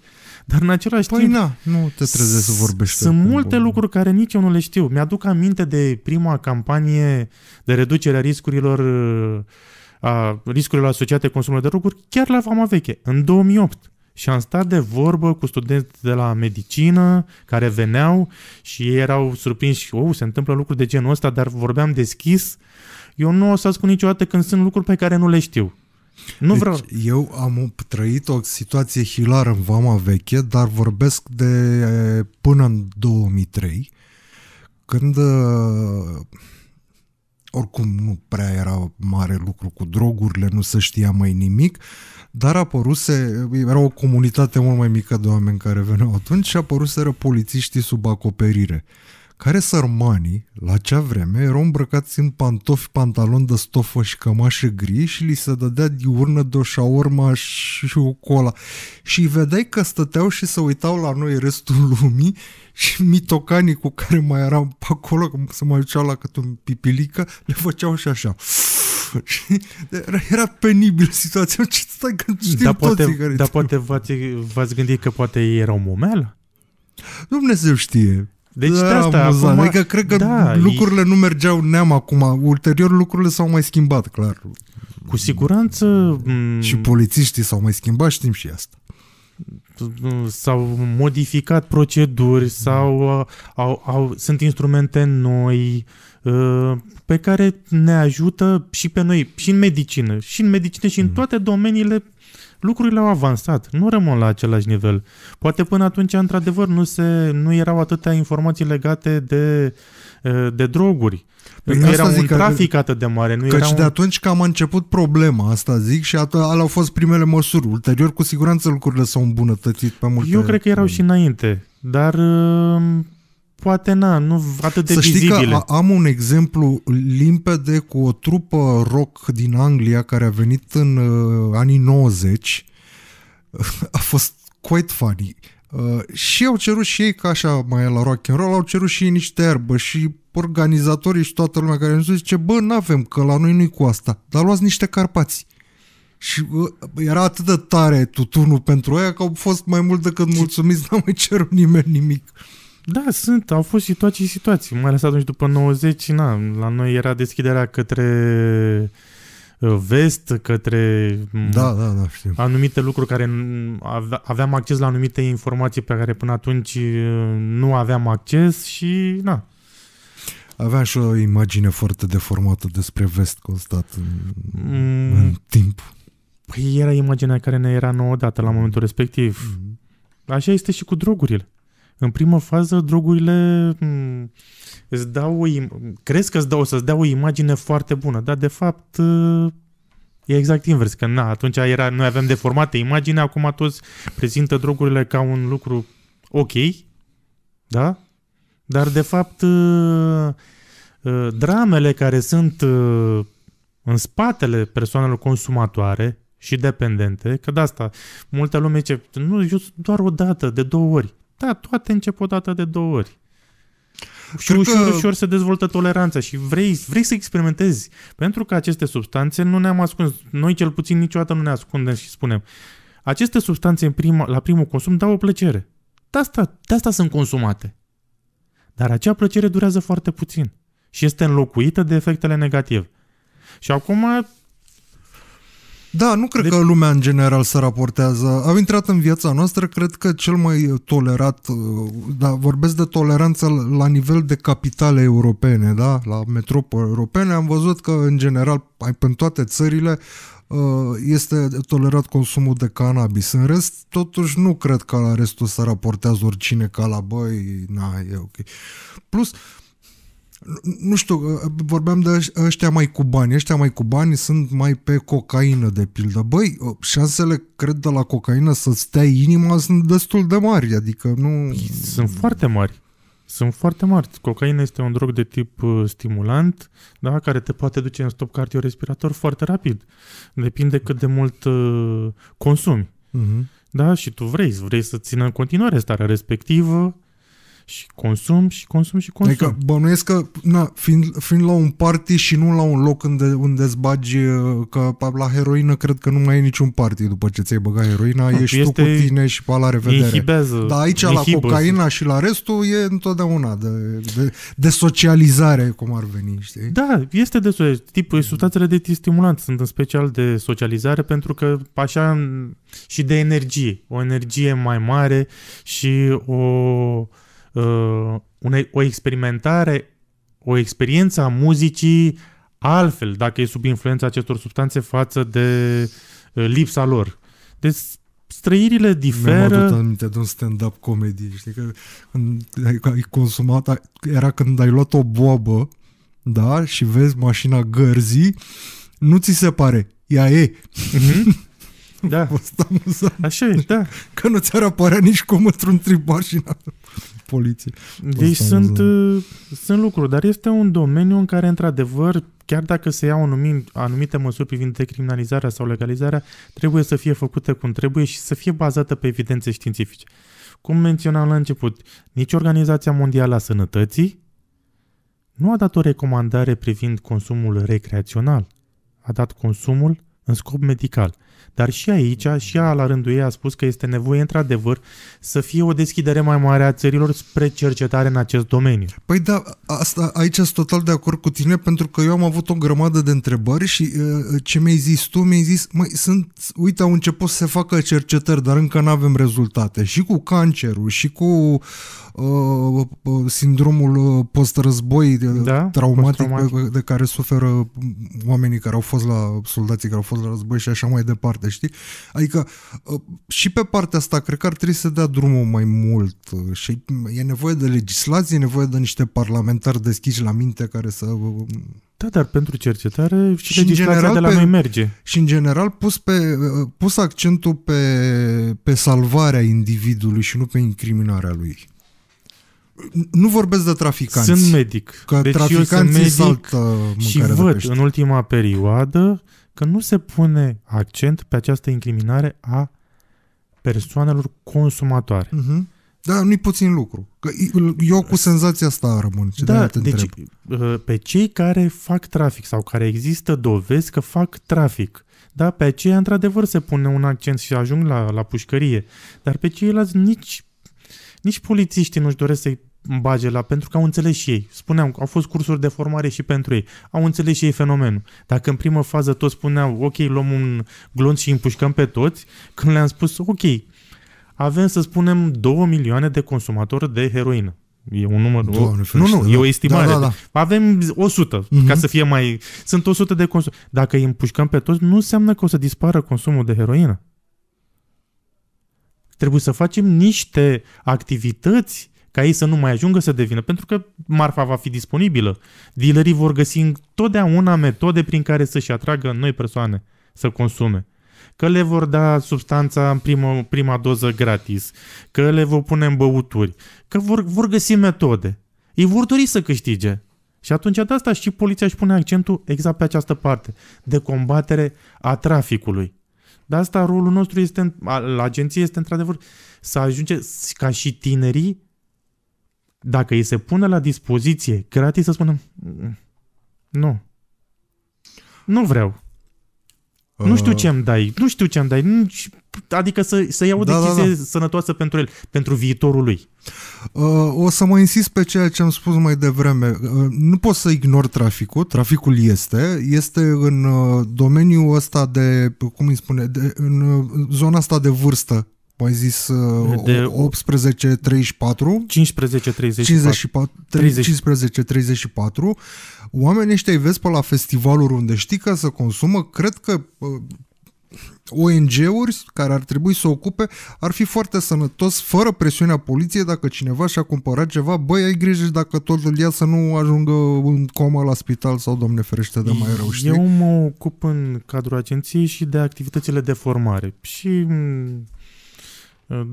Dar în același păi timp... na, nu te trezești să vorbești. Sunt multe lucruri care nici eu nu le știu. Mi-aduc aminte de prima campanie de reducere a riscurilor a riscurilor asociate consumului de droguri chiar la Vama Veche, în 2008 și am stat de vorbă cu studenți de la medicină care veneau și ei erau surprinși, oh, se întâmplă lucruri de genul ăsta, dar vorbeam deschis. Eu nu o să spun niciodată când sunt lucruri pe care nu le știu. Nu deci vreau. Eu am trăit o situație hilară în Vama Veche, dar vorbesc de până în 2003, când oricum nu prea era mare lucru cu drogurile, nu se știa mai nimic, dar apăruse, era o comunitate mult mai mică de oameni care veneau atunci și apăruseră polițiștii sub acoperire. Uh, care sărmanii, la cea vreme, erau îmbrăcați în pantofi, pantaloni de stofă și cămașe gri și li se dădea diurnă de o șaorma și o cola. Și îi vedeai că stăteau și se uitau la noi restul <laughs> lumii și mitocanii cu care mai eram pe acolo, că se mai duceau la cât un pipilică, le făceau și așa. <laughs> Și era, era penibil situația. Ce stai că știm da, poate, toții care Dar poate v-ați, v-ați gândit că poate ei erau momelă? Dumnezeu știe. Deci da, de asta, mă, acum, adică cred că da, lucrurile e... nu mergeau neam acum. Ulterior lucrurile s-au mai schimbat, clar. Cu siguranță... Și polițiștii s-au mai schimbat, știm și asta s-au modificat proceduri sau au, au, sunt instrumente noi ă, pe care ne ajută și pe noi, și în medicină, și în medicină și în mm. toate domeniile lucrurile au avansat, nu rămân la același nivel. Poate până atunci, într-adevăr, nu, se, nu erau atâtea informații legate de, de droguri. Păi nu era un trafic că, atât de mare. Nu căci era un... de atunci că am început problema, asta zic, și at- au fost primele măsuri. Ulterior, cu siguranță, lucrurile s-au îmbunătățit pe multe... Eu cred că erau și înainte, dar ă, poate na, nu atât de Să știi vizibile. că am un exemplu limpede cu o trupă rock din Anglia care a venit în uh, anii 90. <laughs> a fost quite funny. Uh, și au cerut și ei, ca așa mai la rock and roll, au cerut și ei niște erbă și organizatorii și toată lumea care ne zice, bă, n-avem, că la noi nu-i cu asta, dar luați niște carpați. Și uh, era atât de tare tutunul pentru aia că au fost mai mult decât mulțumiți, n-a mai cerut nimeni nimic. Da, sunt, au fost situații și situații, mai ales atunci după 90, na, la noi era deschiderea către uh, vest, către mm, da, da, da, știu. anumite lucruri care aveam acces la anumite informații pe care până atunci uh, nu aveam acces și na. Avea și o imagine foarte deformată despre vest constat în, mm. în timp. Păi era imaginea care ne era nouă dată la momentul respectiv. Mm. Așa este și cu drogurile. În primă fază, drogurile hmm, îți dau o im- crezi că îți dau, să-ți dau o imagine foarte bună, dar de fapt e exact invers, că na, atunci era, noi avem deformate imagine, acum toți prezintă drogurile ca un lucru ok, da? Dar de fapt ă, ă, dramele care sunt ă, în spatele persoanelor consumatoare și dependente, că de asta multă lume zice, nu, eu doar o dată, de două ori. Da, toate încep odată de două ori. Și Cred ușor, că... ușor se dezvoltă toleranța și vrei, vrei să experimentezi. Pentru că aceste substanțe nu ne-am ascuns. Noi cel puțin niciodată nu ne ascundem și spunem aceste substanțe în prima, la primul consum dau o plăcere. De asta, de asta sunt consumate. Dar acea plăcere durează foarte puțin și este înlocuită de efectele negative. Și acum da, nu cred de... că lumea în general se raportează. Au intrat în viața noastră, cred că cel mai tolerat, uh, da, vorbesc de toleranță la nivel de capitale europene, da, la metropole europene, am văzut că în general, în toate țările, uh, este tolerat consumul de cannabis. În rest, totuși nu cred că la restul se raportează oricine ca la băi, na, e ok. Plus, uh, nu știu, vorbeam de ăștia mai cu bani. Ăștia mai cu bani sunt mai pe cocaină, de pildă. Băi, șansele, cred, de la cocaină să stea inima sunt destul de mari, adică nu... Sunt foarte mari. Sunt foarte mari. Cocaina este un drog de tip uh, stimulant, da, care te poate duce în stop cardiorespirator foarte rapid. Depinde cât de mult uh, consumi. Uh-huh. Da, și tu vrei, vrei să țină în continuare starea respectivă, și consum și consum și consum. Adică bănuiesc că, na, fiind, fiind la un party și nu la un loc unde, unde îți bagi, uh, că la heroină cred că nu mai e niciun party după ce ți-ai băgat heroina, nu, ești este, tu cu tine și pa la revedere. Inhibează, Dar aici inhibă, la cocaina și la restul e întotdeauna de, de, de socializare, cum ar veni, știi? Da, este de socializare. Tipul, substanțele de stimulant sunt în special de socializare pentru că așa și de energie. O energie mai mare și o uh, unei, o experimentare, o experiență a muzicii altfel, dacă e sub influența acestor substanțe față de uh, lipsa lor. Deci străirile diferă... Mi-am adus aminte de un stand-up comedy, știi, că când ai consumat, era când ai luat o boabă, da, și vezi mașina gărzii, nu ți se pare, ea e. Mm-hmm. <laughs> Da. asta Așa e, da. Că nu ți-ar apărea nici cum într-un tribar și în poliție. Deci sunt, uh, sunt lucruri, dar este un domeniu în care, într-adevăr, chiar dacă se iau anumit, anumite măsuri privind decriminalizarea sau legalizarea, trebuie să fie făcute cum trebuie și să fie bazată pe evidențe științifice. Cum menționam la început, nici Organizația Mondială a Sănătății nu a dat o recomandare privind consumul recreațional, a dat consumul în scop medical – dar și aici, și ea la rândul ei a spus că este nevoie într-adevăr să fie o deschidere mai mare a țărilor spre cercetare în acest domeniu. Păi da, asta, aici sunt total de acord cu tine pentru că eu am avut o grămadă de întrebări și uh, uh ce mi-ai zis tu, mi-ai zis, măi, sunt, uite, au început să se facă cercetări, dar încă nu avem rezultate. Și cu cancerul, și cu uh, uh sindromul uh, post-război da? traumatic, post-traumatic. De, de care suferă oamenii care au fost la, soldații care au fost la război și așa mai departe departe, știi? Adică ă, și pe partea asta cred că ar trebui să dea drumul mai mult ă, și e nevoie de legislație, e nevoie de niște parlamentari deschiși la minte care să... Ă, da, dar pentru cercetare și, și legislația general, de la pe, noi merge. Și în general pus, pe, pus accentul pe, pe salvarea individului și nu pe incriminarea lui. Nu vorbesc de traficanți. Sunt medic. Că deci traficanții eu sunt medic saltă și văd în ultima perioadă că nu se pune accent pe această incriminare a persoanelor consumatoare. Uh-huh. Da, nu-i puțin lucru. Că eu cu senzația asta rămân. Ce da, te deci întreb. Uh, pe cei care fac trafic sau care există dovezi că fac trafic, da, pe aceia într-adevăr se pune un accent și ajung la, la pușcărie, dar pe ceilalți nici, nici polițiștii nu-și doresc să-i bage la... Pentru că au înțeles și ei. Spuneam, au fost cursuri de formare și pentru ei. Au înțeles și ei fenomenul. Dacă în primă fază toți spuneau, ok, luăm un glonț și împușcăm pe toți, când le-am spus, ok, avem, să spunem, 2 milioane de consumatori de heroină. E un număr... Doamne, o... Nu, nu, da. e o da, estimare. Da, da, da. Avem 100, uh-huh. ca mhm. să fie mai... Sunt 100 de consum. Dacă îi împușcăm pe toți, nu înseamnă că o să dispară consumul de heroină. Trebuie să facem niște activități ca ei să nu mai ajungă să devină, pentru că marfa va fi disponibilă. Dealerii vor găsi întotdeauna metode prin care să-și atragă noi persoane să consume că le vor da substanța în primă, prima doză gratis, că le vor pune în băuturi, că vor, vor găsi metode. Ei vor dori să câștige. Și atunci de asta și poliția își pune accentul exact pe această parte, de combatere a traficului. De asta rolul nostru este, al agenției este într-adevăr să ajunge ca și tinerii dacă îi se pune la dispoziție gratis, să spunem, mm, nu, nu vreau. Uh... Nu știu uh. ce îmi dai, nu știu ce îmi dai, adică să, să iau o da, da decizie da, da. sănătoasă pentru el, pentru viitorul lui. Uh, o să mă insist pe ceea ce am spus mai devreme. Uh, nu pot să ignor traficul, traficul este, este în uh, domeniul ăsta de, cum îi spune, de, în uh, zona asta de vârstă ai zis uh, de 18 34 15 34 15 34 oamenii ăștia îi vezi pe la festivaluri unde știi că să consumă cred că uh, ONG-uri care ar trebui să ocupe ar fi foarte sănătos fără presiunea poliției dacă cineva și-a cumpărat ceva, băi, ai grijă dacă tot îl ia să nu ajungă în coma la spital sau, domne ferește, de mai rău, știi? Eu mă ocup în cadrul agenției și de activitățile de formare și mm,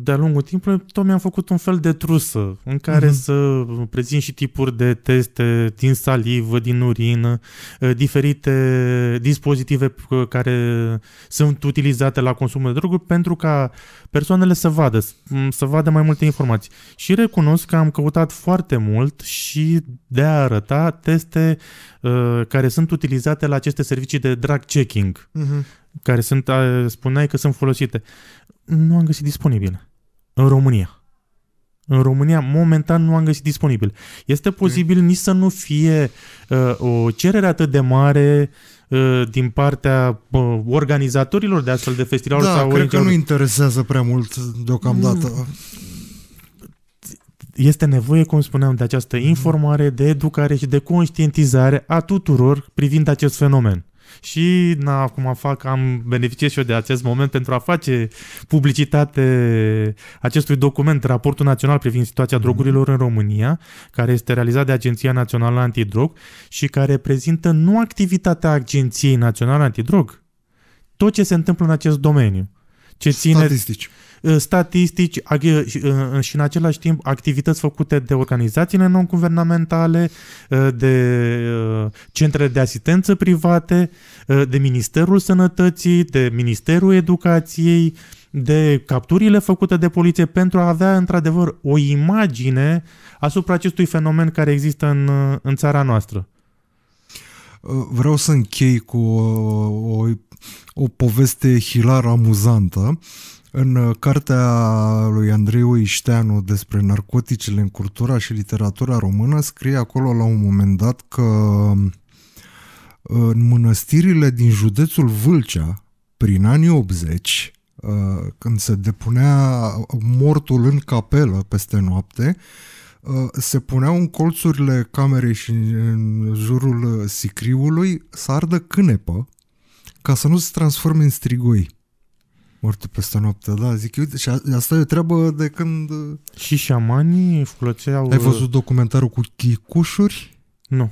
de-a lungul timpului tot mi-am făcut un fel de trusă în care mm-hmm. să prezint și tipuri de teste din salivă, din urină, eh, diferite dispozitive eh, care sunt utilizate la consumul de droguri pentru ca persoanele să vadă, mm, să vadă mai multe informații. Și recunosc că am căutat foarte mult și de a arăta teste eh, care sunt utilizate la aceste servicii de drug checking. Mm-hmm care sunt, spuneai că sunt folosite. Nu am găsit disponibile în România. În România, momentan, nu am găsit disponibil. Este posibil mm. nici să nu fie uh, o cerere atât de mare uh, din partea uh, organizatorilor de astfel de festivaluri. Da, sau cred că nu interesează prea mult deocamdată. Mm. Este nevoie, cum spuneam, de această mm. informare, de educare și de conștientizare a tuturor privind acest fenomen și na, acum fac, am beneficiat și eu de acest moment pentru a face publicitate acestui document, Raportul Național privind situația mm-hmm. drogurilor în România, care este realizat de Agenția Națională Antidrog și care prezintă nu activitatea Agenției Naționale Antidrog, tot ce se întâmplă în acest domeniu. Ce ține, Statistici Uh, statistici uh, uh, și în același timp activități făcute de organizațiile non-guvernamentale, de centre de asistență private, de Ministerul Sănătății, de Ministerul Educației, de capturile făcute de poliție pentru a avea într-adevăr o imagine asupra acestui fenomen care există în, în țara noastră. Vreau să închei cu o, o, o poveste hilar amuzantă. Uh, în uh, cartea lui Andrei Ișteanu despre narcoticele în cultura și literatura română, scrie acolo la un moment dat că uh, în mănăstirile din județul Vâlcea, prin anii 80, uh, când se depunea mortul în capelă peste noapte, se puneau în colțurile camerei și în jurul sicriului să ardă cânepă ca să nu se transforme în strigoi morte peste noapte, da, zic, uite, și asta e o treabă de când... Uh, și șamanii foloseau... Ai uh, văzut documentarul cu chicușuri? Nu.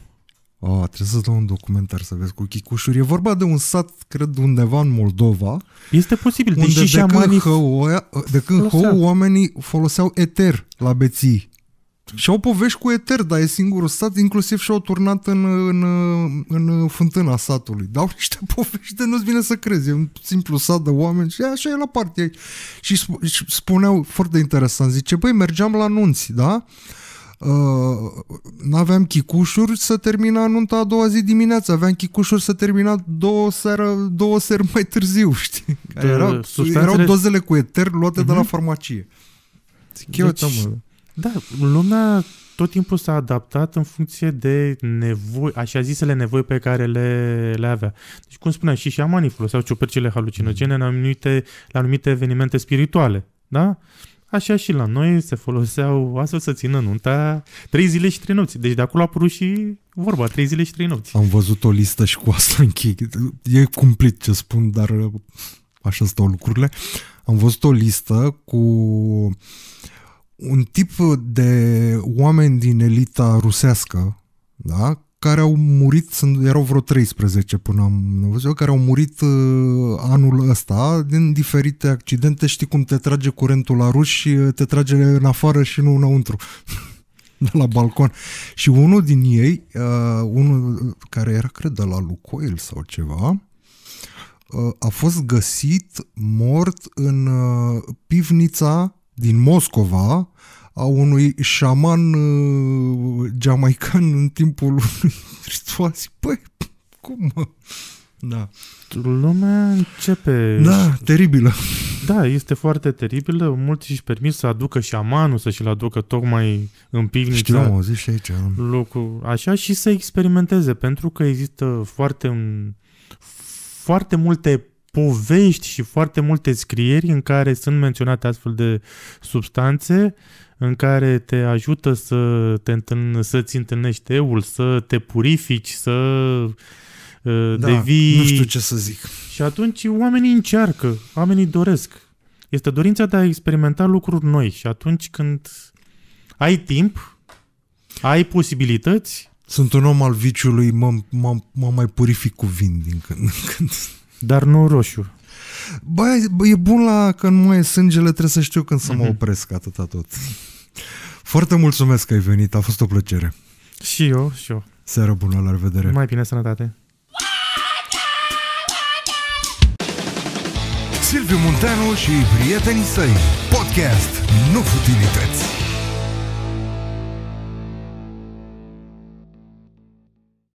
A, trebuie să dau un documentar să vezi cu chicușuri. E vorba de un sat, cred, undeva în Moldova. Este posibil. Unde deci de, când hău, de când hău, oamenii foloseau eter la beții. Și au povești cu Eter, dar e singurul sat, inclusiv și-au turnat în, în, în fântâna satului. Dau <laughs> niște povești de nu-ți vine să crezi, e un simplu sat de oameni și așa e la parte. Și, sp- și spuneau foarte interesant, zice, băi, mergeam la nunți, da? Uh, n-aveam chicușuri să termina nunta a doua zi dimineața, aveam chicușuri să termina două seară, două seri mai târziu, <laughs> știi? Care erau, erau dozele cu eter luate uh-huh. de la mhm. farmacie. Zic, deci, eu, da, lumea tot timpul s-a adaptat în funcție de nevoi, așa zisele nevoi pe care le, le avea. Deci, cum spuneam, și șamanii foloseau ciupercile halucinogene la anumite, la anumite evenimente spirituale, da? Așa și la noi se foloseau astfel să țină nunta trei zile și trei nopți. Deci de acolo a apărut și vorba, trei zile și trei nopți. Am văzut o listă și cu asta închei. E cumplit ce spun, dar așa stau lucrurile. Am văzut o listă cu uh, un tip de oameni din elita rusească, da? care au murit, erau vreo 13 până am văzut, care au murit uh, anul ăsta din diferite accidente. Știi cum te trage curentul la ruși, uh, te trage în afară și nu înăuntru, <laughs> de la balcon. Și unul din ei, uh, unul care era, cred, de la Lucoil sau ceva, uh, a fost găsit mort în uh, pivnița din Moscova a unui șaman uh, jamaican în timpul <laughs> unui ritual. Păi, cum mă? Da. Lumea începe... Da, teribilă. Da, este foarte teribilă. Mulți își permit să aducă șamanul, să și-l aducă tocmai în pivnița. Știu, da. am auzit și aici. Locul, așa și să experimenteze, pentru că există foarte, foarte multe povești și foarte multe scrieri în care sunt menționate astfel de substanțe, în care te ajută să te întâln- să-ți întâlnești eul, să te purifici, să uh, da, devii... nu știu ce să zic. Și atunci oamenii încearcă, oamenii doresc. Este dorința de a experimenta lucruri noi și atunci când ai timp, ai posibilități... Sunt un om al viciului, mă, mă, mă mai purific cu vin din când în când. Dar nu roșu. Bă, e bun la că nu mai e sângele, trebuie să știu când să mă mhm. opresc, atâta tot. Foarte mulțumesc că ai venit, a fost o plăcere. Și eu, și eu. Seară bună, la revedere. Mai bine, sănătate. Silviu Munteanu și prietenii săi. Podcast Nu Futilități.